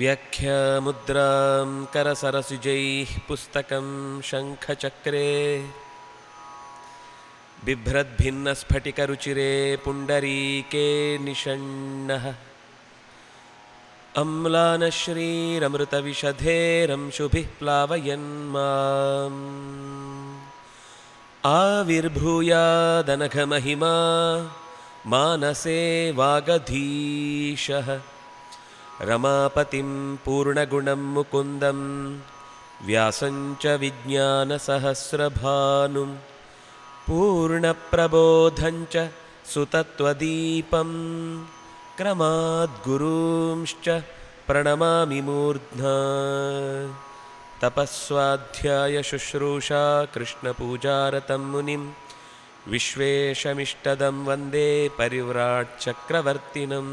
व्याख्यामुद्रां करसरसिजैः पुस्तकं शङ्खचक्रे बिभ्रद्भिन्नस्फटिकरुचिरे पुण्डरीके निषण्णः शुभिः प्लावयन् मा आविर्भूयादनघमहिमा मानसे वागधीशः रमापतिं पूर्णगुणं मुकुन्दं व्यासञ्च विज्ञानसहस्रभानुं पूर्णप्रबोधञ्च सुतत्वदीपम् क्रमाद्गुरूंश्च प्रणमामि मूर्ध्ना तपःस्वाध्यायशुश्रूषा कृष्णपूजारतं मुनिं विश्वेशमिष्टदं वन्दे परिव्राट्चक्रवर्तिनं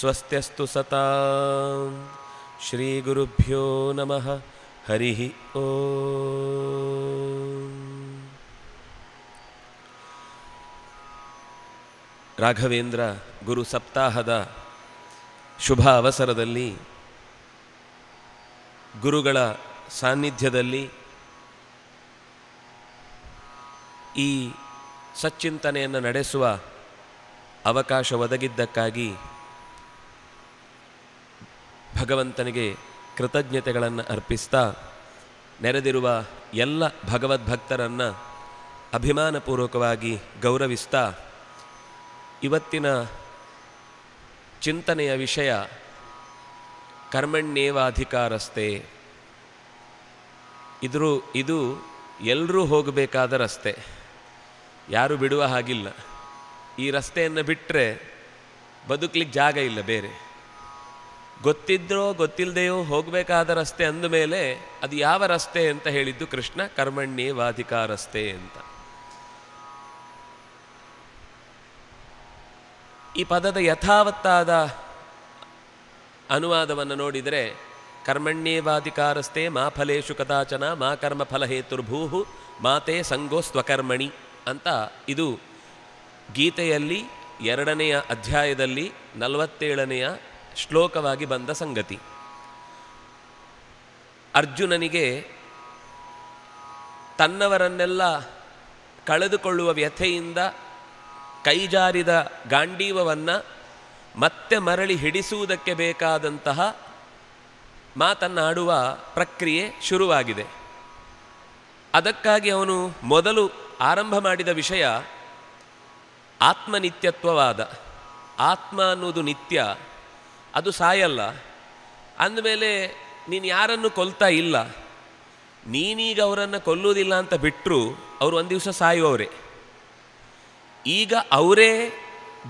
स्वस्त्यस्तु सतां श्रीगुरुभ्यो नमः हरिः ओ ರಾಘವೇಂದ್ರ ಗುರು ಸಪ್ತಾಹದ ಶುಭ ಅವಸರದಲ್ಲಿ ಗುರುಗಳ ಸಾನ್ನಿಧ್ಯದಲ್ಲಿ ಈ ಸಚ್ಚಿಂತನೆಯನ್ನು ನಡೆಸುವ ಅವಕಾಶ ಒದಗಿದ್ದಕ್ಕಾಗಿ ಭಗವಂತನಿಗೆ ಕೃತಜ್ಞತೆಗಳನ್ನು ಅರ್ಪಿಸ್ತಾ ನೆರೆದಿರುವ ಎಲ್ಲ ಭಗವದ್ಭಕ್ತರನ್ನು ಅಭಿಮಾನಪೂರ್ವಕವಾಗಿ ಗೌರವಿಸ್ತಾ ಇವತ್ತಿನ ಚಿಂತನೆಯ ವಿಷಯ ಕರ್ಮಣ್ಯೇವಾಧಿಕಾರಸ್ತೆ ಇದ್ರೂ ಇದು ಎಲ್ಲರೂ ಹೋಗಬೇಕಾದ ರಸ್ತೆ ಯಾರೂ ಬಿಡುವ ಹಾಗಿಲ್ಲ ಈ ರಸ್ತೆಯನ್ನು ಬಿಟ್ಟರೆ ಬದುಕಲಿಕ್ಕೆ ಜಾಗ ಇಲ್ಲ ಬೇರೆ ಗೊತ್ತಿದ್ರೋ ಗೊತ್ತಿಲ್ಲದೆಯೋ ಹೋಗಬೇಕಾದ ರಸ್ತೆ ಅಂದಮೇಲೆ ಅದು ಯಾವ ರಸ್ತೆ ಅಂತ ಹೇಳಿದ್ದು ಕೃಷ್ಣ ಕರ್ಮಣ್ಯೇವಾಧಿಕಾರಸ್ತೆ ಅಂತ ಈ ಪದದ ಯಥಾವತ್ತಾದ ಅನುವಾದವನ್ನು ನೋಡಿದರೆ ಕರ್ಮಣ್ಯೇವಾಧಿಕಾರಸ್ಥೆ ಮಾ ಫಲೇಶು ಕದಾಚನ ಮಾ ಕರ್ಮ ಫಲಹೇತುರ್ಭೂಹು ಮಾತೆ ಸಂಗೋ ಸ್ವಕರ್ಮಣಿ ಅಂತ ಇದು ಗೀತೆಯಲ್ಲಿ ಎರಡನೆಯ ಅಧ್ಯಾಯದಲ್ಲಿ ನಲವತ್ತೇಳನೆಯ ಶ್ಲೋಕವಾಗಿ ಬಂದ ಸಂಗತಿ ಅರ್ಜುನನಿಗೆ ತನ್ನವರನ್ನೆಲ್ಲ ಕಳೆದುಕೊಳ್ಳುವ ವ್ಯಥೆಯಿಂದ ಕೈಜಾರಿದ ಗಾಂಡೀವವನ್ನು ಮತ್ತೆ ಮರಳಿ ಹಿಡಿಸುವುದಕ್ಕೆ ಬೇಕಾದಂತಹ ಮಾತನ್ನಾಡುವ ಪ್ರಕ್ರಿಯೆ ಶುರುವಾಗಿದೆ ಅದಕ್ಕಾಗಿ ಅವನು ಮೊದಲು ಆರಂಭ ಮಾಡಿದ ವಿಷಯ ಆತ್ಮನಿತ್ಯತ್ವವಾದ ಆತ್ಮ ಅನ್ನೋದು ನಿತ್ಯ ಅದು ಸಾಯಲ್ಲ ಅಂದಮೇಲೆ ನೀನು ಯಾರನ್ನು ಕೊಲ್ತಾ ಇಲ್ಲ ನೀನೀಗ ಅವರನ್ನು ಕೊಲ್ಲುವುದಿಲ್ಲ ಅಂತ ಬಿಟ್ಟರು ಅವರು ಒಂದು ದಿವಸ ಸಾಯುವವರೇ ಈಗ ಅವರೇ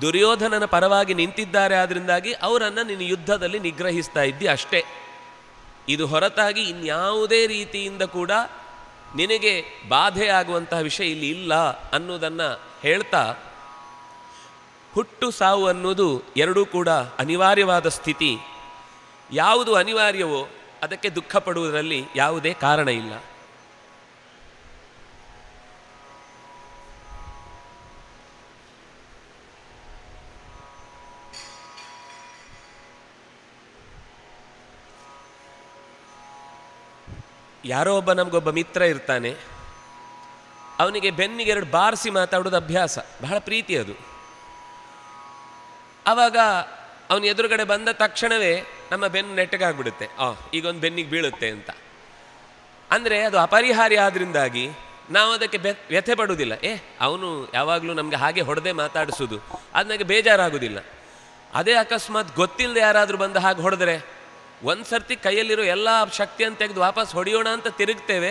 ದುರ್ಯೋಧನನ ಪರವಾಗಿ ನಿಂತಿದ್ದಾರೆ ಆದ್ದರಿಂದಾಗಿ ಅವರನ್ನು ನಿನ್ನ ಯುದ್ಧದಲ್ಲಿ ನಿಗ್ರಹಿಸ್ತಾ ಇದ್ದಿ ಅಷ್ಟೇ ಇದು ಹೊರತಾಗಿ ಇನ್ಯಾವುದೇ ರೀತಿಯಿಂದ ಕೂಡ ನಿನಗೆ ಬಾಧೆ ಆಗುವಂತಹ ವಿಷಯ ಇಲ್ಲಿ ಇಲ್ಲ ಅನ್ನೋದನ್ನು ಹೇಳ್ತಾ ಹುಟ್ಟು ಸಾವು ಅನ್ನೋದು ಎರಡೂ ಕೂಡ ಅನಿವಾರ್ಯವಾದ ಸ್ಥಿತಿ ಯಾವುದು ಅನಿವಾರ್ಯವೋ ಅದಕ್ಕೆ ದುಃಖ ಪಡುವುದರಲ್ಲಿ ಯಾವುದೇ ಕಾರಣ ಇಲ್ಲ ಯಾರೋ ಒಬ್ಬ ನಮಗೊಬ್ಬ ಮಿತ್ರ ಇರ್ತಾನೆ ಅವನಿಗೆ ಬೆನ್ನಿಗೆ ಎರಡು ಬಾರಿಸಿ ಮಾತಾಡೋದು ಅಭ್ಯಾಸ ಬಹಳ ಪ್ರೀತಿ ಅದು ಆವಾಗ ಅವನ ಎದುರುಗಡೆ ಬಂದ ತಕ್ಷಣವೇ ನಮ್ಮ ಬೆನ್ನು ನೆಟ್ಟಗಾಗ್ಬಿಡುತ್ತೆ ಆ ಈಗೊಂದು ಬೆನ್ನಿಗೆ ಬೀಳುತ್ತೆ ಅಂತ ಅಂದರೆ ಅದು ಅಪರಿಹಾರ್ಯ ಆದ್ರಿಂದಾಗಿ ನಾವು ಅದಕ್ಕೆ ಬೆ ವ್ಯಥೆ ಪಡುವುದಿಲ್ಲ ಏ ಅವನು ಯಾವಾಗಲೂ ನಮಗೆ ಹಾಗೆ ಹೊಡೆದೇ ಮಾತಾಡಿಸೋದು ಅದು ನನಗೆ ಬೇಜಾರಾಗೋದಿಲ್ಲ ಅದೇ ಅಕಸ್ಮಾತ್ ಗೊತ್ತಿಲ್ಲದೆ ಯಾರಾದರೂ ಬಂದು ಹಾಗೆ ಹೊಡೆದ್ರೆ ಒಂದು ಸರ್ತಿ ಕೈಯಲ್ಲಿರೋ ಎಲ್ಲ ಶಕ್ತಿಯನ್ನು ತೆಗೆದು ವಾಪಸ್ ಹೊಡೆಯೋಣ ಅಂತ ತಿರುಗ್ತೇವೆ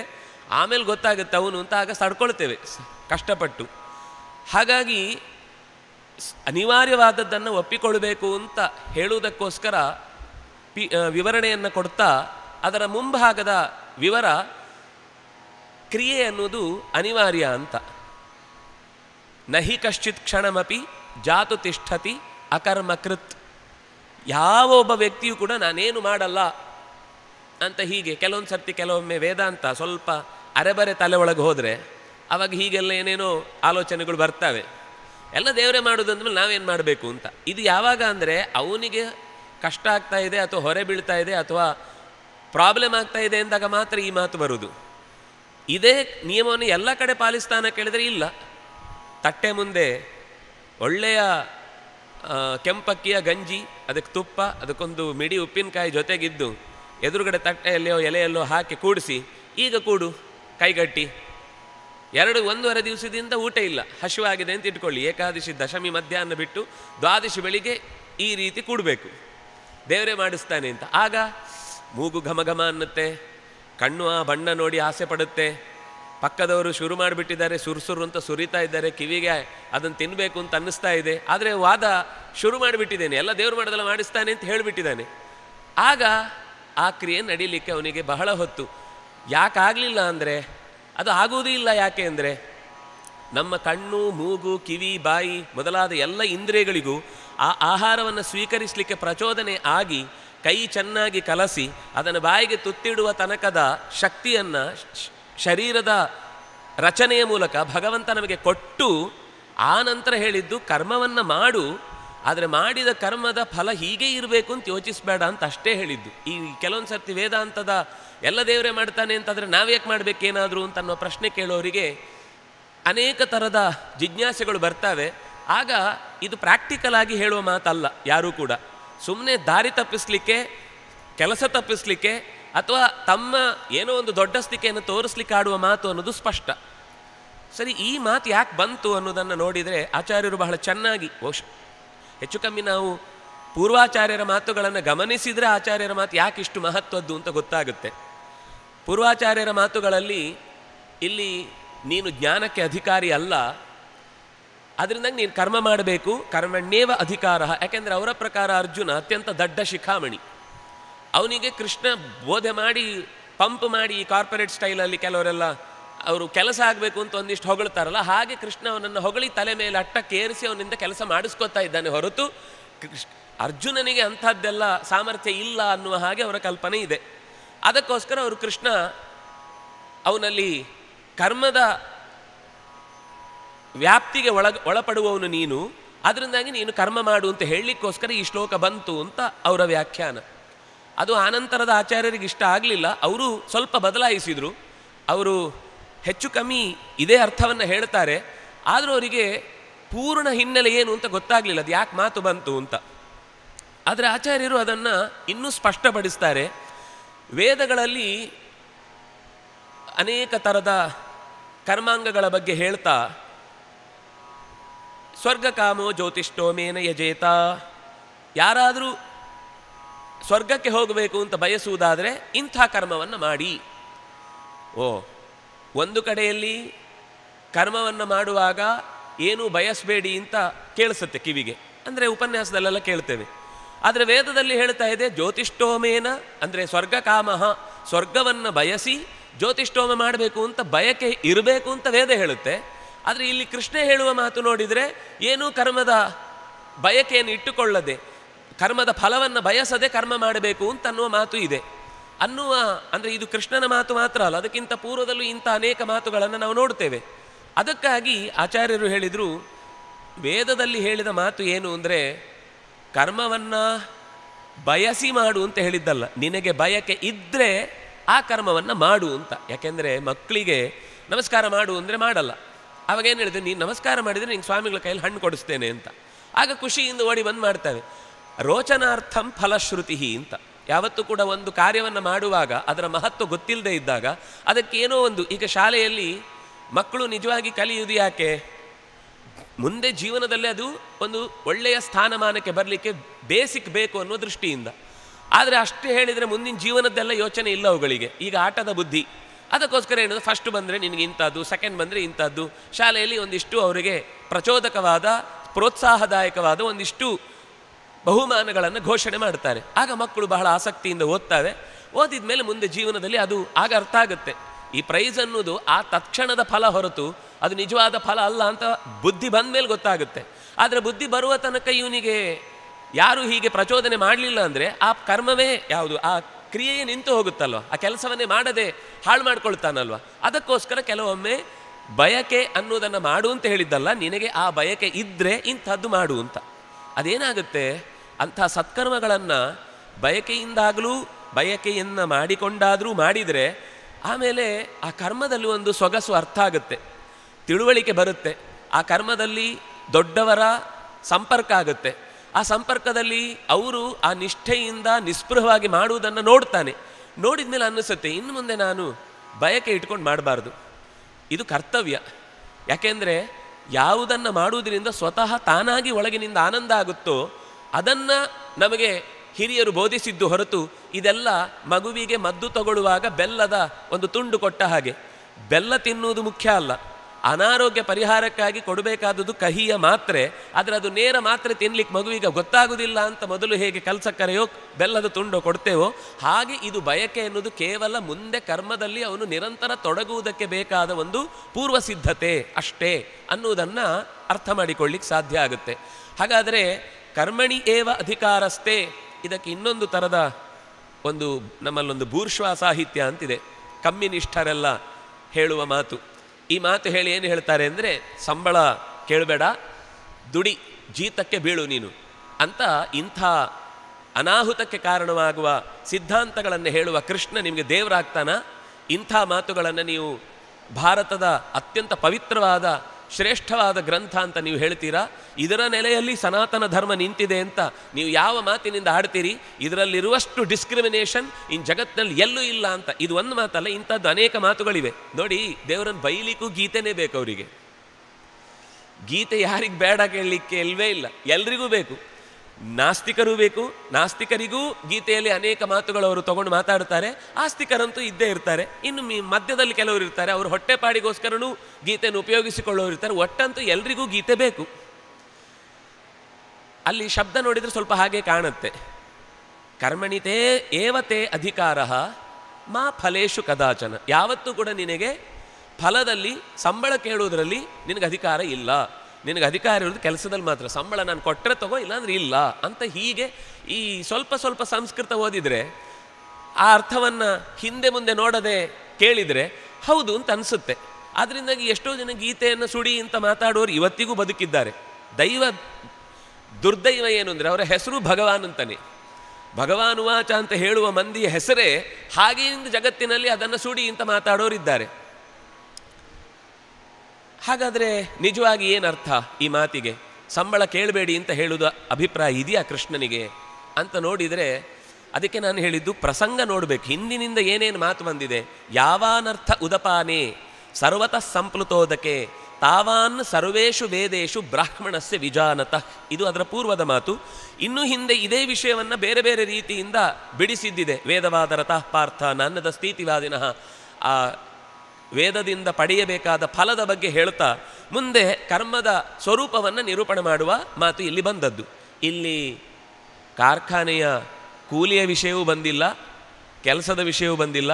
ಆಮೇಲೆ ಗೊತ್ತಾಗುತ್ತೆ ಅವನು ಅಂತ ಆಗ ಸಡ್ಕೊಳ್ತೇವೆ ಕಷ್ಟಪಟ್ಟು ಹಾಗಾಗಿ ಅನಿವಾರ್ಯವಾದದ್ದನ್ನು ಒಪ್ಪಿಕೊಳ್ಬೇಕು ಅಂತ ಹೇಳುವುದಕ್ಕೋಸ್ಕರ ಪಿ ವಿವರಣೆಯನ್ನು ಕೊಡ್ತಾ ಅದರ ಮುಂಭಾಗದ ವಿವರ ಕ್ರಿಯೆ ಅನ್ನೋದು ಅನಿವಾರ್ಯ ಅಂತ ನಹಿ ಕಶ್ಚಿತ್ ಕ್ಷಣಮಪಿ ಜಾತು ತಿಷ್ಠತಿ ಅಕರ್ಮಕೃತ್ ಯಾವ ಒಬ್ಬ ವ್ಯಕ್ತಿಯು ಕೂಡ ನಾನೇನು ಮಾಡಲ್ಲ ಅಂತ ಹೀಗೆ ಕೆಲವೊಂದು ಸರ್ತಿ ಕೆಲವೊಮ್ಮೆ ವೇದಾಂತ ಸ್ವಲ್ಪ ಅರೆಬರೆ ತಲೆ ಒಳಗೆ ಹೋದರೆ ಅವಾಗ ಹೀಗೆಲ್ಲ ಏನೇನೋ ಆಲೋಚನೆಗಳು ಬರ್ತವೆ ಎಲ್ಲ ದೇವರೇ ಮಾಡೋದು ಮೇಲೆ ನಾವೇನು ಮಾಡಬೇಕು ಅಂತ ಇದು ಯಾವಾಗ ಅಂದರೆ ಅವನಿಗೆ ಕಷ್ಟ ಆಗ್ತಾ ಇದೆ ಅಥವಾ ಹೊರೆ ಬೀಳ್ತಾ ಇದೆ ಅಥವಾ ಪ್ರಾಬ್ಲಮ್ ಆಗ್ತಾ ಇದೆ ಅಂದಾಗ ಮಾತ್ರ ಈ ಮಾತು ಬರುವುದು ಇದೇ ನಿಯಮವನ್ನು ಎಲ್ಲ ಕಡೆ ಪಾಲಿಸ್ತಾನ ಕೇಳಿದರೆ ಇಲ್ಲ ತಟ್ಟೆ ಮುಂದೆ ಒಳ್ಳೆಯ ಕೆಂಪಕ್ಕಿಯ ಗಂಜಿ ಅದಕ್ಕೆ ತುಪ್ಪ ಅದಕ್ಕೊಂದು ಮಿಡಿ ಉಪ್ಪಿನಕಾಯಿ ಜೊತೆಗಿದ್ದು ಎದುರುಗಡೆ ತಟ್ಟೆಯಲ್ಲಿಯೋ ಎಲೆಯಲ್ಲೋ ಹಾಕಿ ಕೂಡಿಸಿ ಈಗ ಕೂಡು ಕೈಗಟ್ಟಿ ಎರಡು ಒಂದೂವರೆ ದಿವಸದಿಂದ ಊಟ ಇಲ್ಲ ಹಸಿವಾಗಿದೆ ಅಂತ ಇಟ್ಕೊಳ್ಳಿ ಏಕಾದಶಿ ದಶಮಿ ಮಧ್ಯಾಹ್ನ ಬಿಟ್ಟು ದ್ವಾದಶಿ ಬೆಳಿಗ್ಗೆ ಈ ರೀತಿ ಕೂಡಬೇಕು ದೇವರೇ ಮಾಡಿಸ್ತಾನೆ ಅಂತ ಆಗ ಮೂಗು ಘಮ ಘಮ ಅನ್ನುತ್ತೆ ಕಣ್ಣು ಆ ಬಣ್ಣ ನೋಡಿ ಆಸೆ ಪಡುತ್ತೆ ಪಕ್ಕದವರು ಶುರು ಮಾಡಿಬಿಟ್ಟಿದ್ದಾರೆ ಸುರ್ಸುರು ಅಂತ ಸುರಿತಾ ಇದ್ದಾರೆ ಕಿವಿಗೆ ಅದನ್ನು ತಿನ್ನಬೇಕು ಅಂತ ಅನ್ನಿಸ್ತಾ ಇದೆ ಆದರೆ ವಾದ ಶುರು ಮಾಡಿಬಿಟ್ಟಿದ್ದೇನೆ ಎಲ್ಲ ದೇವ್ರು ಮಾಡೋದೆಲ್ಲ ಮಾಡಿಸ್ತಾನೆ ಅಂತ ಹೇಳಿಬಿಟ್ಟಿದ್ದಾನೆ ಆಗ ಆ ಕ್ರಿಯೆ ನಡೀಲಿಕ್ಕೆ ಅವನಿಗೆ ಬಹಳ ಹೊತ್ತು ಯಾಕಾಗಲಿಲ್ಲ ಅಂದರೆ ಅದು ಆಗುವುದೂ ಇಲ್ಲ ಯಾಕೆ ಅಂದರೆ ನಮ್ಮ ಕಣ್ಣು ಮೂಗು ಕಿವಿ ಬಾಯಿ ಮೊದಲಾದ ಎಲ್ಲ ಇಂದ್ರಿಯಗಳಿಗೂ ಆ ಆಹಾರವನ್ನು ಸ್ವೀಕರಿಸಲಿಕ್ಕೆ ಪ್ರಚೋದನೆ ಆಗಿ ಕೈ ಚೆನ್ನಾಗಿ ಕಲಸಿ ಅದನ್ನು ಬಾಯಿಗೆ ತುತ್ತಿಡುವ ತನಕದ ಶಕ್ತಿಯನ್ನು ಶರೀರದ ರಚನೆಯ ಮೂಲಕ ಭಗವಂತ ನಮಗೆ ಕೊಟ್ಟು ಆ ನಂತರ ಹೇಳಿದ್ದು ಕರ್ಮವನ್ನು ಮಾಡು ಆದರೆ ಮಾಡಿದ ಕರ್ಮದ ಫಲ ಹೀಗೆ ಇರಬೇಕು ಅಂತ ಯೋಚಿಸಬೇಡ ಅಂತ ಅಷ್ಟೇ ಹೇಳಿದ್ದು ಈ ಕೆಲವೊಂದು ಸರ್ತಿ ವೇದಾಂತದ ಎಲ್ಲ ದೇವರೇ ಮಾಡ್ತಾನೆ ಅಂತಂದರೆ ನಾವ್ಯಾಕೆ ಮಾಡಬೇಕೇನಾದರೂ ಅಂತ ಅನ್ನೋ ಪ್ರಶ್ನೆ ಕೇಳೋರಿಗೆ ಅನೇಕ ಥರದ ಜಿಜ್ಞಾಸೆಗಳು ಬರ್ತವೆ ಆಗ ಇದು ಪ್ರಾಕ್ಟಿಕಲ್ ಆಗಿ ಹೇಳುವ ಮಾತಲ್ಲ ಯಾರೂ ಕೂಡ ಸುಮ್ಮನೆ ದಾರಿ ತಪ್ಪಿಸ್ಲಿಕ್ಕೆ ಕೆಲಸ ತಪ್ಪಿಸ್ಲಿಕ್ಕೆ ಅಥವಾ ತಮ್ಮ ಏನೋ ಒಂದು ದೊಡ್ಡ ಸ್ಥಿಕೆಯನ್ನು ತೋರಿಸ್ಲಿಕ್ಕೆ ಆಡುವ ಮಾತು ಅನ್ನೋದು ಸ್ಪಷ್ಟ ಸರಿ ಈ ಮಾತು ಯಾಕೆ ಬಂತು ಅನ್ನೋದನ್ನು ನೋಡಿದರೆ ಆಚಾರ್ಯರು ಬಹಳ ಚೆನ್ನಾಗಿ ಓಶ್ ಹೆಚ್ಚು ಕಮ್ಮಿ ನಾವು ಪೂರ್ವಾಚಾರ್ಯರ ಮಾತುಗಳನ್ನು ಗಮನಿಸಿದರೆ ಆಚಾರ್ಯರ ಮಾತು ಯಾಕೆ ಇಷ್ಟು ಮಹತ್ವದ್ದು ಅಂತ ಗೊತ್ತಾಗುತ್ತೆ ಪೂರ್ವಾಚಾರ್ಯರ ಮಾತುಗಳಲ್ಲಿ ಇಲ್ಲಿ ನೀನು ಜ್ಞಾನಕ್ಕೆ ಅಧಿಕಾರಿ ಅಲ್ಲ ಅದರಿಂದ ನೀನು ಕರ್ಮ ಮಾಡಬೇಕು ಕರ್ಮಣ್ಯೇವ ಅಧಿಕಾರ ಯಾಕೆಂದರೆ ಅವರ ಪ್ರಕಾರ ಅರ್ಜುನ ಅತ್ಯಂತ ದಡ್ಡ ಶಿಖಾಮಣಿ ಅವನಿಗೆ ಕೃಷ್ಣ ಬೋಧೆ ಮಾಡಿ ಪಂಪ್ ಮಾಡಿ ಈ ಕಾರ್ಪೊರೇಟ್ ಸ್ಟೈಲಲ್ಲಿ ಕೆಲವರೆಲ್ಲ ಅವರು ಕೆಲಸ ಆಗಬೇಕು ಅಂತ ಒಂದಿಷ್ಟು ಹೊಗಳ್ತಾರಲ್ಲ ಹಾಗೆ ಕೃಷ್ಣ ಅವನನ್ನು ಹೊಗಳಿ ತಲೆ ಮೇಲೆ ಅಟ್ಟಕ್ಕೇರಿಸಿ ಅವನಿಂದ ಕೆಲಸ ಮಾಡಿಸ್ಕೊತಾ ಇದ್ದಾನೆ ಹೊರತು ಅರ್ಜುನನಿಗೆ ಅಂಥದ್ದೆಲ್ಲ ಸಾಮರ್ಥ್ಯ ಇಲ್ಲ ಅನ್ನುವ ಹಾಗೆ ಅವರ ಕಲ್ಪನೆ ಇದೆ ಅದಕ್ಕೋಸ್ಕರ ಅವರು ಕೃಷ್ಣ ಅವನಲ್ಲಿ ಕರ್ಮದ ವ್ಯಾಪ್ತಿಗೆ ಒಳ ಒಳಪಡುವವನು ನೀನು ಅದರಿಂದಾಗಿ ನೀನು ಕರ್ಮ ಮಾಡು ಅಂತ ಹೇಳಲಿಕ್ಕೋಸ್ಕರ ಈ ಶ್ಲೋಕ ಬಂತು ಅಂತ ಅವರ ವ್ಯಾಖ್ಯಾನ ಅದು ಆನಂತರದ ಆಚಾರ್ಯರಿಗೆ ಇಷ್ಟ ಆಗಲಿಲ್ಲ ಅವರು ಸ್ವಲ್ಪ ಬದಲಾಯಿಸಿದರು ಅವರು ಹೆಚ್ಚು ಕಮ್ಮಿ ಇದೇ ಅರ್ಥವನ್ನು ಹೇಳ್ತಾರೆ ಆದರೂ ಅವರಿಗೆ ಪೂರ್ಣ ಹಿನ್ನೆಲೆ ಏನು ಅಂತ ಗೊತ್ತಾಗಲಿಲ್ಲ ಅದು ಯಾಕೆ ಮಾತು ಬಂತು ಅಂತ ಆದರೆ ಆಚಾರ್ಯರು ಅದನ್ನು ಇನ್ನೂ ಸ್ಪಷ್ಟಪಡಿಸ್ತಾರೆ ವೇದಗಳಲ್ಲಿ ಅನೇಕ ಥರದ ಕರ್ಮಾಂಗಗಳ ಬಗ್ಗೆ ಹೇಳ್ತಾ ಸ್ವರ್ಗಕಾಮೋ ಜ್ಯೋತಿಷ್ಠೋಮೇನ ಯಜೇತ ಯಾರಾದರೂ ಸ್ವರ್ಗಕ್ಕೆ ಹೋಗಬೇಕು ಅಂತ ಬಯಸುವುದಾದರೆ ಇಂಥ ಕರ್ಮವನ್ನು ಮಾಡಿ ಓ ಒಂದು ಕಡೆಯಲ್ಲಿ ಕರ್ಮವನ್ನು ಮಾಡುವಾಗ ಏನೂ ಬಯಸಬೇಡಿ ಅಂತ ಕೇಳಿಸುತ್ತೆ ಕಿವಿಗೆ ಅಂದರೆ ಉಪನ್ಯಾಸದಲ್ಲೆಲ್ಲ ಕೇಳ್ತೇವೆ ಆದರೆ ವೇದದಲ್ಲಿ ಹೇಳ್ತಾ ಇದೆ ಜ್ಯೋತಿಷ್ಠೋಮೇನ ಅಂದರೆ ಸ್ವರ್ಗ ಕಾಮಹ ಸ್ವರ್ಗವನ್ನು ಬಯಸಿ ಜ್ಯೋತಿಷ್ಠೋಮ ಮಾಡಬೇಕು ಅಂತ ಬಯಕೆ ಇರಬೇಕು ಅಂತ ವೇದ ಹೇಳುತ್ತೆ ಆದರೆ ಇಲ್ಲಿ ಕೃಷ್ಣ ಹೇಳುವ ಮಾತು ನೋಡಿದರೆ ಏನೂ ಕರ್ಮದ ಬಯಕೆಯನ್ನು ಇಟ್ಟುಕೊಳ್ಳದೆ ಕರ್ಮದ ಫಲವನ್ನು ಬಯಸದೆ ಕರ್ಮ ಮಾಡಬೇಕು ಅಂತ ಅನ್ನುವ ಮಾತು ಇದೆ ಅನ್ನುವ ಅಂದರೆ ಇದು ಕೃಷ್ಣನ ಮಾತು ಮಾತ್ರ ಅಲ್ಲ ಅದಕ್ಕಿಂತ ಪೂರ್ವದಲ್ಲೂ ಇಂಥ ಅನೇಕ ಮಾತುಗಳನ್ನು ನಾವು ನೋಡ್ತೇವೆ ಅದಕ್ಕಾಗಿ ಆಚಾರ್ಯರು ಹೇಳಿದರು ವೇದದಲ್ಲಿ ಹೇಳಿದ ಮಾತು ಏನು ಅಂದರೆ ಕರ್ಮವನ್ನು ಬಯಸಿ ಮಾಡು ಅಂತ ಹೇಳಿದ್ದಲ್ಲ ನಿನಗೆ ಬಯಕೆ ಇದ್ದರೆ ಆ ಕರ್ಮವನ್ನು ಮಾಡು ಅಂತ ಯಾಕೆಂದರೆ ಮಕ್ಕಳಿಗೆ ನಮಸ್ಕಾರ ಮಾಡು ಅಂದರೆ ಮಾಡಲ್ಲ ಅವಾಗೇನು ಹೇಳಿದೆ ನೀನು ನಮಸ್ಕಾರ ಮಾಡಿದರೆ ನಿಂಗೆ ಸ್ವಾಮಿಗಳ ಕೈಯಲ್ಲಿ ಹಣ್ಣು ಕೊಡಿಸ್ತೇನೆ ಅಂತ ಆಗ ಖುಷಿಯಿಂದ ಓಡಿ ಬಂದು ಮಾಡ್ತಾನೆ ರೋಚನಾರ್ಥಂ ಫಲಶ್ರುತಿ ಅಂತ ಯಾವತ್ತೂ ಕೂಡ ಒಂದು ಕಾರ್ಯವನ್ನು ಮಾಡುವಾಗ ಅದರ ಮಹತ್ವ ಗೊತ್ತಿಲ್ಲದೆ ಇದ್ದಾಗ ಅದಕ್ಕೇನೋ ಒಂದು ಈಗ ಶಾಲೆಯಲ್ಲಿ ಮಕ್ಕಳು ನಿಜವಾಗಿ ಕಲಿಯುವುದು ಯಾಕೆ ಮುಂದೆ ಜೀವನದಲ್ಲಿ ಅದು ಒಂದು ಒಳ್ಳೆಯ ಸ್ಥಾನಮಾನಕ್ಕೆ ಬರಲಿಕ್ಕೆ ಬೇಸಿಕ್ ಬೇಕು ಅನ್ನೋ ದೃಷ್ಟಿಯಿಂದ ಆದರೆ ಅಷ್ಟೇ ಹೇಳಿದರೆ ಮುಂದಿನ ಜೀವನದ್ದೆಲ್ಲ ಯೋಚನೆ ಇಲ್ಲ ಅವುಗಳಿಗೆ ಈಗ ಆಟದ ಬುದ್ಧಿ ಅದಕ್ಕೋಸ್ಕರ ಏನದು ಫಸ್ಟ್ ಬಂದರೆ ನಿನಗೆ ಇಂಥದ್ದು ಸೆಕೆಂಡ್ ಬಂದರೆ ಇಂಥದ್ದು ಶಾಲೆಯಲ್ಲಿ ಒಂದಿಷ್ಟು ಅವರಿಗೆ ಪ್ರಚೋದಕವಾದ ಪ್ರೋತ್ಸಾಹದಾಯಕವಾದ ಒಂದಿಷ್ಟು ಬಹುಮಾನಗಳನ್ನು ಘೋಷಣೆ ಮಾಡ್ತಾರೆ ಆಗ ಮಕ್ಕಳು ಬಹಳ ಆಸಕ್ತಿಯಿಂದ ಓದ್ತಾರೆ ಓದಿದ ಮೇಲೆ ಮುಂದೆ ಜೀವನದಲ್ಲಿ ಅದು ಆಗ ಅರ್ಥ ಆಗುತ್ತೆ ಈ ಪ್ರೈಸ್ ಅನ್ನೋದು ಆ ತಕ್ಷಣದ ಫಲ ಹೊರತು ಅದು ನಿಜವಾದ ಫಲ ಅಲ್ಲ ಅಂತ ಬುದ್ಧಿ ಬಂದ ಮೇಲೆ ಗೊತ್ತಾಗುತ್ತೆ ಆದರೆ ಬುದ್ಧಿ ಬರುವ ತನಕ ಇವನಿಗೆ ಯಾರು ಹೀಗೆ ಪ್ರಚೋದನೆ ಮಾಡಲಿಲ್ಲ ಅಂದರೆ ಆ ಕರ್ಮವೇ ಯಾವುದು ಆ ಕ್ರಿಯೆಯೇ ನಿಂತು ಹೋಗುತ್ತಲ್ವ ಆ ಕೆಲಸವನ್ನೇ ಮಾಡದೆ ಹಾಳು ಮಾಡ್ಕೊಳ್ತಾನಲ್ವ ಅದಕ್ಕೋಸ್ಕರ ಕೆಲವೊಮ್ಮೆ ಬಯಕೆ ಅನ್ನೋದನ್ನು ಮಾಡು ಅಂತ ಹೇಳಿದ್ದಲ್ಲ ನಿನಗೆ ಆ ಬಯಕೆ ಇದ್ದರೆ ಇಂಥದ್ದು ಮಾಡು ಅಂತ ಅದೇನಾಗುತ್ತೆ ಅಂಥ ಸತ್ಕರ್ಮಗಳನ್ನು ಬಯಕೆಯಿಂದಾಗಲೂ ಬಯಕೆಯನ್ನು ಮಾಡಿಕೊಂಡಾದರೂ ಮಾಡಿದರೆ ಆಮೇಲೆ ಆ ಕರ್ಮದಲ್ಲಿ ಒಂದು ಸೊಗಸು ಅರ್ಥ ಆಗುತ್ತೆ ತಿಳುವಳಿಕೆ ಬರುತ್ತೆ ಆ ಕರ್ಮದಲ್ಲಿ ದೊಡ್ಡವರ ಸಂಪರ್ಕ ಆಗುತ್ತೆ ಆ ಸಂಪರ್ಕದಲ್ಲಿ ಅವರು ಆ ನಿಷ್ಠೆಯಿಂದ ನಿಸ್ಪೃಹವಾಗಿ ಮಾಡುವುದನ್ನು ನೋಡ್ತಾನೆ ನೋಡಿದ ಮೇಲೆ ಅನ್ನಿಸುತ್ತೆ ಇನ್ನು ಮುಂದೆ ನಾನು ಬಯಕೆ ಇಟ್ಕೊಂಡು ಮಾಡಬಾರ್ದು ಇದು ಕರ್ತವ್ಯ ಯಾಕೆಂದರೆ ಯಾವುದನ್ನು ಮಾಡುವುದರಿಂದ ಸ್ವತಃ ತಾನಾಗಿ ಒಳಗಿನಿಂದ ಆನಂದ ಆಗುತ್ತೋ ಅದನ್ನು ನಮಗೆ ಹಿರಿಯರು ಬೋಧಿಸಿದ್ದು ಹೊರತು ಇದೆಲ್ಲ ಮಗುವಿಗೆ ಮದ್ದು ತಗೊಳ್ಳುವಾಗ ಬೆಲ್ಲದ ಒಂದು ತುಂಡು ಕೊಟ್ಟ ಹಾಗೆ ಬೆಲ್ಲ ತಿನ್ನುವುದು ಮುಖ್ಯ ಅಲ್ಲ ಅನಾರೋಗ್ಯ ಪರಿಹಾರಕ್ಕಾಗಿ ಕೊಡಬೇಕಾದದ್ದು ಕಹಿಯ ಮಾತ್ರೆ ಆದರೆ ಅದು ನೇರ ಮಾತ್ರೆ ತಿನ್ಲಿಕ್ಕೆ ಮಗುವಿಗೆ ಗೊತ್ತಾಗುವುದಿಲ್ಲ ಅಂತ ಮೊದಲು ಹೇಗೆ ಕಲ್ಸಕ್ಕರೆಯೋ ಬೆಲ್ಲದ ತುಂಡು ಕೊಡ್ತೇವೋ ಹಾಗೆ ಇದು ಬಯಕೆ ಎನ್ನುವುದು ಕೇವಲ ಮುಂದೆ ಕರ್ಮದಲ್ಲಿ ಅವನು ನಿರಂತರ ತೊಡಗುವುದಕ್ಕೆ ಬೇಕಾದ ಒಂದು ಪೂರ್ವ ಸಿದ್ಧತೆ ಅಷ್ಟೇ ಅನ್ನುವುದನ್ನು ಅರ್ಥ ಮಾಡಿಕೊಳ್ಳಿಕ್ಕೆ ಸಾಧ್ಯ ಆಗುತ್ತೆ ಹಾಗಾದರೆ ಕರ್ಮಣಿ ಏವ ಅಧಿಕಾರಸ್ಥೆ ಇದಕ್ಕೆ ಇನ್ನೊಂದು ಥರದ ಒಂದು ನಮ್ಮಲ್ಲೊಂದು ಭೂರ್ಶ್ವಾ ಸಾಹಿತ್ಯ ಅಂತಿದೆ ಕಮ್ಯುನಿಷ್ಠರೆಲ್ಲ ಹೇಳುವ ಮಾತು ಈ ಮಾತು ಹೇಳಿ ಏನು ಹೇಳ್ತಾರೆ ಅಂದರೆ ಸಂಬಳ ಕೇಳಬೇಡ ದುಡಿ ಜೀತಕ್ಕೆ ಬೀಳು ನೀನು ಅಂತ ಇಂಥ ಅನಾಹುತಕ್ಕೆ ಕಾರಣವಾಗುವ ಸಿದ್ಧಾಂತಗಳನ್ನು ಹೇಳುವ ಕೃಷ್ಣ ನಿಮಗೆ ದೇವರಾಗ್ತಾನ ಇಂಥ ಮಾತುಗಳನ್ನು ನೀವು ಭಾರತದ ಅತ್ಯಂತ ಪವಿತ್ರವಾದ ಶ್ರೇಷ್ಠವಾದ ಗ್ರಂಥ ಅಂತ ನೀವು ಹೇಳ್ತೀರಾ ಇದರ ನೆಲೆಯಲ್ಲಿ ಸನಾತನ ಧರ್ಮ ನಿಂತಿದೆ ಅಂತ ನೀವು ಯಾವ ಮಾತಿನಿಂದ ಆಡ್ತೀರಿ ಇದರಲ್ಲಿರುವಷ್ಟು ಡಿಸ್ಕ್ರಿಮಿನೇಷನ್ ಇನ್ ಜಗತ್ತಿನಲ್ಲಿ ಎಲ್ಲೂ ಇಲ್ಲ ಅಂತ ಇದು ಒಂದು ಮಾತಲ್ಲ ಇಂಥದ್ದು ಅನೇಕ ಮಾತುಗಳಿವೆ ನೋಡಿ ದೇವರನ್ನು ಬೈಲಿಕ್ಕೂ ಗೀತೆನೇ ಬೇಕು ಅವರಿಗೆ ಗೀತೆ ಯಾರಿಗೆ ಬೇಡ ಕೇಳಲಿಕ್ಕೆ ಇಲ್ವೇ ಇಲ್ಲ ಎಲ್ರಿಗೂ ಬೇಕು ನಾಸ್ತಿಕರೂ ಬೇಕು ನಾಸ್ತಿಕರಿಗೂ ಗೀತೆಯಲ್ಲಿ ಅನೇಕ ಮಾತುಗಳು ಅವರು ತಗೊಂಡು ಮಾತಾಡ್ತಾರೆ ಆಸ್ತಿಕರಂತೂ ಇದ್ದೇ ಇರ್ತಾರೆ ಇನ್ನು ಈ ಮಧ್ಯದಲ್ಲಿ ಕೆಲವರು ಇರ್ತಾರೆ ಅವರು ಹೊಟ್ಟೆಪಾಡಿಗೋಸ್ಕರನೂ ಗೀತೆಯನ್ನು ಉಪಯೋಗಿಸಿಕೊಳ್ಳೋರು ಇರ್ತಾರೆ ಒಟ್ಟಂತೂ ಎಲ್ರಿಗೂ ಗೀತೆ ಬೇಕು ಅಲ್ಲಿ ಶಬ್ದ ನೋಡಿದರೆ ಸ್ವಲ್ಪ ಹಾಗೆ ಕಾಣುತ್ತೆ ಕರ್ಮಣಿತೇ ಏವತೆ ಅಧಿಕಾರ ಮಾ ಫಲೇಶು ಕದಾಚನ ಯಾವತ್ತೂ ಕೂಡ ನಿನಗೆ ಫಲದಲ್ಲಿ ಸಂಬಳ ಕೇಳುವುದರಲ್ಲಿ ನಿನಗೆ ಅಧಿಕಾರ ಇಲ್ಲ ನಿನಗೆ ಅಧಿಕಾರ ಇರೋದು ಕೆಲಸದಲ್ಲಿ ಮಾತ್ರ ಸಂಬಳ ನಾನು ಕೊಟ್ಟರೆ ತಗೋ ಇಲ್ಲಾಂದ್ರೆ ಇಲ್ಲ ಅಂತ ಹೀಗೆ ಈ ಸ್ವಲ್ಪ ಸ್ವಲ್ಪ ಸಂಸ್ಕೃತ ಓದಿದರೆ ಆ ಅರ್ಥವನ್ನು ಹಿಂದೆ ಮುಂದೆ ನೋಡದೆ ಕೇಳಿದರೆ ಹೌದು ಅಂತ ಅನಿಸುತ್ತೆ ಆದ್ದರಿಂದಾಗಿ ಎಷ್ಟೋ ಜನ ಗೀತೆಯನ್ನು ಸುಡಿ ಅಂತ ಮಾತಾಡೋರು ಇವತ್ತಿಗೂ ಬದುಕಿದ್ದಾರೆ ದೈವ ದುರ್ದೈವ ಏನು ಅಂದರೆ ಅವರ ಹೆಸರು ಭಗವಾನ್ ಅಂತಾನೆ ಭಗವಾನ್ ವಾಚ ಅಂತ ಹೇಳುವ ಮಂದಿಯ ಹೆಸರೇ ಹಾಗೆಯಿಂದ ಜಗತ್ತಿನಲ್ಲಿ ಅದನ್ನು ಸುಡಿ ಅಂತ ಮಾತಾಡೋರಿದ್ದಾರೆ ಹಾಗಾದರೆ ನಿಜವಾಗಿ ಏನರ್ಥ ಈ ಮಾತಿಗೆ ಸಂಬಳ ಕೇಳಬೇಡಿ ಅಂತ ಹೇಳುವುದು ಅಭಿಪ್ರಾಯ ಇದೆಯಾ ಕೃಷ್ಣನಿಗೆ ಅಂತ ನೋಡಿದರೆ ಅದಕ್ಕೆ ನಾನು ಹೇಳಿದ್ದು ಪ್ರಸಂಗ ನೋಡಬೇಕು ಹಿಂದಿನಿಂದ ಏನೇನು ಮಾತು ಬಂದಿದೆ ಯಾವಾನರ್ಥ ಉದಪಾನೆ ಸರ್ವತಃ ಸಂಪ್ಲುತೋದಕೆ ತಾವಾನ್ ಸರ್ವೇಶು ವೇದೇಶು ಬ್ರಾಹ್ಮಣಸ್ಯ ವಿಜಾನತಃ ಇದು ಅದರ ಪೂರ್ವದ ಮಾತು ಇನ್ನು ಹಿಂದೆ ಇದೇ ವಿಷಯವನ್ನು ಬೇರೆ ಬೇರೆ ರೀತಿಯಿಂದ ಬಿಡಿಸಿದ್ದಿದೆ ವೇದವಾದ ರಥಃ ಪಾರ್ಥ ನನ್ನದ ಸ್ಥಿತಿವಾದಿನಃ ಆ ವೇದದಿಂದ ಪಡೆಯಬೇಕಾದ ಫಲದ ಬಗ್ಗೆ ಹೇಳ್ತಾ ಮುಂದೆ ಕರ್ಮದ ಸ್ವರೂಪವನ್ನು ನಿರೂಪಣೆ ಮಾಡುವ ಮಾತು ಇಲ್ಲಿ ಬಂದದ್ದು ಇಲ್ಲಿ ಕಾರ್ಖಾನೆಯ ಕೂಲಿಯ ವಿಷಯವೂ ಬಂದಿಲ್ಲ ಕೆಲಸದ ವಿಷಯವೂ ಬಂದಿಲ್ಲ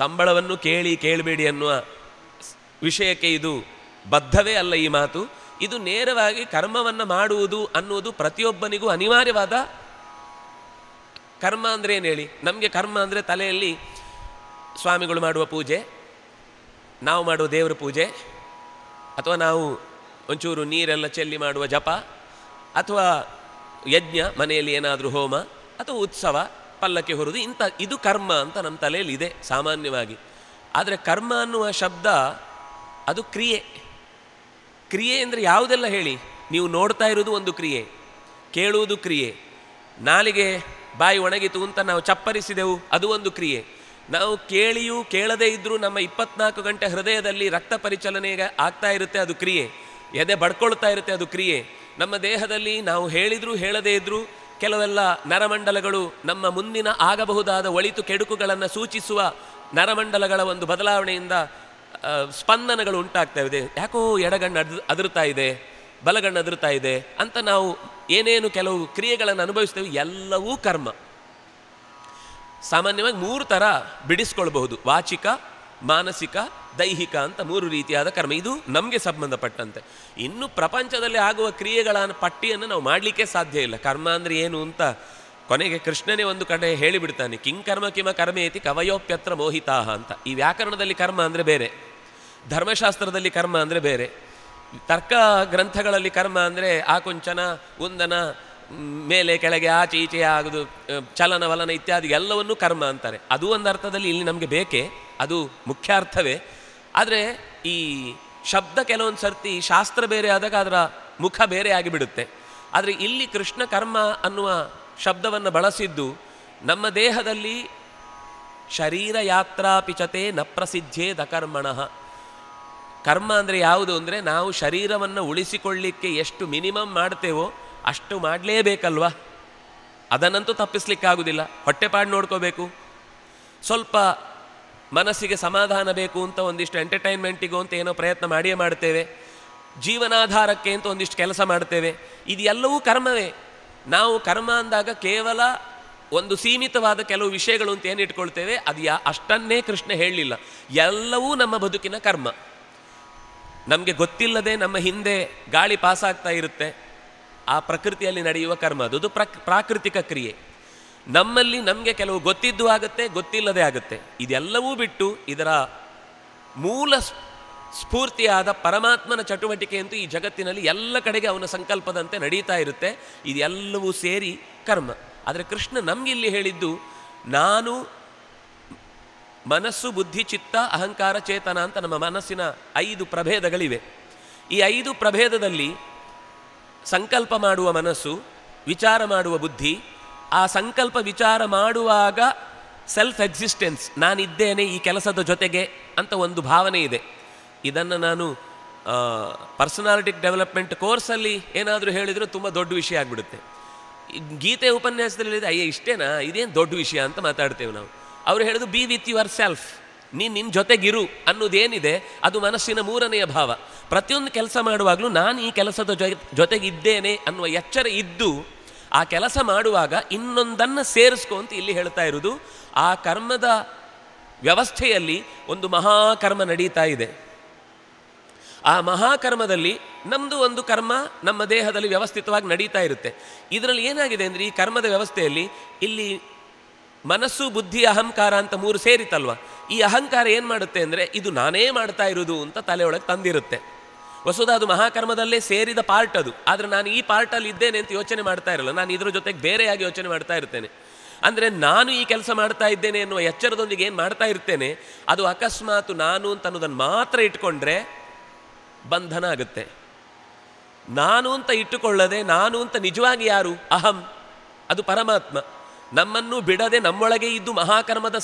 ಸಂಬಳವನ್ನು ಕೇಳಿ ಕೇಳಬೇಡಿ ಅನ್ನುವ ವಿಷಯಕ್ಕೆ ಇದು ಬದ್ಧವೇ ಅಲ್ಲ ಈ ಮಾತು ಇದು ನೇರವಾಗಿ ಕರ್ಮವನ್ನು ಮಾಡುವುದು ಅನ್ನುವುದು ಪ್ರತಿಯೊಬ್ಬನಿಗೂ ಅನಿವಾರ್ಯವಾದ ಕರ್ಮ ಅಂದರೆ ಏನು ಹೇಳಿ ನಮಗೆ ಕರ್ಮ ಅಂದರೆ ತಲೆಯಲ್ಲಿ ಸ್ವಾಮಿಗಳು ಮಾಡುವ ಪೂಜೆ ನಾವು ಮಾಡುವ ದೇವರ ಪೂಜೆ ಅಥವಾ ನಾವು ಒಂಚೂರು ನೀರೆಲ್ಲ ಚೆಲ್ಲಿ ಮಾಡುವ ಜಪ ಅಥವಾ ಯಜ್ಞ ಮನೆಯಲ್ಲಿ ಏನಾದರೂ ಹೋಮ ಅಥವಾ ಉತ್ಸವ ಪಲ್ಲಕ್ಕೆ ಹೊರದು ಇಂಥ ಇದು ಕರ್ಮ ಅಂತ ನಮ್ಮ ತಲೆಯಲ್ಲಿ ಇದೆ ಸಾಮಾನ್ಯವಾಗಿ ಆದರೆ ಕರ್ಮ ಅನ್ನುವ ಶಬ್ದ ಅದು ಕ್ರಿಯೆ ಕ್ರಿಯೆ ಅಂದರೆ ಯಾವುದೆಲ್ಲ ಹೇಳಿ ನೀವು ನೋಡ್ತಾ ಇರೋದು ಒಂದು ಕ್ರಿಯೆ ಕೇಳುವುದು ಕ್ರಿಯೆ ನಾಲಿಗೆ ಬಾಯಿ ಒಣಗಿತು ಅಂತ ನಾವು ಚಪ್ಪರಿಸಿದೆವು ಅದು ಒಂದು ಕ್ರಿಯೆ ನಾವು ಕೇಳಿಯೂ ಕೇಳದೇ ಇದ್ದರೂ ನಮ್ಮ ಇಪ್ಪತ್ನಾಲ್ಕು ಗಂಟೆ ಹೃದಯದಲ್ಲಿ ರಕ್ತ ಪರಿಚಲನೆಗೆ ಆಗ್ತಾ ಇರುತ್ತೆ ಅದು ಕ್ರಿಯೆ ಎದೆ ಬಡ್ಕೊಳ್ತಾ ಇರುತ್ತೆ ಅದು ಕ್ರಿಯೆ ನಮ್ಮ ದೇಹದಲ್ಲಿ ನಾವು ಹೇಳಿದರೂ ಹೇಳದೇ ಇದ್ದರೂ ಕೆಲವೆಲ್ಲ ನರಮಂಡಲಗಳು ನಮ್ಮ ಮುಂದಿನ ಆಗಬಹುದಾದ ಒಳಿತು ಕೆಡುಕುಗಳನ್ನು ಸೂಚಿಸುವ ನರಮಂಡಲಗಳ ಒಂದು ಬದಲಾವಣೆಯಿಂದ ಸ್ಪಂದನಗಳು ಉಂಟಾಗ್ತಾ ಇದೆ ಯಾಕೋ ಎಡಗಣ್ಣು ಅದ್ ಅದಿರ್ತಾ ಇದೆ ಬಲಗಣ್ಣು ಅದರ್ತಾ ಇದೆ ಅಂತ ನಾವು ಏನೇನು ಕೆಲವು ಕ್ರಿಯೆಗಳನ್ನು ಅನುಭವಿಸ್ತೇವೆ ಎಲ್ಲವೂ ಕರ್ಮ ಸಾಮಾನ್ಯವಾಗಿ ಮೂರು ಥರ ಬಿಡಿಸ್ಕೊಳ್ಬಹುದು ವಾಚಿಕ ಮಾನಸಿಕ ದೈಹಿಕ ಅಂತ ಮೂರು ರೀತಿಯಾದ ಕರ್ಮ ಇದು ನಮಗೆ ಸಂಬಂಧಪಟ್ಟಂತೆ ಇನ್ನು ಪ್ರಪಂಚದಲ್ಲಿ ಆಗುವ ಕ್ರಿಯೆಗಳ ಪಟ್ಟಿಯನ್ನು ನಾವು ಮಾಡಲಿಕ್ಕೆ ಸಾಧ್ಯ ಇಲ್ಲ ಕರ್ಮ ಅಂದರೆ ಏನು ಅಂತ ಕೊನೆಗೆ ಕೃಷ್ಣನೇ ಒಂದು ಕಡೆ ಹೇಳಿಬಿಡ್ತಾನೆ ಕಿಂ ಕರ್ಮ ಕಿಮ ಕರ್ಮೇತಿ ಕವಯೋಪ್ಯತ್ರ ಮೋಹಿತಾಹ ಅಂತ ಈ ವ್ಯಾಕರಣದಲ್ಲಿ ಕರ್ಮ ಅಂದರೆ ಬೇರೆ ಧರ್ಮಶಾಸ್ತ್ರದಲ್ಲಿ ಕರ್ಮ ಅಂದರೆ ಬೇರೆ ತರ್ಕ ಗ್ರಂಥಗಳಲ್ಲಿ ಕರ್ಮ ಅಂದರೆ ಆಕುಂಚನ ಉಂದನ ಮೇಲೆ ಕೆಳಗೆ ಆಚೆ ಈಚೆ ಆಗೋದು ಚಲನ ಇತ್ಯಾದಿ ಎಲ್ಲವನ್ನೂ ಕರ್ಮ ಅಂತಾರೆ ಅದು ಒಂದು ಅರ್ಥದಲ್ಲಿ ಇಲ್ಲಿ ನಮಗೆ ಬೇಕೇ ಅದು ಮುಖ್ಯ ಅರ್ಥವೇ ಆದರೆ ಈ ಶಬ್ದ ಕೆಲವೊಂದು ಸರ್ತಿ ಶಾಸ್ತ್ರ ಬೇರೆ ಆದಾಗ ಅದರ ಮುಖ ಬೇರೆ ಆಗಿಬಿಡುತ್ತೆ ಆದರೆ ಇಲ್ಲಿ ಕೃಷ್ಣ ಕರ್ಮ ಅನ್ನುವ ಶಬ್ದವನ್ನು ಬಳಸಿದ್ದು ನಮ್ಮ ದೇಹದಲ್ಲಿ ಶರೀರ ಯಾತ್ರಾಪಿಚತೆ ನ ಪ್ರಸಿದ್ಧೇ ದಕರ್ಮಣಃ ಕರ್ಮ ಅಂದರೆ ಯಾವುದು ಅಂದರೆ ನಾವು ಶರೀರವನ್ನು ಉಳಿಸಿಕೊಳ್ಳಿಕ್ಕೆ ಎಷ್ಟು ಮಿನಿಮಮ್ ಮಾಡ್ತೇವೋ ಅಷ್ಟು ಮಾಡಲೇಬೇಕಲ್ವಾ ಅದನ್ನಂತೂ ತಪ್ಪಿಸ್ಲಿಕ್ಕಾಗುವುದಿಲ್ಲ ಹೊಟ್ಟೆಪಾಡು ನೋಡ್ಕೋಬೇಕು ಸ್ವಲ್ಪ ಮನಸ್ಸಿಗೆ ಸಮಾಧಾನ ಬೇಕು ಅಂತ ಒಂದಿಷ್ಟು ಎಂಟರ್ಟೈನ್ಮೆಂಟಿಗೂ ಅಂತ ಏನೋ ಪ್ರಯತ್ನ ಮಾಡಿಯೇ ಮಾಡ್ತೇವೆ ಜೀವನಾಧಾರಕ್ಕೆ ಅಂತ ಒಂದಿಷ್ಟು ಕೆಲಸ ಮಾಡ್ತೇವೆ ಇದೆಲ್ಲವೂ ಕರ್ಮವೇ ನಾವು ಕರ್ಮ ಅಂದಾಗ ಕೇವಲ ಒಂದು ಸೀಮಿತವಾದ ಕೆಲವು ವಿಷಯಗಳು ಅಂತ ಏನು ಇಟ್ಕೊಳ್ತೇವೆ ಅದು ಯಾ ಅಷ್ಟನ್ನೇ ಕೃಷ್ಣ ಹೇಳಲಿಲ್ಲ ಎಲ್ಲವೂ ನಮ್ಮ ಬದುಕಿನ ಕರ್ಮ ನಮಗೆ ಗೊತ್ತಿಲ್ಲದೆ ನಮ್ಮ ಹಿಂದೆ ಗಾಳಿ ಪಾಸಾಗ್ತಾ ಇರುತ್ತೆ ಆ ಪ್ರಕೃತಿಯಲ್ಲಿ ನಡೆಯುವ ಕರ್ಮ ಅದು ಪ್ರಕ್ ಪ್ರಾಕೃತಿಕ ಕ್ರಿಯೆ ನಮ್ಮಲ್ಲಿ ನಮಗೆ ಕೆಲವು ಗೊತ್ತಿದ್ದು ಆಗುತ್ತೆ ಗೊತ್ತಿಲ್ಲದೆ ಆಗುತ್ತೆ ಇದೆಲ್ಲವೂ ಬಿಟ್ಟು ಇದರ ಮೂಲ ಸ್ಫೂರ್ತಿಯಾದ ಪರಮಾತ್ಮನ ಚಟುವಟಿಕೆಯಂತೂ ಈ ಜಗತ್ತಿನಲ್ಲಿ ಎಲ್ಲ ಕಡೆಗೆ ಅವನ ಸಂಕಲ್ಪದಂತೆ ನಡೀತಾ ಇರುತ್ತೆ ಇದೆಲ್ಲವೂ ಸೇರಿ ಕರ್ಮ ಆದರೆ ಕೃಷ್ಣ ನಮಗಿಲ್ಲಿ ಹೇಳಿದ್ದು ನಾನು ಮನಸ್ಸು ಬುದ್ಧಿ ಚಿತ್ತ ಅಹಂಕಾರ ಚೇತನ ಅಂತ ನಮ್ಮ ಮನಸ್ಸಿನ ಐದು ಪ್ರಭೇದಗಳಿವೆ ಈ ಐದು ಪ್ರಭೇದದಲ್ಲಿ ಸಂಕಲ್ಪ ಮಾಡುವ ಮನಸ್ಸು ವಿಚಾರ ಮಾಡುವ ಬುದ್ಧಿ ಆ ಸಂಕಲ್ಪ ವಿಚಾರ ಮಾಡುವಾಗ ಸೆಲ್ಫ್ ಎಕ್ಸಿಸ್ಟೆನ್ಸ್ ನಾನಿದ್ದೇನೆ ಈ ಕೆಲಸದ ಜೊತೆಗೆ ಅಂತ ಒಂದು ಭಾವನೆ ಇದೆ ಇದನ್ನು ನಾನು ಪರ್ಸನಾಲಿಟಿ ಡೆವಲಪ್ಮೆಂಟ್ ಕೋರ್ಸಲ್ಲಿ ಏನಾದರೂ ಹೇಳಿದರೂ ತುಂಬ ದೊಡ್ಡ ವಿಷಯ ಆಗಿಬಿಡುತ್ತೆ ಗೀತೆ ಉಪನ್ಯಾಸದಲ್ಲಿ ಅಯ್ಯ ಇಷ್ಟೇನಾ ಇದೇನು ದೊಡ್ಡ ವಿಷಯ ಅಂತ ಮಾತಾಡ್ತೇವೆ ನಾವು ಅವರು ಹೇಳೋದು ಬಿ ವಿತ್ ಯುವರ್ ಸೆಲ್ಫ್ ನೀನು ನಿನ್ನ ಜೊತೆಗಿರು ಅನ್ನೋದೇನಿದೆ ಅದು ಮನಸ್ಸಿನ ಮೂರನೆಯ ಭಾವ ಪ್ರತಿಯೊಂದು ಕೆಲಸ ಮಾಡುವಾಗಲೂ ನಾನು ಈ ಕೆಲಸದ ಜೊ ಜೊತೆಗಿದ್ದೇನೆ ಅನ್ನುವ ಎಚ್ಚರ ಇದ್ದು ಆ ಕೆಲಸ ಮಾಡುವಾಗ ಇನ್ನೊಂದನ್ನು ಸೇರಿಸ್ಕೊ ಅಂತ ಇಲ್ಲಿ ಹೇಳ್ತಾ ಇರುವುದು ಆ ಕರ್ಮದ ವ್ಯವಸ್ಥೆಯಲ್ಲಿ ಒಂದು ಮಹಾಕರ್ಮ ನಡೀತಾ ಇದೆ ಆ ಮಹಾಕರ್ಮದಲ್ಲಿ ನಮ್ಮದು ಒಂದು ಕರ್ಮ ನಮ್ಮ ದೇಹದಲ್ಲಿ ವ್ಯವಸ್ಥಿತವಾಗಿ ನಡೀತಾ ಇರುತ್ತೆ ಇದರಲ್ಲಿ ಏನಾಗಿದೆ ಅಂದರೆ ಈ ಕರ್ಮದ ವ್ಯವಸ್ಥೆಯಲ್ಲಿ ಇಲ್ಲಿ ಮನಸ್ಸು ಬುದ್ಧಿ ಅಹಂಕಾರ ಅಂತ ಮೂರು ಸೇರಿತಲ್ವ ಈ ಅಹಂಕಾರ ಏನು ಮಾಡುತ್ತೆ ಅಂದರೆ ಇದು ನಾನೇ ಮಾಡ್ತಾ ಇರೋದು ಅಂತ ತಲೆಯೊಳಗೆ ತಂದಿರುತ್ತೆ ವಸುದ ಅದು ಮಹಾಕರ್ಮದಲ್ಲೇ ಸೇರಿದ ಪಾರ್ಟ್ ಅದು ಆದರೆ ನಾನು ಈ ಪಾರ್ಟಲ್ಲಿ ಇದ್ದೇನೆ ಅಂತ ಯೋಚನೆ ಮಾಡ್ತಾ ಇರಲ್ಲ ನಾನು ಇದ್ರ ಜೊತೆಗೆ ಬೇರೆಯಾಗಿ ಯೋಚನೆ ಮಾಡ್ತಾ ಇರ್ತೇನೆ ಅಂದರೆ ನಾನು ಈ ಕೆಲಸ ಮಾಡ್ತಾ ಇದ್ದೇನೆ ಎನ್ನುವ ಎಚ್ಚರದೊಂದಿಗೆ ಏನು ಮಾಡ್ತಾ ಇರ್ತೇನೆ ಅದು ಅಕಸ್ಮಾತ್ ನಾನು ಅಂತ ಅನ್ನೋದನ್ನು ಮಾತ್ರ ಇಟ್ಕೊಂಡ್ರೆ ಬಂಧನ ಆಗುತ್ತೆ ನಾನು ಅಂತ ಇಟ್ಟುಕೊಳ್ಳದೆ ನಾನು ಅಂತ ನಿಜವಾಗಿ ಯಾರು ಅಹಂ ಅದು ಪರಮಾತ್ಮ ನಮ್ಮನ್ನು ಬಿಡದೆ ನಮ್ಮೊಳಗೆ ಇದ್ದು ಮಹಾಕರ್ಮದ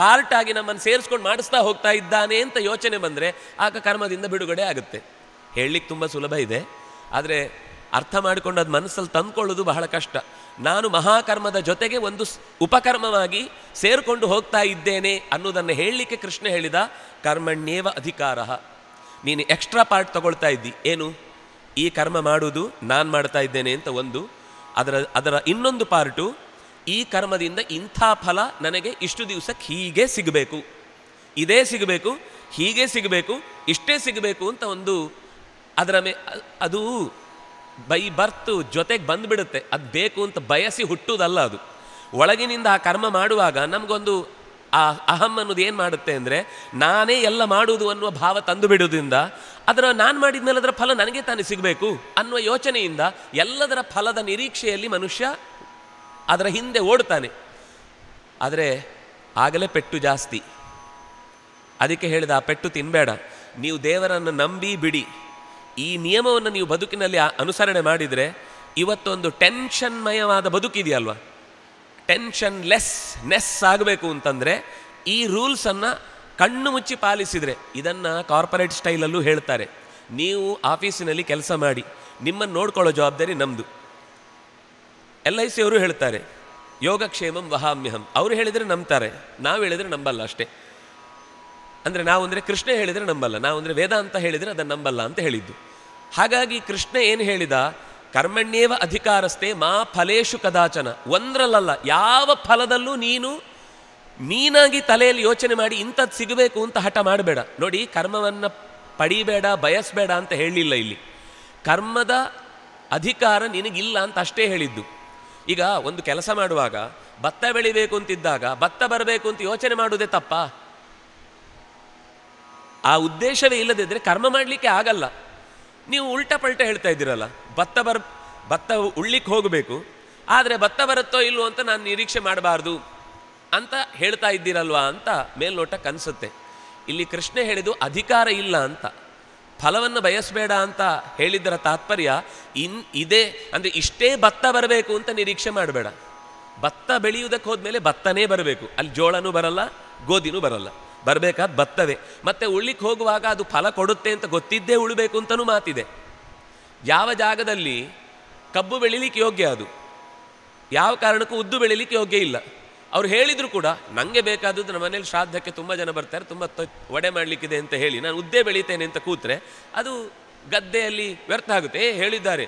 ಪಾರ್ಟ್ ಆಗಿ ನಮ್ಮನ್ನು ಸೇರಿಸ್ಕೊಂಡು ಮಾಡಿಸ್ತಾ ಹೋಗ್ತಾ ಇದ್ದಾನೆ ಅಂತ ಯೋಚನೆ ಬಂದರೆ ಆಗ ಕರ್ಮದಿಂದ ಬಿಡುಗಡೆ ಆಗುತ್ತೆ ಹೇಳಲಿಕ್ಕೆ ತುಂಬ ಸುಲಭ ಇದೆ ಆದರೆ ಅರ್ಥ ಮಾಡಿಕೊಂಡು ಅದು ಮನಸ್ಸಲ್ಲಿ ತಂದ್ಕೊಳ್ಳೋದು ಬಹಳ ಕಷ್ಟ ನಾನು ಮಹಾಕರ್ಮದ ಜೊತೆಗೆ ಒಂದು ಉಪಕರ್ಮವಾಗಿ ಸೇರಿಕೊಂಡು ಹೋಗ್ತಾ ಇದ್ದೇನೆ ಅನ್ನೋದನ್ನು ಹೇಳಲಿಕ್ಕೆ ಕೃಷ್ಣ ಹೇಳಿದ ಕರ್ಮಣ್ಯೇವ ಅಧಿಕಾರ ನೀನು ಎಕ್ಸ್ಟ್ರಾ ಪಾರ್ಟ್ ತಗೊಳ್ತಾ ಇದ್ದಿ ಏನು ಈ ಕರ್ಮ ಮಾಡುವುದು ನಾನು ಮಾಡ್ತಾ ಇದ್ದೇನೆ ಅಂತ ಒಂದು ಅದರ ಅದರ ಇನ್ನೊಂದು ಪಾರ್ಟು ಈ ಕರ್ಮದಿಂದ ಇಂಥ ಫಲ ನನಗೆ ಇಷ್ಟು ದಿವಸಕ್ಕೆ ಹೀಗೆ ಸಿಗಬೇಕು ಇದೇ ಸಿಗಬೇಕು ಹೀಗೆ ಸಿಗಬೇಕು ಇಷ್ಟೇ ಸಿಗಬೇಕು ಅಂತ ಒಂದು ಅದರ ಮೇ ಅದು ಬೈ ಬರ್ತು ಜೊತೆಗೆ ಬಂದುಬಿಡುತ್ತೆ ಅದು ಬೇಕು ಅಂತ ಬಯಸಿ ಹುಟ್ಟುವುದಲ್ಲ ಅದು ಒಳಗಿನಿಂದ ಆ ಕರ್ಮ ಮಾಡುವಾಗ ನಮಗೊಂದು ಆ ಅಹಂ ಅನ್ನೋದು ಏನು ಮಾಡುತ್ತೆ ಅಂದರೆ ನಾನೇ ಎಲ್ಲ ಮಾಡುವುದು ಅನ್ನುವ ಭಾವ ತಂದು ಬಿಡೋದ್ರಿಂದ ಅದರ ನಾನು ಮೇಲೆ ಅದರ ಫಲ ನನಗೆ ತಾನೇ ಸಿಗಬೇಕು ಅನ್ನುವ ಯೋಚನೆಯಿಂದ ಎಲ್ಲದರ ಫಲದ ನಿರೀಕ್ಷೆಯಲ್ಲಿ ಮನುಷ್ಯ ಅದರ ಹಿಂದೆ ಓಡ್ತಾನೆ ಆದರೆ ಆಗಲೇ ಪೆಟ್ಟು ಜಾಸ್ತಿ ಅದಕ್ಕೆ ಹೇಳಿದ ಆ ಪೆಟ್ಟು ತಿನ್ನಬೇಡ ನೀವು ದೇವರನ್ನು ನಂಬಿ ಬಿಡಿ ಈ ನಿಯಮವನ್ನು ನೀವು ಬದುಕಿನಲ್ಲಿ ಅನುಸರಣೆ ಮಾಡಿದರೆ ಇವತ್ತೊಂದು ಟೆನ್ಷನ್ಮಯವಾದ ಬದುಕಿದೆಯಲ್ವಾ ಟೆನ್ಷನ್ ಲೆಸ್ ನೆಸ್ ಆಗಬೇಕು ಅಂತಂದರೆ ಈ ರೂಲ್ಸನ್ನು ಕಣ್ಣು ಮುಚ್ಚಿ ಪಾಲಿಸಿದರೆ ಇದನ್ನು ಕಾರ್ಪೊರೇಟ್ ಸ್ಟೈಲಲ್ಲೂ ಹೇಳ್ತಾರೆ ನೀವು ಆಫೀಸಿನಲ್ಲಿ ಕೆಲಸ ಮಾಡಿ ನಿಮ್ಮನ್ನು ನೋಡ್ಕೊಳ್ಳೋ ಜವಾಬ್ದಾರಿ ನಮ್ಮದು ಎಲ್ ಐ ಸಿ ಅವರು ಹೇಳ್ತಾರೆ ಯೋಗಕ್ಷೇಮಂ ವಹಾಮ್ಯಹಂ ಅವರು ಹೇಳಿದರೆ ನಂಬ್ತಾರೆ ನಾವು ಹೇಳಿದರೆ ನಂಬಲ್ಲ ಅಷ್ಟೇ ಅಂದರೆ ನಾವು ಅಂದರೆ ಕೃಷ್ಣ ಹೇಳಿದರೆ ನಂಬಲ್ಲ ನಾವು ಅಂದರೆ ವೇದ ಅಂತ ಹೇಳಿದರೆ ಅದನ್ನು ನಂಬಲ್ಲ ಅಂತ ಹೇಳಿದ್ದು ಹಾಗಾಗಿ ಕೃಷ್ಣ ಏನು ಹೇಳಿದ ಕರ್ಮಣ್ಯೇವ ಅಧಿಕಾರಸ್ಥೆ ಮಾ ಫಲೇಶು ಕದಾಚನ ಒಂದರಲ್ಲ ಯಾವ ಫಲದಲ್ಲೂ ನೀನು ನೀನಾಗಿ ತಲೆಯಲ್ಲಿ ಯೋಚನೆ ಮಾಡಿ ಇಂಥದ್ದು ಸಿಗಬೇಕು ಅಂತ ಹಠ ಮಾಡಬೇಡ ನೋಡಿ ಕರ್ಮವನ್ನು ಪಡಿಬೇಡ ಬಯಸಬೇಡ ಅಂತ ಹೇಳಲಿಲ್ಲ ಇಲ್ಲಿ ಕರ್ಮದ ಅಧಿಕಾರ ನಿನಗಿಲ್ಲ ಅಂತ ಅಷ್ಟೇ ಹೇಳಿದ್ದು ಈಗ ಒಂದು ಕೆಲಸ ಮಾಡುವಾಗ ಭತ್ತ ಬೆಳಿಬೇಕು ಅಂತಿದ್ದಾಗ ಭತ್ತ ಬರಬೇಕು ಅಂತ ಯೋಚನೆ ಮಾಡುವುದೇ ತಪ್ಪ ಆ ಉದ್ದೇಶವೇ ಇಲ್ಲದಿದ್ದರೆ ಕರ್ಮ ಮಾಡಲಿಕ್ಕೆ ಆಗಲ್ಲ ನೀವು ಉಲ್ಟಾ ಪಲ್ಟಾ ಹೇಳ್ತಾ ಇದ್ದೀರಲ್ಲ ಭತ್ತ ಬರ್ ಭತ್ತ ಉಳ್ಳಿಕ್ಕೆ ಹೋಗಬೇಕು ಆದರೆ ಭತ್ತ ಬರುತ್ತೋ ಇಲ್ಲೋ ಅಂತ ನಾನು ನಿರೀಕ್ಷೆ ಮಾಡಬಾರ್ದು ಅಂತ ಹೇಳ್ತಾ ಇದ್ದೀರಲ್ವಾ ಅಂತ ಮೇಲ್ನೋಟ ಕನಸುತ್ತೆ ಇಲ್ಲಿ ಕೃಷ್ಣ ಹೇಳಿದು ಅಧಿಕಾರ ಇಲ್ಲ ಅಂತ ಫಲವನ್ನು ಬಯಸಬೇಡ ಅಂತ ಹೇಳಿದ್ದರ ತಾತ್ಪರ್ಯ ಇನ್ ಇದೇ ಅಂದರೆ ಇಷ್ಟೇ ಭತ್ತ ಬರಬೇಕು ಅಂತ ನಿರೀಕ್ಷೆ ಮಾಡಬೇಡ ಭತ್ತ ಬೆಳೆಯುವುದಕ್ಕೆ ಹೋದ್ಮೇಲೆ ಭತ್ತನೇ ಬರಬೇಕು ಅಲ್ಲಿ ಜೋಳನೂ ಬರಲ್ಲ ಗೋಧಿನೂ ಬರಲ್ಲ ಬರಬೇಕಾದ ಭತ್ತವೇ ಮತ್ತು ಉಳ್ಳಿಕ್ಕೆ ಹೋಗುವಾಗ ಅದು ಫಲ ಕೊಡುತ್ತೆ ಅಂತ ಗೊತ್ತಿದ್ದೇ ಉಳಬೇಕು ಅಂತಲೂ ಮಾತಿದೆ ಯಾವ ಜಾಗದಲ್ಲಿ ಕಬ್ಬು ಬೆಳಿಲಿಕ್ಕೆ ಯೋಗ್ಯ ಅದು ಯಾವ ಕಾರಣಕ್ಕೂ ಉದ್ದು ಬೆಳಿಲಿಕ್ಕೆ ಯೋಗ್ಯ ಇಲ್ಲ ಅವ್ರು ಹೇಳಿದ್ರು ಕೂಡ ನನಗೆ ಬೇಕಾದದ್ದು ನಮ್ಮ ಮನೇಲಿ ಶ್ರಾದ್ದಕ್ಕೆ ತುಂಬ ಜನ ಬರ್ತಾರೆ ತುಂಬ ಒಡೆ ಮಾಡಲಿಕ್ಕಿದೆ ಅಂತ ಹೇಳಿ ನಾನು ಉದ್ದೆ ಬೆಳೀತೇನೆ ಅಂತ ಕೂತ್ರೆ ಅದು ಗದ್ದೆಯಲ್ಲಿ ವ್ಯರ್ಥ ಆಗುತ್ತೆ ಹೇಳಿದ್ದಾರೆ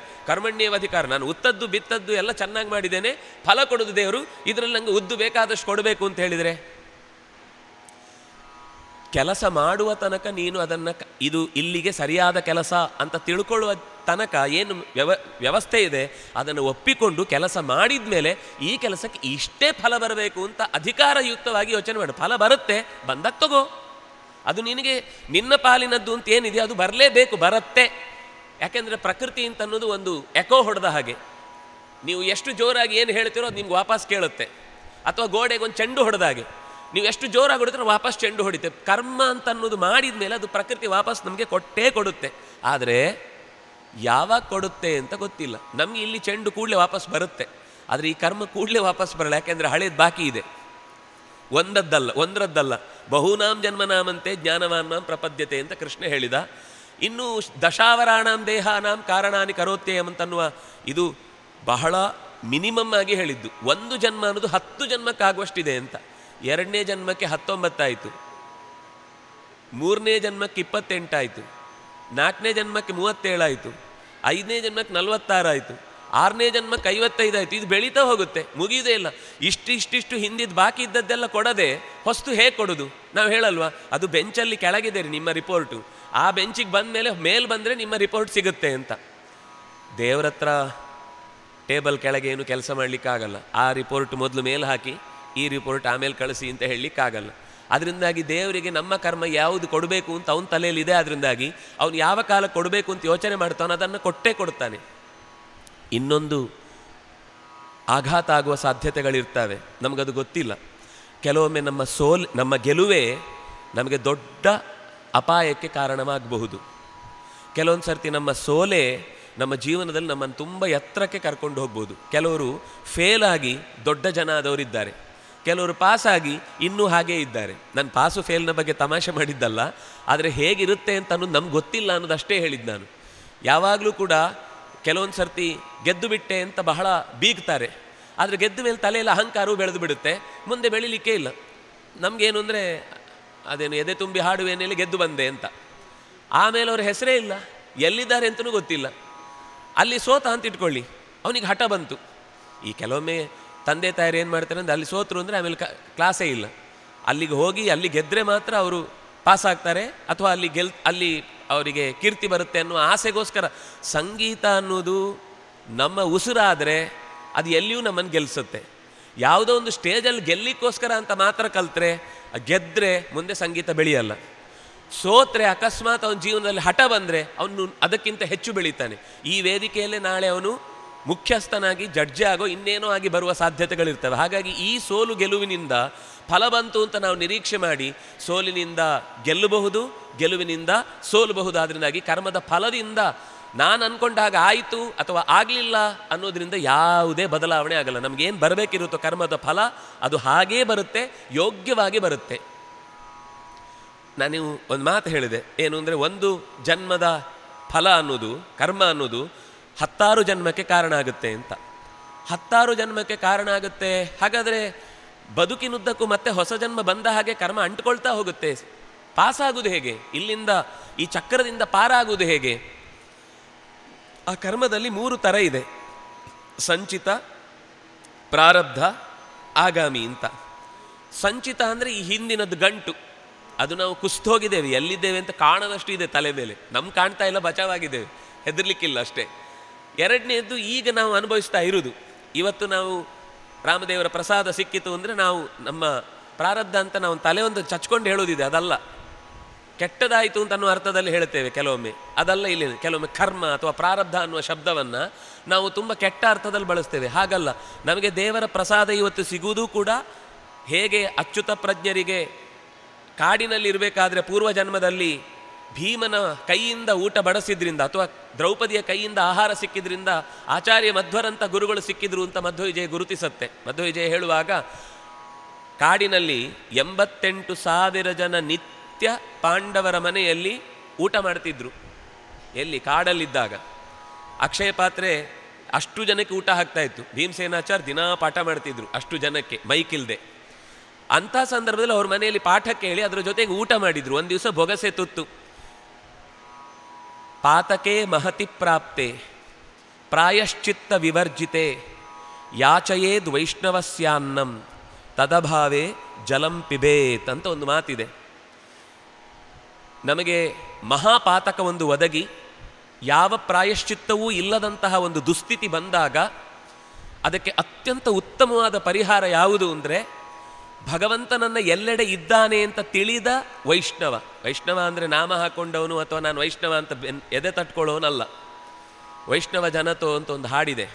ಅಧಿಕಾರ ನಾನು ಉತ್ತದ್ದು ಬಿತ್ತದ್ದು ಎಲ್ಲ ಚೆನ್ನಾಗಿ ಮಾಡಿದ್ದೇನೆ ಫಲ ಕೊಡೋದು ದೇವರು ಇದರಲ್ಲಿ ನಂಗೆ ಉದ್ದು ಬೇಕಾದಷ್ಟು ಕೊಡಬೇಕು ಅಂತ ಹೇಳಿದರೆ ಕೆಲಸ ಮಾಡುವ ತನಕ ನೀನು ಅದನ್ನು ಇದು ಇಲ್ಲಿಗೆ ಸರಿಯಾದ ಕೆಲಸ ಅಂತ ತಿಳ್ಕೊಳ್ಳುವ ತನಕ ಏನು ವ್ಯವ ವ್ಯವಸ್ಥೆ ಇದೆ ಅದನ್ನು ಒಪ್ಪಿಕೊಂಡು ಕೆಲಸ ಮಾಡಿದ ಮೇಲೆ ಈ ಕೆಲಸಕ್ಕೆ ಇಷ್ಟೇ ಫಲ ಬರಬೇಕು ಅಂತ ಅಧಿಕಾರಯುಕ್ತವಾಗಿ ಯೋಚನೆ ಮಾಡು ಫಲ ಬರುತ್ತೆ ಬಂದಾಗ ತಗೋ ಅದು ನಿನಗೆ ನಿನ್ನ ಪಾಲಿನದ್ದು ಅಂತ ಏನಿದೆ ಅದು ಬರಲೇಬೇಕು ಬರುತ್ತೆ ಯಾಕೆಂದರೆ ಪ್ರಕೃತಿ ಅಂತ ಅನ್ನೋದು ಒಂದು ಎಕೋ ಹೊಡೆದ ಹಾಗೆ ನೀವು ಎಷ್ಟು ಜೋರಾಗಿ ಏನು ಹೇಳ್ತೀರೋ ಅದು ನಿಮ್ಗೆ ವಾಪಸ್ ಕೇಳುತ್ತೆ ಅಥವಾ ಗೋಡೆಗೆ ಒಂದು ಚೆಂಡು ಹೊಡೆದ ಹಾಗೆ ನೀವು ಎಷ್ಟು ಜೋರಾಗಿ ಹೊಡಿದ್ರೆ ವಾಪಸ್ ಚೆಂಡು ಹೊಡಿತೆ ಕರ್ಮ ಅಂತ ಅನ್ನೋದು ಮಾಡಿದ ಮೇಲೆ ಅದು ಪ್ರಕೃತಿ ವಾಪಸ್ ನಮಗೆ ಕೊಟ್ಟೇ ಕೊಡುತ್ತೆ ಆದರೆ ಯಾವಾಗ ಕೊಡುತ್ತೆ ಅಂತ ಗೊತ್ತಿಲ್ಲ ನಮಗೆ ಇಲ್ಲಿ ಚೆಂಡು ಕೂಡಲೇ ವಾಪಸ್ ಬರುತ್ತೆ ಆದರೆ ಈ ಕರ್ಮ ಕೂಡಲೇ ವಾಪಸ್ ಬರಲ್ಲ ಯಾಕೆಂದರೆ ಹಳೇದು ಬಾಕಿ ಇದೆ ಒಂದದ್ದಲ್ಲ ಒಂದರದ್ದಲ್ಲ ಬಹುನಾಮ್ ಜನ್ಮನಾಮಂತೆ ಜ್ಞಾನವಾನ್ನಾಂ ಪ್ರಪದ್ಯತೆ ಅಂತ ಕೃಷ್ಣ ಹೇಳಿದ ಇನ್ನು ದಶಾವರಾಣಾಂ ದೇಹಾನಾಂ ಕಾರಣಾನಿ ಕರೋತ್ತೆ ಅಂತನ್ನುವ ಇದು ಬಹಳ ಮಿನಿಮಮ್ ಆಗಿ ಹೇಳಿದ್ದು ಒಂದು ಜನ್ಮ ಅನ್ನೋದು ಹತ್ತು ಜನ್ಮಕ್ಕಾಗುವಷ್ಟಿದೆ ಅಂತ ಎರಡನೇ ಜನ್ಮಕ್ಕೆ ಹತ್ತೊಂಬತ್ತಾಯಿತು ಮೂರನೇ ಜನ್ಮಕ್ಕೆ ಇಪ್ಪತ್ತೆಂಟಾಯಿತು ನಾಲ್ಕನೇ ಜನ್ಮಕ್ಕೆ ಮೂವತ್ತೇಳಾಯಿತು ಐದನೇ ಜನ್ಮಕ್ಕೆ ನಲವತ್ತಾರಾಯಿತು ಆರನೇ ಜನ್ಮಕ್ಕೆ ಆಯಿತು ಇದು ಬೆಳೀತಾ ಹೋಗುತ್ತೆ ಮುಗಿಯುವುದೇ ಇಲ್ಲ ಇಷ್ಟಿಷ್ಟಿಷ್ಟು ಹಿಂದಿದ್ದು ಬಾಕಿ ಇದ್ದದ್ದೆಲ್ಲ ಕೊಡದೆ ಹೊಸ್ತು ಹೇಗೆ ಕೊಡೋದು ನಾವು ಹೇಳಲ್ವಾ ಅದು ಬೆಂಚಲ್ಲಿ ಕೆಳಗಿದೆ ರೀ ನಿಮ್ಮ ರಿಪೋರ್ಟು ಆ ಬೆಂಚಿಗೆ ಬಂದ ಮೇಲೆ ಮೇಲೆ ಬಂದರೆ ನಿಮ್ಮ ರಿಪೋರ್ಟ್ ಸಿಗುತ್ತೆ ಅಂತ ದೇವ್ರ ಹತ್ರ ಟೇಬಲ್ ಕೆಳಗೆ ಏನು ಕೆಲಸ ಮಾಡಲಿಕ್ಕಾಗಲ್ಲ ಆ ರಿಪೋರ್ಟ್ ಮೊದಲು ಮೇಲೆ ಹಾಕಿ ಈ ರಿಪೋರ್ಟ್ ಆಮೇಲೆ ಕಳಿಸಿ ಅಂತ ಹೇಳಲಿಕ್ಕಾಗಲ್ಲ ಅದರಿಂದಾಗಿ ದೇವರಿಗೆ ನಮ್ಮ ಕರ್ಮ ಯಾವುದು ಕೊಡಬೇಕು ಅಂತ ಅವನ ಇದೆ ಅದರಿಂದಾಗಿ ಅವನು ಯಾವ ಕಾಲ ಕೊಡಬೇಕು ಅಂತ ಯೋಚನೆ ಮಾಡ್ತಾನೋ ಅದನ್ನು ಕೊಟ್ಟೇ ಕೊಡ್ತಾನೆ ಇನ್ನೊಂದು ಆಘಾತ ಆಗುವ ಸಾಧ್ಯತೆಗಳಿರ್ತವೆ ನಮಗದು ಗೊತ್ತಿಲ್ಲ ಕೆಲವೊಮ್ಮೆ ನಮ್ಮ ಸೋಲ್ ನಮ್ಮ ಗೆಲುವೇ ನಮಗೆ ದೊಡ್ಡ ಅಪಾಯಕ್ಕೆ ಕಾರಣವಾಗಬಹುದು ಕೆಲವೊಂದು ಸರ್ತಿ ನಮ್ಮ ಸೋಲೆ ನಮ್ಮ ಜೀವನದಲ್ಲಿ ನಮ್ಮನ್ನು ತುಂಬ ಎತ್ತರಕ್ಕೆ ಕರ್ಕೊಂಡು ಹೋಗ್ಬೋದು ಕೆಲವರು ಫೇಲ್ ಆಗಿ ದೊಡ್ಡ ಜನ ಆದವರಿದ್ದಾರೆ ಕೆಲವರು ಪಾಸಾಗಿ ಇನ್ನೂ ಹಾಗೇ ಇದ್ದಾರೆ ನಾನು ಪಾಸು ಫೇಲ್ನ ಬಗ್ಗೆ ತಮಾಷೆ ಮಾಡಿದ್ದಲ್ಲ ಆದರೆ ಹೇಗಿರುತ್ತೆ ಅಂತ ಅನ್ನೋದು ನಮ್ಗೆ ಗೊತ್ತಿಲ್ಲ ಅನ್ನೋದಷ್ಟೇ ಹೇಳಿದ್ದು ನಾನು ಯಾವಾಗಲೂ ಕೂಡ ಕೆಲವೊಂದು ಸರ್ತಿ ಗೆದ್ದು ಬಿಟ್ಟೆ ಅಂತ ಬಹಳ ಬೀಗ್ತಾರೆ ಆದರೆ ಗೆದ್ದು ಮೇಲೆ ತಲೆಯಲ್ಲಿ ಅಹಂಕಾರವೂ ಬೆಳೆದು ಬಿಡುತ್ತೆ ಮುಂದೆ ಬೆಳಿಲಿಕ್ಕೆ ಇಲ್ಲ ನಮಗೇನು ಅಂದರೆ ಅದೇನು ಎದೆ ತುಂಬಿ ಹಾಡುವೇನೇಲಿ ಗೆದ್ದು ಬಂದೆ ಅಂತ ಆಮೇಲೆ ಅವ್ರ ಹೆಸರೇ ಇಲ್ಲ ಎಲ್ಲಿದ್ದಾರೆ ಅಂತಲೂ ಗೊತ್ತಿಲ್ಲ ಅಲ್ಲಿ ಸೋತ ಅಂತ ಇಟ್ಕೊಳ್ಳಿ ಅವನಿಗೆ ಹಠ ಬಂತು ಈ ಕೆಲವೊಮ್ಮೆ ತಂದೆ ತಾಯರು ಏನು ಮಾಡ್ತಾರೆ ಅಂದರೆ ಅಲ್ಲಿ ಸೋತರು ಅಂದರೆ ಆಮೇಲೆ ಕ್ಲಾಸೇ ಇಲ್ಲ ಅಲ್ಲಿಗೆ ಹೋಗಿ ಅಲ್ಲಿ ಗೆದ್ದರೆ ಮಾತ್ರ ಅವರು ಪಾಸ್ ಆಗ್ತಾರೆ ಅಥವಾ ಅಲ್ಲಿ ಗೆಲ್ ಅಲ್ಲಿ ಅವರಿಗೆ ಕೀರ್ತಿ ಬರುತ್ತೆ ಅನ್ನೋ ಆಸೆಗೋಸ್ಕರ ಸಂಗೀತ ಅನ್ನೋದು ನಮ್ಮ ಉಸಿರಾದರೆ ಅದು ಎಲ್ಲಿಯೂ ನಮ್ಮನ್ನು ಗೆಲ್ಲಿಸುತ್ತೆ ಯಾವುದೋ ಒಂದು ಸ್ಟೇಜಲ್ಲಿ ಗೆಲ್ಲಿಕ್ಕೋಸ್ಕರ ಅಂತ ಮಾತ್ರ ಕಲ್ತರೆ ಗೆದ್ದರೆ ಮುಂದೆ ಸಂಗೀತ ಬೆಳೆಯಲ್ಲ ಸೋತ್ರೆ ಅಕಸ್ಮಾತ್ ಅವನ ಜೀವನದಲ್ಲಿ ಹಠ ಬಂದರೆ ಅವನು ಅದಕ್ಕಿಂತ ಹೆಚ್ಚು ಬೆಳೀತಾನೆ ಈ ವೇದಿಕೆಯಲ್ಲೇ ನಾಳೆ ಅವನು ಮುಖ್ಯಸ್ಥನಾಗಿ ಜಡ್ಜೆ ಆಗೋ ಇನ್ನೇನೋ ಆಗಿ ಬರುವ ಸಾಧ್ಯತೆಗಳಿರ್ತವೆ ಹಾಗಾಗಿ ಈ ಸೋಲು ಗೆಲುವಿನಿಂದ ಫಲ ಬಂತು ಅಂತ ನಾವು ನಿರೀಕ್ಷೆ ಮಾಡಿ ಸೋಲಿನಿಂದ ಗೆಲ್ಲಬಹುದು ಗೆಲುವಿನಿಂದ ಸೋಲಬಹುದು ಆದ್ರಿಂದಾಗಿ ಕರ್ಮದ ಫಲದಿಂದ ನಾನು ಅಂದ್ಕೊಂಡಾಗ ಆಯಿತು ಅಥವಾ ಆಗಲಿಲ್ಲ ಅನ್ನೋದರಿಂದ ಯಾವುದೇ ಬದಲಾವಣೆ ಆಗಲ್ಲ ನಮಗೇನು ಬರಬೇಕಿರುತ್ತೋ ಕರ್ಮದ ಫಲ ಅದು ಹಾಗೇ ಬರುತ್ತೆ ಯೋಗ್ಯವಾಗಿ ಬರುತ್ತೆ ನಾನು ಒಂದು ಮಾತು ಹೇಳಿದೆ ಏನು ಅಂದರೆ ಒಂದು ಜನ್ಮದ ಫಲ ಅನ್ನೋದು ಕರ್ಮ ಅನ್ನೋದು ಹತ್ತಾರು ಜನ್ಮಕ್ಕೆ ಕಾರಣ ಆಗುತ್ತೆ ಅಂತ ಹತ್ತಾರು ಜನ್ಮಕ್ಕೆ ಕಾರಣ ಆಗುತ್ತೆ ಹಾಗಾದರೆ ಬದುಕಿನುದ್ದಕ್ಕೂ ಮತ್ತೆ ಹೊಸ ಜನ್ಮ ಬಂದ ಹಾಗೆ ಕರ್ಮ ಅಂಟ್ಕೊಳ್ತಾ ಹೋಗುತ್ತೆ ಪಾಸಾಗುವುದು ಹೇಗೆ ಇಲ್ಲಿಂದ ಈ ಚಕ್ರದಿಂದ ಪಾರಾಗುವುದು ಹೇಗೆ ಆ ಕರ್ಮದಲ್ಲಿ ಮೂರು ಥರ ಇದೆ ಸಂಚಿತ ಪ್ರಾರಬ್ಧ ಆಗಾಮಿ ಅಂತ ಸಂಚಿತ ಅಂದರೆ ಈ ಹಿಂದಿನದ್ದು ಗಂಟು ಅದು ನಾವು ಕುಸ್ತೋಗಿದ್ದೇವೆ ಎಲ್ಲಿದ್ದೇವೆ ಅಂತ ಕಾಣದಷ್ಟು ಇದೆ ತಲೆ ಮೇಲೆ ನಮ್ಗೆ ಕಾಣ್ತಾ ಇಲ್ಲ ಬಚಾವಾಗಿದ್ದೇವೆ ಹೆದರ್ಲಿಕ್ಕಿಲ್ಲ ಅಷ್ಟೇ ಎರಡನೇದ್ದು ಈಗ ನಾವು ಅನುಭವಿಸ್ತಾ ಇರುವುದು ಇವತ್ತು ನಾವು ರಾಮದೇವರ ಪ್ರಸಾದ ಸಿಕ್ಕಿತು ಅಂದರೆ ನಾವು ನಮ್ಮ ಪ್ರಾರಬ್ಧ ಅಂತ ನಾವು ತಲೆ ಒಂದು ಚಚ್ಕೊಂಡು ಹೇಳೋದಿದೆ ಅದಲ್ಲ ಕೆಟ್ಟದಾಯಿತು ಅಂತ ಅನ್ನೋ ಅರ್ಥದಲ್ಲಿ ಹೇಳ್ತೇವೆ ಕೆಲವೊಮ್ಮೆ ಅದಲ್ಲ ಇಲ್ಲಿ ಕೆಲವೊಮ್ಮೆ ಕರ್ಮ ಅಥವಾ ಪ್ರಾರಬ್ಧ ಅನ್ನುವ ಶಬ್ದವನ್ನು ನಾವು ತುಂಬ ಕೆಟ್ಟ ಅರ್ಥದಲ್ಲಿ ಬಳಸ್ತೇವೆ ಹಾಗಲ್ಲ ನಮಗೆ ದೇವರ ಪ್ರಸಾದ ಇವತ್ತು ಸಿಗುವುದೂ ಕೂಡ ಹೇಗೆ ಅಚ್ಯುತ ಪ್ರಜ್ಞರಿಗೆ ಕಾಡಿನಲ್ಲಿ ಇರಬೇಕಾದ್ರೆ ಪೂರ್ವಜನ್ಮದಲ್ಲಿ ಭೀಮನ ಕೈಯಿಂದ ಊಟ ಬಡಿಸಿದ್ರಿಂದ ಅಥವಾ ದ್ರೌಪದಿಯ ಕೈಯಿಂದ ಆಹಾರ ಸಿಕ್ಕಿದ್ರಿಂದ ಆಚಾರ್ಯ ಮಧ್ವರಂತ ಗುರುಗಳು ಸಿಕ್ಕಿದ್ರು ಅಂತ ಮಧ್ವವಿಜಯ ಗುರುತಿಸತ್ತೆ ಮಧ್ವವಿಜಯ ಹೇಳುವಾಗ ಕಾಡಿನಲ್ಲಿ ಎಂಬತ್ತೆಂಟು ಸಾವಿರ ಜನ ನಿತ್ಯ ಪಾಂಡವರ ಮನೆಯಲ್ಲಿ ಊಟ ಮಾಡ್ತಿದ್ರು ಎಲ್ಲಿ ಕಾಡಲ್ಲಿದ್ದಾಗ ಅಕ್ಷಯ ಪಾತ್ರೆ ಅಷ್ಟು ಜನಕ್ಕೆ ಊಟ ಹಾಕ್ತಾ ಇತ್ತು ಭೀಮಸೇನಾಚಾರ್ ದಿನಾ ಪಾಠ ಮಾಡ್ತಿದ್ರು ಅಷ್ಟು ಜನಕ್ಕೆ ಮೈಕಿಲ್ದೆ ಅಂಥ ಸಂದರ್ಭದಲ್ಲಿ ಅವ್ರ ಮನೆಯಲ್ಲಿ ಪಾಠ ಕೇಳಿ ಅದರ ಜೊತೆಗೆ ಊಟ ಮಾಡಿದ್ರು ಒಂದು ದಿವಸ ಬೊಗಸೆ ತುತ್ತು ಪಾತಕೇ ಮಹತಿ ಪ್ರಾಪ್ತೆ ಪ್ರಾಯಶ್ಚಿತ್ತ ವಿವರ್ಜಿತೆ ಯಾಚಯೇದ್ ವೈಷ್ಣವಸ್ಯಾನ್ನಂ ತದಭಾವೆ ಜಲಂ ಪಿಬೇತ್ ಅಂತ ಒಂದು ಮಾತಿದೆ ನಮಗೆ ಮಹಾಪಾತಕ ಒಂದು ಒದಗಿ ಯಾವ ಪ್ರಾಯಶ್ಚಿತ್ತವೂ ಇಲ್ಲದಂತಹ ಒಂದು ದುಸ್ಥಿತಿ ಬಂದಾಗ ಅದಕ್ಕೆ ಅತ್ಯಂತ ಉತ್ತಮವಾದ ಪರಿಹಾರ ಯಾವುದು ಅಂದರೆ ಭಗವಂತನನ್ನ ಎಲ್ಲೆಡೆ ಇದ್ದಾನೆ ಅಂತ ತಿಳಿದ ವೈಷ್ಣವ ವೈಷ್ಣವ ಅಂದರೆ ನಾಮ ಹಾಕೊಂಡವನು ಅಥವಾ ನಾನು ವೈಷ್ಣವ ಅಂತ ಬೆನ್ ಎದೆ ತಟ್ಕೊಳ್ಳೋನಲ್ಲ ವೈಷ್ಣವ ಜನತೋ ಅಂತ ಒಂದು ಹಾಡಿದೆ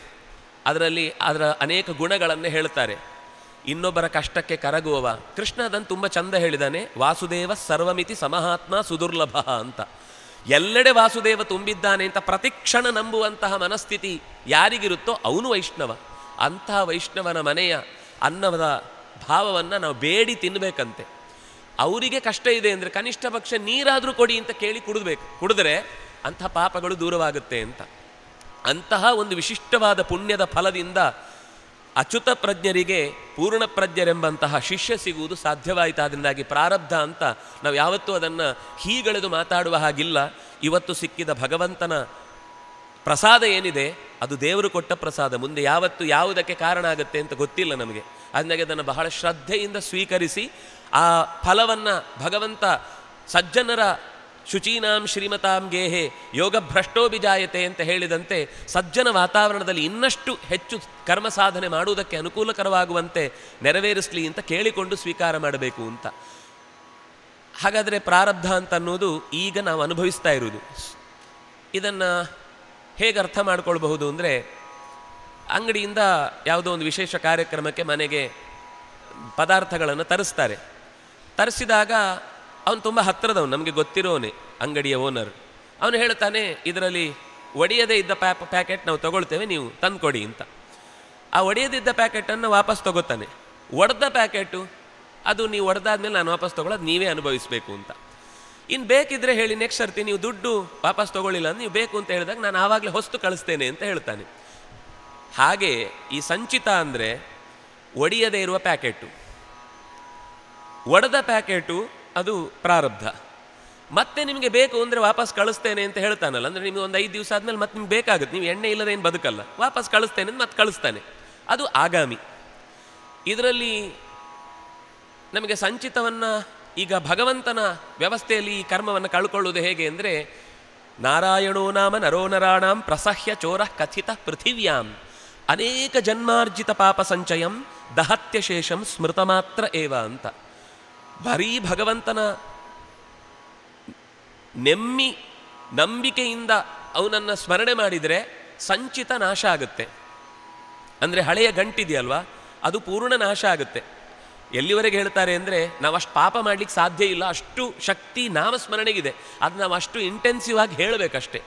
ಅದರಲ್ಲಿ ಅದರ ಅನೇಕ ಗುಣಗಳನ್ನು ಹೇಳ್ತಾರೆ ಇನ್ನೊಬ್ಬರ ಕಷ್ಟಕ್ಕೆ ಕರಗುವವ ಕೃಷ್ಣ ಅದನ್ನು ತುಂಬ ಚಂದ ಹೇಳಿದಾನೆ ವಾಸುದೇವ ಸರ್ವಮಿತಿ ಸಮಹಾತ್ಮ ಸುದುರ್ಲಭ ಅಂತ ಎಲ್ಲೆಡೆ ವಾಸುದೇವ ತುಂಬಿದ್ದಾನೆ ಅಂತ ಪ್ರತಿಕ್ಷಣ ನಂಬುವಂತಹ ಮನಸ್ಥಿತಿ ಯಾರಿಗಿರುತ್ತೋ ಅವನು ವೈಷ್ಣವ ಅಂತಹ ವೈಷ್ಣವನ ಮನೆಯ ಅನ್ನವದ ಭಾವವನ್ನು ನಾವು ಬೇಡಿ ತಿನ್ನಬೇಕಂತೆ ಅವರಿಗೆ ಕಷ್ಟ ಇದೆ ಅಂದರೆ ಕನಿಷ್ಠ ಪಕ್ಷ ನೀರಾದರೂ ಕೊಡಿ ಅಂತ ಕೇಳಿ ಕುಡಿದ್ಬೇಕು ಕುಡಿದ್ರೆ ಅಂಥ ಪಾಪಗಳು ದೂರವಾಗುತ್ತೆ ಅಂತ ಅಂತಹ ಒಂದು ವಿಶಿಷ್ಟವಾದ ಪುಣ್ಯದ ಫಲದಿಂದ ಅಚ್ಯುತ ಪ್ರಜ್ಞರಿಗೆ ಪೂರ್ಣ ಪ್ರಜ್ಞರೆಂಬಂತಹ ಶಿಷ್ಯ ಸಿಗುವುದು ಅದರಿಂದಾಗಿ ಪ್ರಾರಬ್ಧ ಅಂತ ನಾವು ಯಾವತ್ತೂ ಅದನ್ನು ಹೀಗಳೆದು ಮಾತಾಡುವ ಹಾಗಿಲ್ಲ ಇವತ್ತು ಸಿಕ್ಕಿದ ಭಗವಂತನ ಪ್ರಸಾದ ಏನಿದೆ ಅದು ದೇವರು ಕೊಟ್ಟ ಪ್ರಸಾದ ಮುಂದೆ ಯಾವತ್ತು ಯಾವುದಕ್ಕೆ ಕಾರಣ ಆಗುತ್ತೆ ಅಂತ ಗೊತ್ತಿಲ್ಲ ನಮಗೆ ಅದನ್ನಾಗೆ ಅದನ್ನು ಬಹಳ ಶ್ರದ್ಧೆಯಿಂದ ಸ್ವೀಕರಿಸಿ ಆ ಫಲವನ್ನು ಭಗವಂತ ಸಜ್ಜನರ ಶುಚೀನಾಂ ಶ್ರೀಮತಾಂ ಗೇಹೆ ಯೋಗ ಭ್ರಷ್ಟೋಭಿಜಾಯತೆ ಅಂತ ಹೇಳಿದಂತೆ ಸಜ್ಜನ ವಾತಾವರಣದಲ್ಲಿ ಇನ್ನಷ್ಟು ಹೆಚ್ಚು ಕರ್ಮ ಸಾಧನೆ ಮಾಡುವುದಕ್ಕೆ ಅನುಕೂಲಕರವಾಗುವಂತೆ ನೆರವೇರಿಸಲಿ ಅಂತ ಕೇಳಿಕೊಂಡು ಸ್ವೀಕಾರ ಮಾಡಬೇಕು ಅಂತ ಹಾಗಾದರೆ ಪ್ರಾರಬ್ಧ ಅಂತ ಅನ್ನೋದು ಈಗ ನಾವು ಅನುಭವಿಸ್ತಾ ಇರುವುದು ಇದನ್ನು ಹೇಗೆ ಅರ್ಥ ಮಾಡಿಕೊಳ್ಬಹುದು ಅಂದರೆ ಅಂಗಡಿಯಿಂದ ಯಾವುದೋ ಒಂದು ವಿಶೇಷ ಕಾರ್ಯಕ್ರಮಕ್ಕೆ ಮನೆಗೆ ಪದಾರ್ಥಗಳನ್ನು ತರಿಸ್ತಾರೆ ತರಿಸಿದಾಗ ಅವನು ತುಂಬ ಹತ್ತಿರದವನು ನಮಗೆ ಗೊತ್ತಿರೋನೆ ಅಂಗಡಿಯ ಓನರ್ ಅವನು ಹೇಳ್ತಾನೆ ಇದರಲ್ಲಿ ಒಡೆಯದೇ ಇದ್ದ ಪ್ಯಾ ಪ್ಯಾಕೆಟ್ ನಾವು ತಗೊಳ್ತೇವೆ ನೀವು ತಂದುಕೊಡಿ ಅಂತ ಆ ಒಡೆಯದಿದ್ದ ಪ್ಯಾಕೆಟನ್ನು ವಾಪಸ್ ತಗೋತಾನೆ ಒಡೆದ ಪ್ಯಾಕೆಟು ಅದು ನೀವು ಒಡೆದಾದ್ಮೇಲೆ ನಾನು ವಾಪಸ್ ತೊಗೊಳೋದು ನೀವೇ ಅನುಭವಿಸಬೇಕು ಅಂತ ಇನ್ನು ಬೇಕಿದ್ರೆ ಹೇಳಿ ನೆಕ್ಸ್ಟ್ ಸರ್ತಿ ನೀವು ದುಡ್ಡು ವಾಪಸ್ ತೊಗೊಳ್ಳಿಲ್ಲ ನೀವು ಬೇಕು ಅಂತ ಹೇಳಿದಾಗ ನಾನು ಆವಾಗಲೇ ಹೊಸ್ತು ಕಳಿಸ್ತೇನೆ ಅಂತ ಹೇಳ್ತಾನೆ ಹಾಗೆ ಈ ಸಂಚಿತ ಅಂದರೆ ಒಡೆಯದೇ ಇರುವ ಪ್ಯಾಕೆಟು ಒಡೆದ ಪ್ಯಾಕೆಟು ಅದು ಪ್ರಾರಬ್ಧ ಮತ್ತೆ ನಿಮಗೆ ಬೇಕು ಅಂದರೆ ವಾಪಸ್ ಕಳಿಸ್ತೇನೆ ಅಂತ ಹೇಳ್ತಾನಲ್ಲ ಅಂದರೆ ನಿಮಗೆ ಒಂದು ಐದು ದಿವಸ ಆದಮೇಲೆ ಮತ್ತೆ ನಿಮ್ಗೆ ಬೇಕಾಗುತ್ತೆ ನೀವು ಎಣ್ಣೆ ಇಲ್ಲದೆ ಏನು ಬದುಕಲ್ಲ ವಾಪಸ್ ಕಳಿಸ್ತೇನೆ ಅಂತ ಮತ್ತೆ ಕಳಿಸ್ತಾನೆ ಅದು ಆಗಾಮಿ ಇದರಲ್ಲಿ ನಮಗೆ ಸಂಚಿತವನ್ನು ಈಗ ಭಗವಂತನ ವ್ಯವಸ್ಥೆಯಲ್ಲಿ ಈ ಕರ್ಮವನ್ನು ಕಳ್ಕೊಳ್ಳೋದು ಹೇಗೆ ಅಂದರೆ ನಾರಾಯಣೋ ನಾಮ ನರೋ ನರಾಣಾಂ ಪ್ರಸಹ್ಯ ಚೋರ ಕಥಿತ ಪೃಥಿವ್ಯಾಂ ಅನೇಕ ಜನ್ಮಾರ್ಜಿತ ಪಾಪ ಸಂಚಯಂ ದಹತ್ಯಶೇಷಂ ಸ್ಮೃತ ಮಾತ್ರ ಏವ ಅಂತ ಬರೀ ಭಗವಂತನ ನೆಮ್ಮಿ ನಂಬಿಕೆಯಿಂದ ಅವನನ್ನು ಸ್ಮರಣೆ ಮಾಡಿದರೆ ಸಂಚಿತ ನಾಶ ಆಗುತ್ತೆ ಅಂದರೆ ಹಳೆಯ ಗಂಟಿದೆಯಲ್ವಾ ಅದು ಪೂರ್ಣ ನಾಶ ಆಗುತ್ತೆ ಎಲ್ಲಿವರೆಗೆ ಹೇಳ್ತಾರೆ ಅಂದರೆ ನಾವು ಅಷ್ಟು ಪಾಪ ಮಾಡಲಿಕ್ಕೆ ಸಾಧ್ಯ ಇಲ್ಲ ಅಷ್ಟು ಶಕ್ತಿ ನಾಮಸ್ಮರಣೆಗಿದೆ ಅದು ನಾವು ಅಷ್ಟು ಇಂಟೆನ್ಸಿವ್ ಆಗಿ ಹೇಳಬೇಕಷ್ಟೆ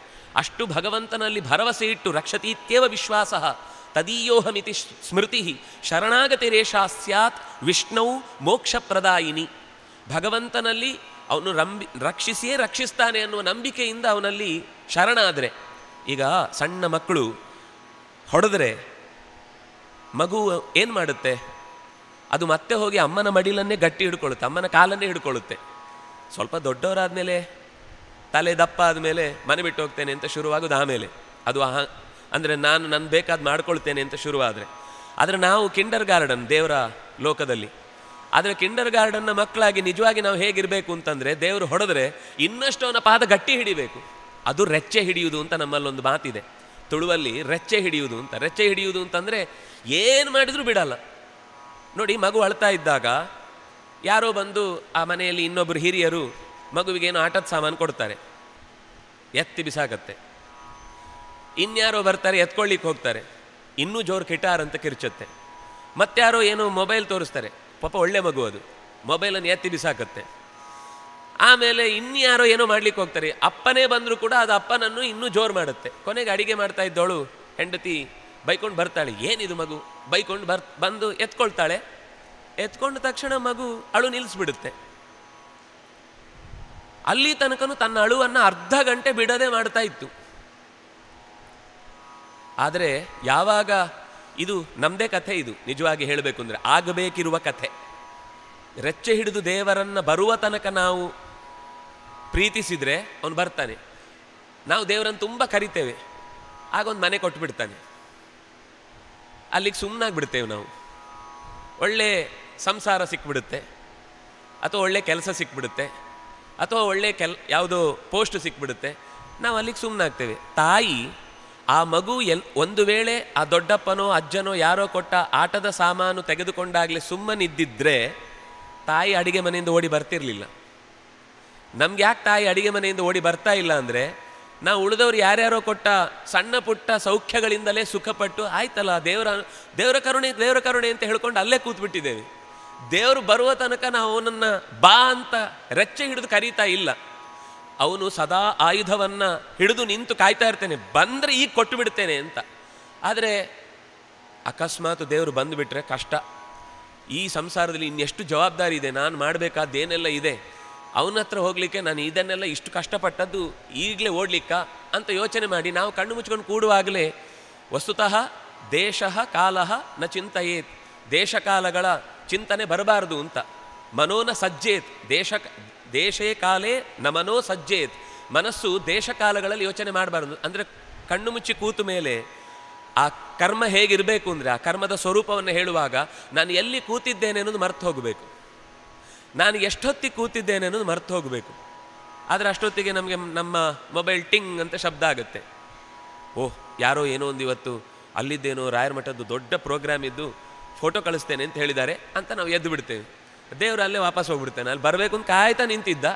ಅಷ್ಟು ಭಗವಂತನಲ್ಲಿ ಭರವಸೆ ಇಟ್ಟು ರಕ್ಷತೀತ್ಯೇವ ವಿಶ್ವಾಸ ತದೀಯೋಹಮಿತಿ ಸ್ಮೃತಿ ಶರಣಾಗತಿರೇಷಾ ಸ್ಯಾತ್ ವಿಷ್ಣು ಮೋಕ್ಷಪ್ರದಾಯಿನಿ ಭಗವಂತನಲ್ಲಿ ಅವನು ರಂಬಿ ರಕ್ಷಿಸಿಯೇ ರಕ್ಷಿಸ್ತಾನೆ ಅನ್ನುವ ನಂಬಿಕೆಯಿಂದ ಅವನಲ್ಲಿ ಶರಣಾದರೆ ಈಗ ಸಣ್ಣ ಮಕ್ಕಳು ಹೊಡೆದ್ರೆ ಮಗು ಏನು ಮಾಡುತ್ತೆ ಅದು ಮತ್ತೆ ಹೋಗಿ ಅಮ್ಮನ ಮಡಿಲನ್ನೇ ಗಟ್ಟಿ ಹಿಡ್ಕೊಳ್ಳುತ್ತೆ ಅಮ್ಮನ ಕಾಲನ್ನೇ ಹಿಡ್ಕೊಳ್ಳುತ್ತೆ ಸ್ವಲ್ಪ ದೊಡ್ಡವರಾದ ಮೇಲೆ ತಲೆ ದಪ್ಪ ಆದಮೇಲೆ ಮನೆ ಬಿಟ್ಟು ಹೋಗ್ತೇನೆ ಅಂತ ಶುರುವಾಗೋದು ಆಮೇಲೆ ಅದು ಅಂದರೆ ನಾನು ನನ್ನ ಬೇಕಾದ ಮಾಡ್ಕೊಳ್ತೇನೆ ಅಂತ ಶುರುವಾದರೆ ಆದರೆ ನಾವು ಕಿಂಡರ್ ಗಾರ್ಡನ್ ದೇವರ ಲೋಕದಲ್ಲಿ ಆದರೆ ಕಿಂಡರ್ ಗಾರ್ಡನ್ನ ಮಕ್ಕಳಾಗಿ ನಿಜವಾಗಿ ನಾವು ಹೇಗಿರಬೇಕು ಅಂತಂದರೆ ದೇವರು ಹೊಡೆದ್ರೆ ಇನ್ನಷ್ಟು ಅವನ ಪಾದ ಗಟ್ಟಿ ಹಿಡಿಬೇಕು ಅದು ರೆಚ್ಚೆ ಹಿಡಿಯುವುದು ಅಂತ ನಮ್ಮಲ್ಲೊಂದು ಮಾತಿದೆ ತುಳುವಲ್ಲಿ ರೆಚ್ಚೆ ಹಿಡಿಯುವುದು ಅಂತ ರೆಚ್ಚೆ ಹಿಡಿಯುವುದು ಅಂತಂದರೆ ಏನು ಮಾಡಿದರೂ ಬಿಡಲ್ಲ ನೋಡಿ ಮಗು ಅಳ್ತಾ ಇದ್ದಾಗ ಯಾರೋ ಬಂದು ಆ ಮನೆಯಲ್ಲಿ ಇನ್ನೊಬ್ಬರು ಹಿರಿಯರು ಮಗುವಿಗೇನು ಆಟದ ಸಾಮಾನು ಕೊಡ್ತಾರೆ ಎತ್ತಿ ಬಿಸಾಕತ್ತೆ ಇನ್ಯಾರೋ ಬರ್ತಾರೆ ಎತ್ಕೊಳ್ಳಿಕ್ಕೆ ಹೋಗ್ತಾರೆ ಇನ್ನೂ ಜೋರು ಕಿಟಾರ್ ಅಂತ ಕಿರ್ಚುತ್ತೆ ಮತ್ತಾರೋ ಏನೋ ಮೊಬೈಲ್ ತೋರಿಸ್ತಾರೆ ಪಾಪ ಒಳ್ಳೆ ಮಗು ಅದು ಮೊಬೈಲನ್ನು ಎತ್ತಿ ಬಿಸಾಕತ್ತೆ ಆಮೇಲೆ ಇನ್ಯಾರೋ ಏನೋ ಮಾಡ್ಲಿಕ್ಕೆ ಹೋಗ್ತಾರೆ ಅಪ್ಪನೇ ಬಂದರೂ ಕೂಡ ಅದು ಅಪ್ಪನನ್ನು ಇನ್ನೂ ಜೋರು ಮಾಡುತ್ತೆ ಕೊನೆಗೆ ಅಡಿಗೆ ಮಾಡ್ತಾ ಇದ್ದವಳು ಹೆಂಡತಿ ಬೈಕೊಂಡು ಬರ್ತಾಳೆ ಏನಿದು ಮಗು ಬೈಕೊಂಡು ಬರ್ ಬಂದು ಎತ್ಕೊಳ್ತಾಳೆ ಎತ್ಕೊಂಡ ತಕ್ಷಣ ಮಗು ಅಳು ನಿಲ್ಲಿಸ್ಬಿಡುತ್ತೆ ಅಲ್ಲಿ ತನಕನೂ ತನ್ನ ಅಳುವನ್ನು ಅರ್ಧ ಗಂಟೆ ಬಿಡದೆ ಮಾಡ್ತಾ ಇತ್ತು ಆದರೆ ಯಾವಾಗ ಇದು ನಮ್ಮದೇ ಕಥೆ ಇದು ನಿಜವಾಗಿ ಹೇಳಬೇಕು ಅಂದರೆ ಆಗಬೇಕಿರುವ ಕಥೆ ರೆಚ್ಚೆ ಹಿಡಿದು ದೇವರನ್ನು ಬರುವ ತನಕ ನಾವು ಪ್ರೀತಿಸಿದರೆ ಅವನು ಬರ್ತಾನೆ ನಾವು ದೇವರನ್ನು ತುಂಬ ಕರಿತೇವೆ ಆಗ ಒಂದು ಮನೆ ಕೊಟ್ಟುಬಿಡ್ತಾನೆ ಅಲ್ಲಿಗೆ ಸುಮ್ಮನಾಗ್ಬಿಡ್ತೇವೆ ನಾವು ಒಳ್ಳೆ ಸಂಸಾರ ಸಿಕ್ಬಿಡುತ್ತೆ ಅಥವಾ ಒಳ್ಳೆ ಕೆಲಸ ಸಿಕ್ಬಿಡುತ್ತೆ ಅಥವಾ ಒಳ್ಳೆ ಕೆಲ್ ಯಾವುದೋ ಪೋಸ್ಟ್ ಸಿಕ್ಬಿಡುತ್ತೆ ನಾವು ಅಲ್ಲಿಗೆ ಸುಮ್ಮನಾಗ್ತೇವೆ ತಾಯಿ ಆ ಮಗು ಎಲ್ ಒಂದು ವೇಳೆ ಆ ದೊಡ್ಡಪ್ಪನೋ ಅಜ್ಜನೋ ಯಾರೋ ಕೊಟ್ಟ ಆಟದ ಸಾಮಾನು ತೆಗೆದುಕೊಂಡಾಗಲೇ ಸುಮ್ಮನಿದ್ದಿದ್ರೆ ತಾಯಿ ಅಡಿಗೆ ಮನೆಯಿಂದ ಓಡಿ ಬರ್ತಿರಲಿಲ್ಲ ನಮ್ಗೆ ಯಾಕೆ ತಾಯಿ ಅಡಿಗೆ ಮನೆಯಿಂದ ಓಡಿ ಬರ್ತಾ ಇಲ್ಲ ಅಂದರೆ ನಾವು ಉಳಿದವರು ಯಾರ್ಯಾರೋ ಕೊಟ್ಟ ಸಣ್ಣ ಪುಟ್ಟ ಸೌಖ್ಯಗಳಿಂದಲೇ ಸುಖಪಟ್ಟು ಆಯ್ತಲ್ಲ ದೇವರ ದೇವರ ಕರುಣೆ ದೇವರ ಕರುಣೆ ಅಂತ ಹೇಳ್ಕೊಂಡು ಅಲ್ಲೇ ಕೂತ್ಬಿಟ್ಟಿದ್ದೇವೆ ದೇವರು ಬರುವ ತನಕ ನಾವು ಅವನನ್ನು ಬಾ ಅಂತ ರೆಚ್ಚೆ ಹಿಡಿದು ಕರೀತಾ ಇಲ್ಲ ಅವನು ಸದಾ ಆಯುಧವನ್ನು ಹಿಡಿದು ನಿಂತು ಕಾಯ್ತಾ ಇರ್ತೇನೆ ಬಂದರೆ ಈಗ ಕೊಟ್ಟು ಬಿಡ್ತೇನೆ ಅಂತ ಆದರೆ ಅಕಸ್ಮಾತ್ ದೇವರು ಬಂದುಬಿಟ್ರೆ ಕಷ್ಟ ಈ ಸಂಸಾರದಲ್ಲಿ ಇನ್ನೆಷ್ಟು ಜವಾಬ್ದಾರಿ ಇದೆ ನಾನು ಮಾಡಬೇಕಾದ್ದೇನೆಲ್ಲ ಇದೆ ಅವನ ಹತ್ರ ಹೋಗಲಿಕ್ಕೆ ನಾನು ಇದನ್ನೆಲ್ಲ ಇಷ್ಟು ಕಷ್ಟಪಟ್ಟದ್ದು ಈಗಲೇ ಓಡ್ಲಿಕ್ಕ ಅಂತ ಯೋಚನೆ ಮಾಡಿ ನಾವು ಕಣ್ಣು ಮುಚ್ಕೊಂಡು ಕೂಡುವಾಗಲೇ ವಸ್ತುತಃ ದೇಶ ಕಾಲ ನ ಚಿಂತೆಯೇತ್ ದೇಶಕಾಲಗಳ ಚಿಂತನೆ ಬರಬಾರದು ಅಂತ ಮನೋನ ಸಜ್ಜೇತ್ ದೇಶ ದೇಶೇ ಕಾಲೇ ನಮನೋ ಸಜ್ಜೇತ್ ಮನಸ್ಸು ದೇಶಕಾಲಗಳಲ್ಲಿ ಯೋಚನೆ ಮಾಡಬಾರ್ದು ಅಂದರೆ ಕಣ್ಣು ಮುಚ್ಚಿ ಕೂತು ಮೇಲೆ ಆ ಕರ್ಮ ಹೇಗಿರಬೇಕು ಅಂದರೆ ಆ ಕರ್ಮದ ಸ್ವರೂಪವನ್ನು ಹೇಳುವಾಗ ನಾನು ಎಲ್ಲಿ ಕೂತಿದ್ದೇನೆ ಅನ್ನೋದು ಮರ್ತು ಹೋಗಬೇಕು ನಾನು ಎಷ್ಟೊತ್ತಿಗೆ ಕೂತಿದ್ದೇನೆ ಅನ್ನೋದು ಮರ್ತು ಹೋಗಬೇಕು ಆದರೆ ಅಷ್ಟೊತ್ತಿಗೆ ನಮಗೆ ನಮ್ಮ ಮೊಬೈಲ್ ಟಿಂಗ್ ಅಂತ ಶಬ್ದ ಆಗುತ್ತೆ ಓಹ್ ಯಾರೋ ಏನೋ ಒಂದು ಇವತ್ತು ಅಲ್ಲಿದ್ದೇನೋ ರಾಯರ ಮಠದ್ದು ದೊಡ್ಡ ಪ್ರೋಗ್ರಾಮ್ ಇದ್ದು ಫೋಟೋ ಕಳಿಸ್ತೇನೆ ಅಂತ ಹೇಳಿದ್ದಾರೆ ಅಂತ ನಾವು ಎದ್ದು ಬಿಡ್ತೇವೆ ದೇವರು ಅಲ್ಲೇ ವಾಪಸ್ ಹೋಗ್ಬಿಡ್ತೇನೆ ಅಲ್ಲಿ ಬರಬೇಕು ಅಂತ ಕಾಯ್ತಾ ನಿಂತಿದ್ದ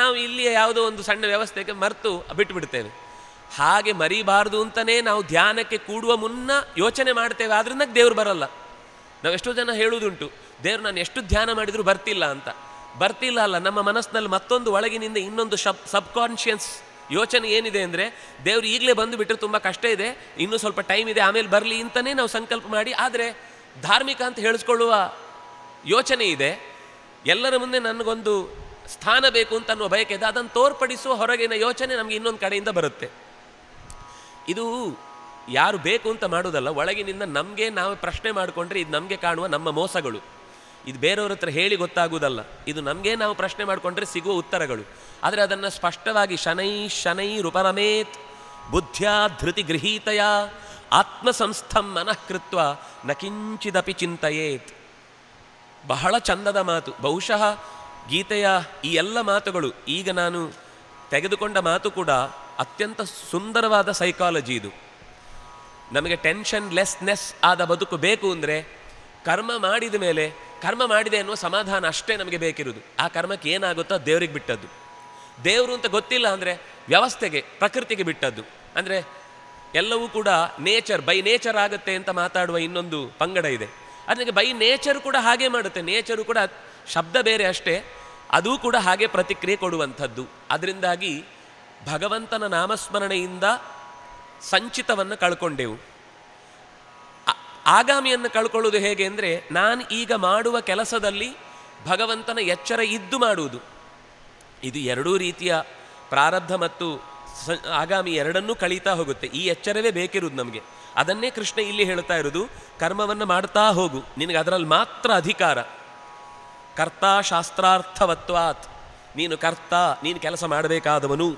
ನಾವು ಇಲ್ಲಿಯ ಯಾವುದೋ ಒಂದು ಸಣ್ಣ ವ್ಯವಸ್ಥೆಗೆ ಮರೆತು ಬಿಟ್ಟುಬಿಡ್ತೇವೆ ಹಾಗೆ ಮರಿಬಾರ್ದು ಅಂತಲೇ ನಾವು ಧ್ಯಾನಕ್ಕೆ ಕೂಡುವ ಮುನ್ನ ಯೋಚನೆ ಮಾಡ್ತೇವೆ ಆದ್ರಿಂದ ದೇವ್ರು ಬರಲ್ಲ ನಾವು ಎಷ್ಟೋ ಜನ ಹೇಳುವುದುಂಟು ದೇವ್ರು ನಾನು ಎಷ್ಟು ಧ್ಯಾನ ಮಾಡಿದರೂ ಬರ್ತಿಲ್ಲ ಅಂತ ಬರ್ತಿಲ್ಲ ಅಲ್ಲ ನಮ್ಮ ಮನಸ್ಸಿನಲ್ಲಿ ಮತ್ತೊಂದು ಒಳಗಿನಿಂದ ಇನ್ನೊಂದು ಶಬ್ ಸಬ್ಕಾನ್ಷಿಯನ್ಸ್ ಯೋಚನೆ ಏನಿದೆ ಅಂದರೆ ದೇವ್ರು ಈಗಲೇ ಬಂದು ಬಿಟ್ಟರೆ ತುಂಬ ಕಷ್ಟ ಇದೆ ಇನ್ನೂ ಸ್ವಲ್ಪ ಟೈಮ್ ಇದೆ ಆಮೇಲೆ ಬರಲಿ ಅಂತಲೇ ನಾವು ಸಂಕಲ್ಪ ಮಾಡಿ ಆದರೆ ಧಾರ್ಮಿಕ ಅಂತ ಹೇಳಿಸ್ಕೊಳ್ಳುವ ಯೋಚನೆ ಇದೆ ಎಲ್ಲರ ಮುಂದೆ ನನಗೊಂದು ಸ್ಥಾನ ಬೇಕು ಅಂತ ಅನ್ನುವ ಬಯಕೆ ಇದೆ ಅದನ್ನು ತೋರ್ಪಡಿಸುವ ಹೊರಗಿನ ಯೋಚನೆ ನಮಗೆ ಇನ್ನೊಂದು ಕಡೆಯಿಂದ ಬರುತ್ತೆ ಇದು ಯಾರು ಬೇಕು ಅಂತ ಮಾಡೋದಲ್ಲ ಒಳಗಿನಿಂದ ನಮಗೆ ನಾವು ಪ್ರಶ್ನೆ ಮಾಡಿಕೊಂಡ್ರೆ ಇದು ನಮಗೆ ಕಾಣುವ ನಮ್ಮ ಮೋಸಗಳು ಇದು ಬೇರೆಯವ್ರ ಹತ್ರ ಹೇಳಿ ಗೊತ್ತಾಗುವುದಲ್ಲ ಇದು ನಮಗೆ ನಾವು ಪ್ರಶ್ನೆ ಮಾಡಿಕೊಂಡ್ರೆ ಸಿಗುವ ಉತ್ತರಗಳು ಆದರೆ ಅದನ್ನು ಸ್ಪಷ್ಟವಾಗಿ ಶನೈ ಶನೈ ರುಪರಮೇತ್ ಬುದ್ಧಿಯಾ ಧೃತಿ ಗೃಹೀತೆಯ ಆತ್ಮಸಂಸ್ಥಂ ಮನಃಕೃತ್ವ ನಕಿಂಚಿದಪಿ ಚಿಂತೆಯೇತ್ ಬಹಳ ಚಂದದ ಮಾತು ಬಹುಶಃ ಗೀತೆಯ ಈ ಎಲ್ಲ ಮಾತುಗಳು ಈಗ ನಾನು ತೆಗೆದುಕೊಂಡ ಮಾತು ಕೂಡ ಅತ್ಯಂತ ಸುಂದರವಾದ ಸೈಕಾಲಜಿ ಇದು ನಮಗೆ ಟೆನ್ಷನ್ ಲೆಸ್ನೆಸ್ ಆದ ಬದುಕು ಬೇಕು ಅಂದರೆ ಕರ್ಮ ಮಾಡಿದ ಮೇಲೆ ಕರ್ಮ ಮಾಡಿದೆ ಅನ್ನುವ ಸಮಾಧಾನ ಅಷ್ಟೇ ನಮಗೆ ಬೇಕಿರುವುದು ಆ ಕರ್ಮಕ್ಕೆ ಏನಾಗುತ್ತೋ ದೇವರಿಗೆ ಬಿಟ್ಟದ್ದು ದೇವರು ಅಂತ ಗೊತ್ತಿಲ್ಲ ಅಂದರೆ ವ್ಯವಸ್ಥೆಗೆ ಪ್ರಕೃತಿಗೆ ಬಿಟ್ಟದ್ದು ಅಂದರೆ ಎಲ್ಲವೂ ಕೂಡ ನೇಚರ್ ಬೈ ನೇಚರ್ ಆಗುತ್ತೆ ಅಂತ ಮಾತಾಡುವ ಇನ್ನೊಂದು ಪಂಗಡ ಇದೆ ಅದಕ್ಕೆ ಬೈ ನೇಚರ್ ಕೂಡ ಹಾಗೆ ಮಾಡುತ್ತೆ ನೇಚರು ಕೂಡ ಶಬ್ದ ಬೇರೆ ಅಷ್ಟೇ ಅದೂ ಕೂಡ ಹಾಗೆ ಪ್ರತಿಕ್ರಿಯೆ ಕೊಡುವಂಥದ್ದು ಅದರಿಂದಾಗಿ ಭಗವಂತನ ನಾಮಸ್ಮರಣೆಯಿಂದ ಸಂಚಿತವನ್ನು ಕಳ್ಕೊಂಡೆವು ಆಗಾಮಿಯನ್ನು ಕಳ್ಕೊಳ್ಳೋದು ಹೇಗೆ ಅಂದರೆ ನಾನು ಈಗ ಮಾಡುವ ಕೆಲಸದಲ್ಲಿ ಭಗವಂತನ ಎಚ್ಚರ ಇದ್ದು ಮಾಡುವುದು ಇದು ಎರಡೂ ರೀತಿಯ ಪ್ರಾರಬ್ಧ ಮತ್ತು ಆಗಾಮಿ ಎರಡನ್ನೂ ಕಳೀತಾ ಹೋಗುತ್ತೆ ಈ ಎಚ್ಚರವೇ ಬೇಕಿರುವುದು ನಮಗೆ ಅದನ್ನೇ ಕೃಷ್ಣ ಇಲ್ಲಿ ಹೇಳ್ತಾ ಇರೋದು ಕರ್ಮವನ್ನು ಮಾಡ್ತಾ ಹೋಗು ನಿನಗೆ ಅದರಲ್ಲಿ ಮಾತ್ರ ಅಧಿಕಾರ ಕರ್ತಾ ಶಾಸ್ತ್ರಾರ್ಥವತ್ವಾತ್ ನೀನು ಕರ್ತ ನೀನು ಕೆಲಸ ಮಾಡಬೇಕಾದವನು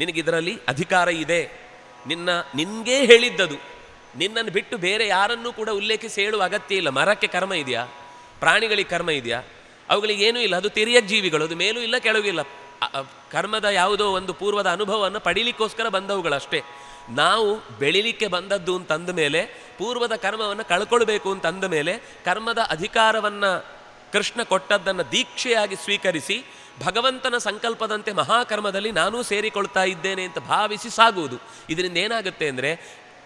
ನಿನಗಿದರಲ್ಲಿ ಅಧಿಕಾರ ಇದೆ ನಿನ್ನ ನಿನಗೇ ಹೇಳಿದ್ದದು ನಿನ್ನನ್ನು ಬಿಟ್ಟು ಬೇರೆ ಯಾರನ್ನೂ ಕೂಡ ಉಲ್ಲೇಖಿಸಿ ಹೇಳುವ ಅಗತ್ಯ ಇಲ್ಲ ಮರಕ್ಕೆ ಕರ್ಮ ಇದೆಯಾ ಪ್ರಾಣಿಗಳಿಗೆ ಕರ್ಮ ಇದೆಯಾ ಏನೂ ಇಲ್ಲ ಅದು ತಿರಿಯ ಜೀವಿಗಳು ಅದು ಮೇಲೂ ಇಲ್ಲ ಕೆಳಗೂ ಇಲ್ಲ ಕರ್ಮದ ಯಾವುದೋ ಒಂದು ಪೂರ್ವದ ಅನುಭವವನ್ನು ಪಡೀಲಿಕ್ಕೋಸ್ಕರ ಬಂದವುಗಳಷ್ಟೇ ನಾವು ಬೆಳಿಲಿಕ್ಕೆ ಬಂದದ್ದು ಅಂತಂದ ಮೇಲೆ ಪೂರ್ವದ ಕರ್ಮವನ್ನು ಕಳ್ಕೊಳ್ಬೇಕು ಅಂತಂದ ಮೇಲೆ ಕರ್ಮದ ಅಧಿಕಾರವನ್ನು ಕೃಷ್ಣ ಕೊಟ್ಟದ್ದನ್ನು ದೀಕ್ಷೆಯಾಗಿ ಸ್ವೀಕರಿಸಿ ಭಗವಂತನ ಸಂಕಲ್ಪದಂತೆ ಮಹಾಕರ್ಮದಲ್ಲಿ ನಾನೂ ಸೇರಿಕೊಳ್ತಾ ಇದ್ದೇನೆ ಅಂತ ಭಾವಿಸಿ ಸಾಗುವುದು ಇದರಿಂದ ಏನಾಗುತ್ತೆ ಅಂದರೆ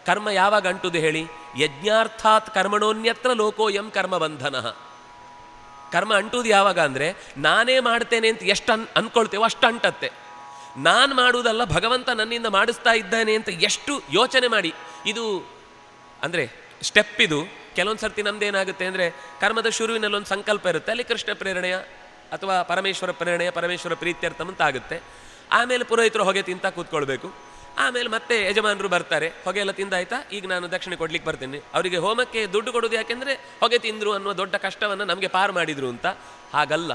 ಕರ್ಮ ಯಾವಾಗ ಅಂಟುದು ಹೇಳಿ ಯಜ್ಞಾರ್ಥಾತ್ ಕರ್ಮಣೋನ್ಯತ್ರ ಲೋಕೋಯಂ ಕರ್ಮಬಂಧನ ಕರ್ಮ ಅಂಟುದು ಯಾವಾಗ ಅಂದರೆ ನಾನೇ ಮಾಡ್ತೇನೆ ಅಂತ ಎಷ್ಟು ಅನ್ ಅಂದ್ಕೊಳ್ತೇವೋ ಅಷ್ಟು ಅಂಟತ್ತೆ ನಾನು ಮಾಡುವುದಲ್ಲ ಭಗವಂತ ನನ್ನಿಂದ ಮಾಡಿಸ್ತಾ ಇದ್ದಾನೆ ಅಂತ ಎಷ್ಟು ಯೋಚನೆ ಮಾಡಿ ಇದು ಅಂದರೆ ಸ್ಟೆಪ್ ಇದು ಕೆಲವೊಂದು ಸರ್ತಿ ನಮ್ದೇನಾಗುತ್ತೆ ಅಂದರೆ ಕರ್ಮದ ಶುರುವಿನಲ್ಲಿ ಒಂದು ಸಂಕಲ್ಪ ಇರುತ್ತೆ ಅಲ್ಲಿ ಕೃಷ್ಣ ಪ್ರೇರಣೆಯ ಅಥವಾ ಪರಮೇಶ್ವರ ಪ್ರೇರಣೆಯ ಪರಮೇಶ್ವರ ಪ್ರೀತ್ಯರ್ಥಮ್ ಅಂತ ಆಗುತ್ತೆ ಆಮೇಲೆ ಪುರೋಹಿತರು ಹೊಗೆ ತಿಂತ ಕೂತ್ಕೊಳ್ಬೇಕು ಆಮೇಲೆ ಮತ್ತೆ ಯಜಮಾನರು ಬರ್ತಾರೆ ಹೊಗೆ ಎಲ್ಲ ತಿಂದಾಯ್ತಾ ಈಗ ನಾನು ದಕ್ಷಿಣೆ ಕೊಡ್ಲಿಕ್ಕೆ ಬರ್ತೀನಿ ಅವರಿಗೆ ಹೋಮಕ್ಕೆ ದುಡ್ಡು ಕೊಡೋದು ಯಾಕೆಂದರೆ ಹೊಗೆ ತಿಂದರು ಅನ್ನೋ ದೊಡ್ಡ ಕಷ್ಟವನ್ನು ನಮಗೆ ಪಾರು ಮಾಡಿದರು ಅಂತ ಹಾಗಲ್ಲ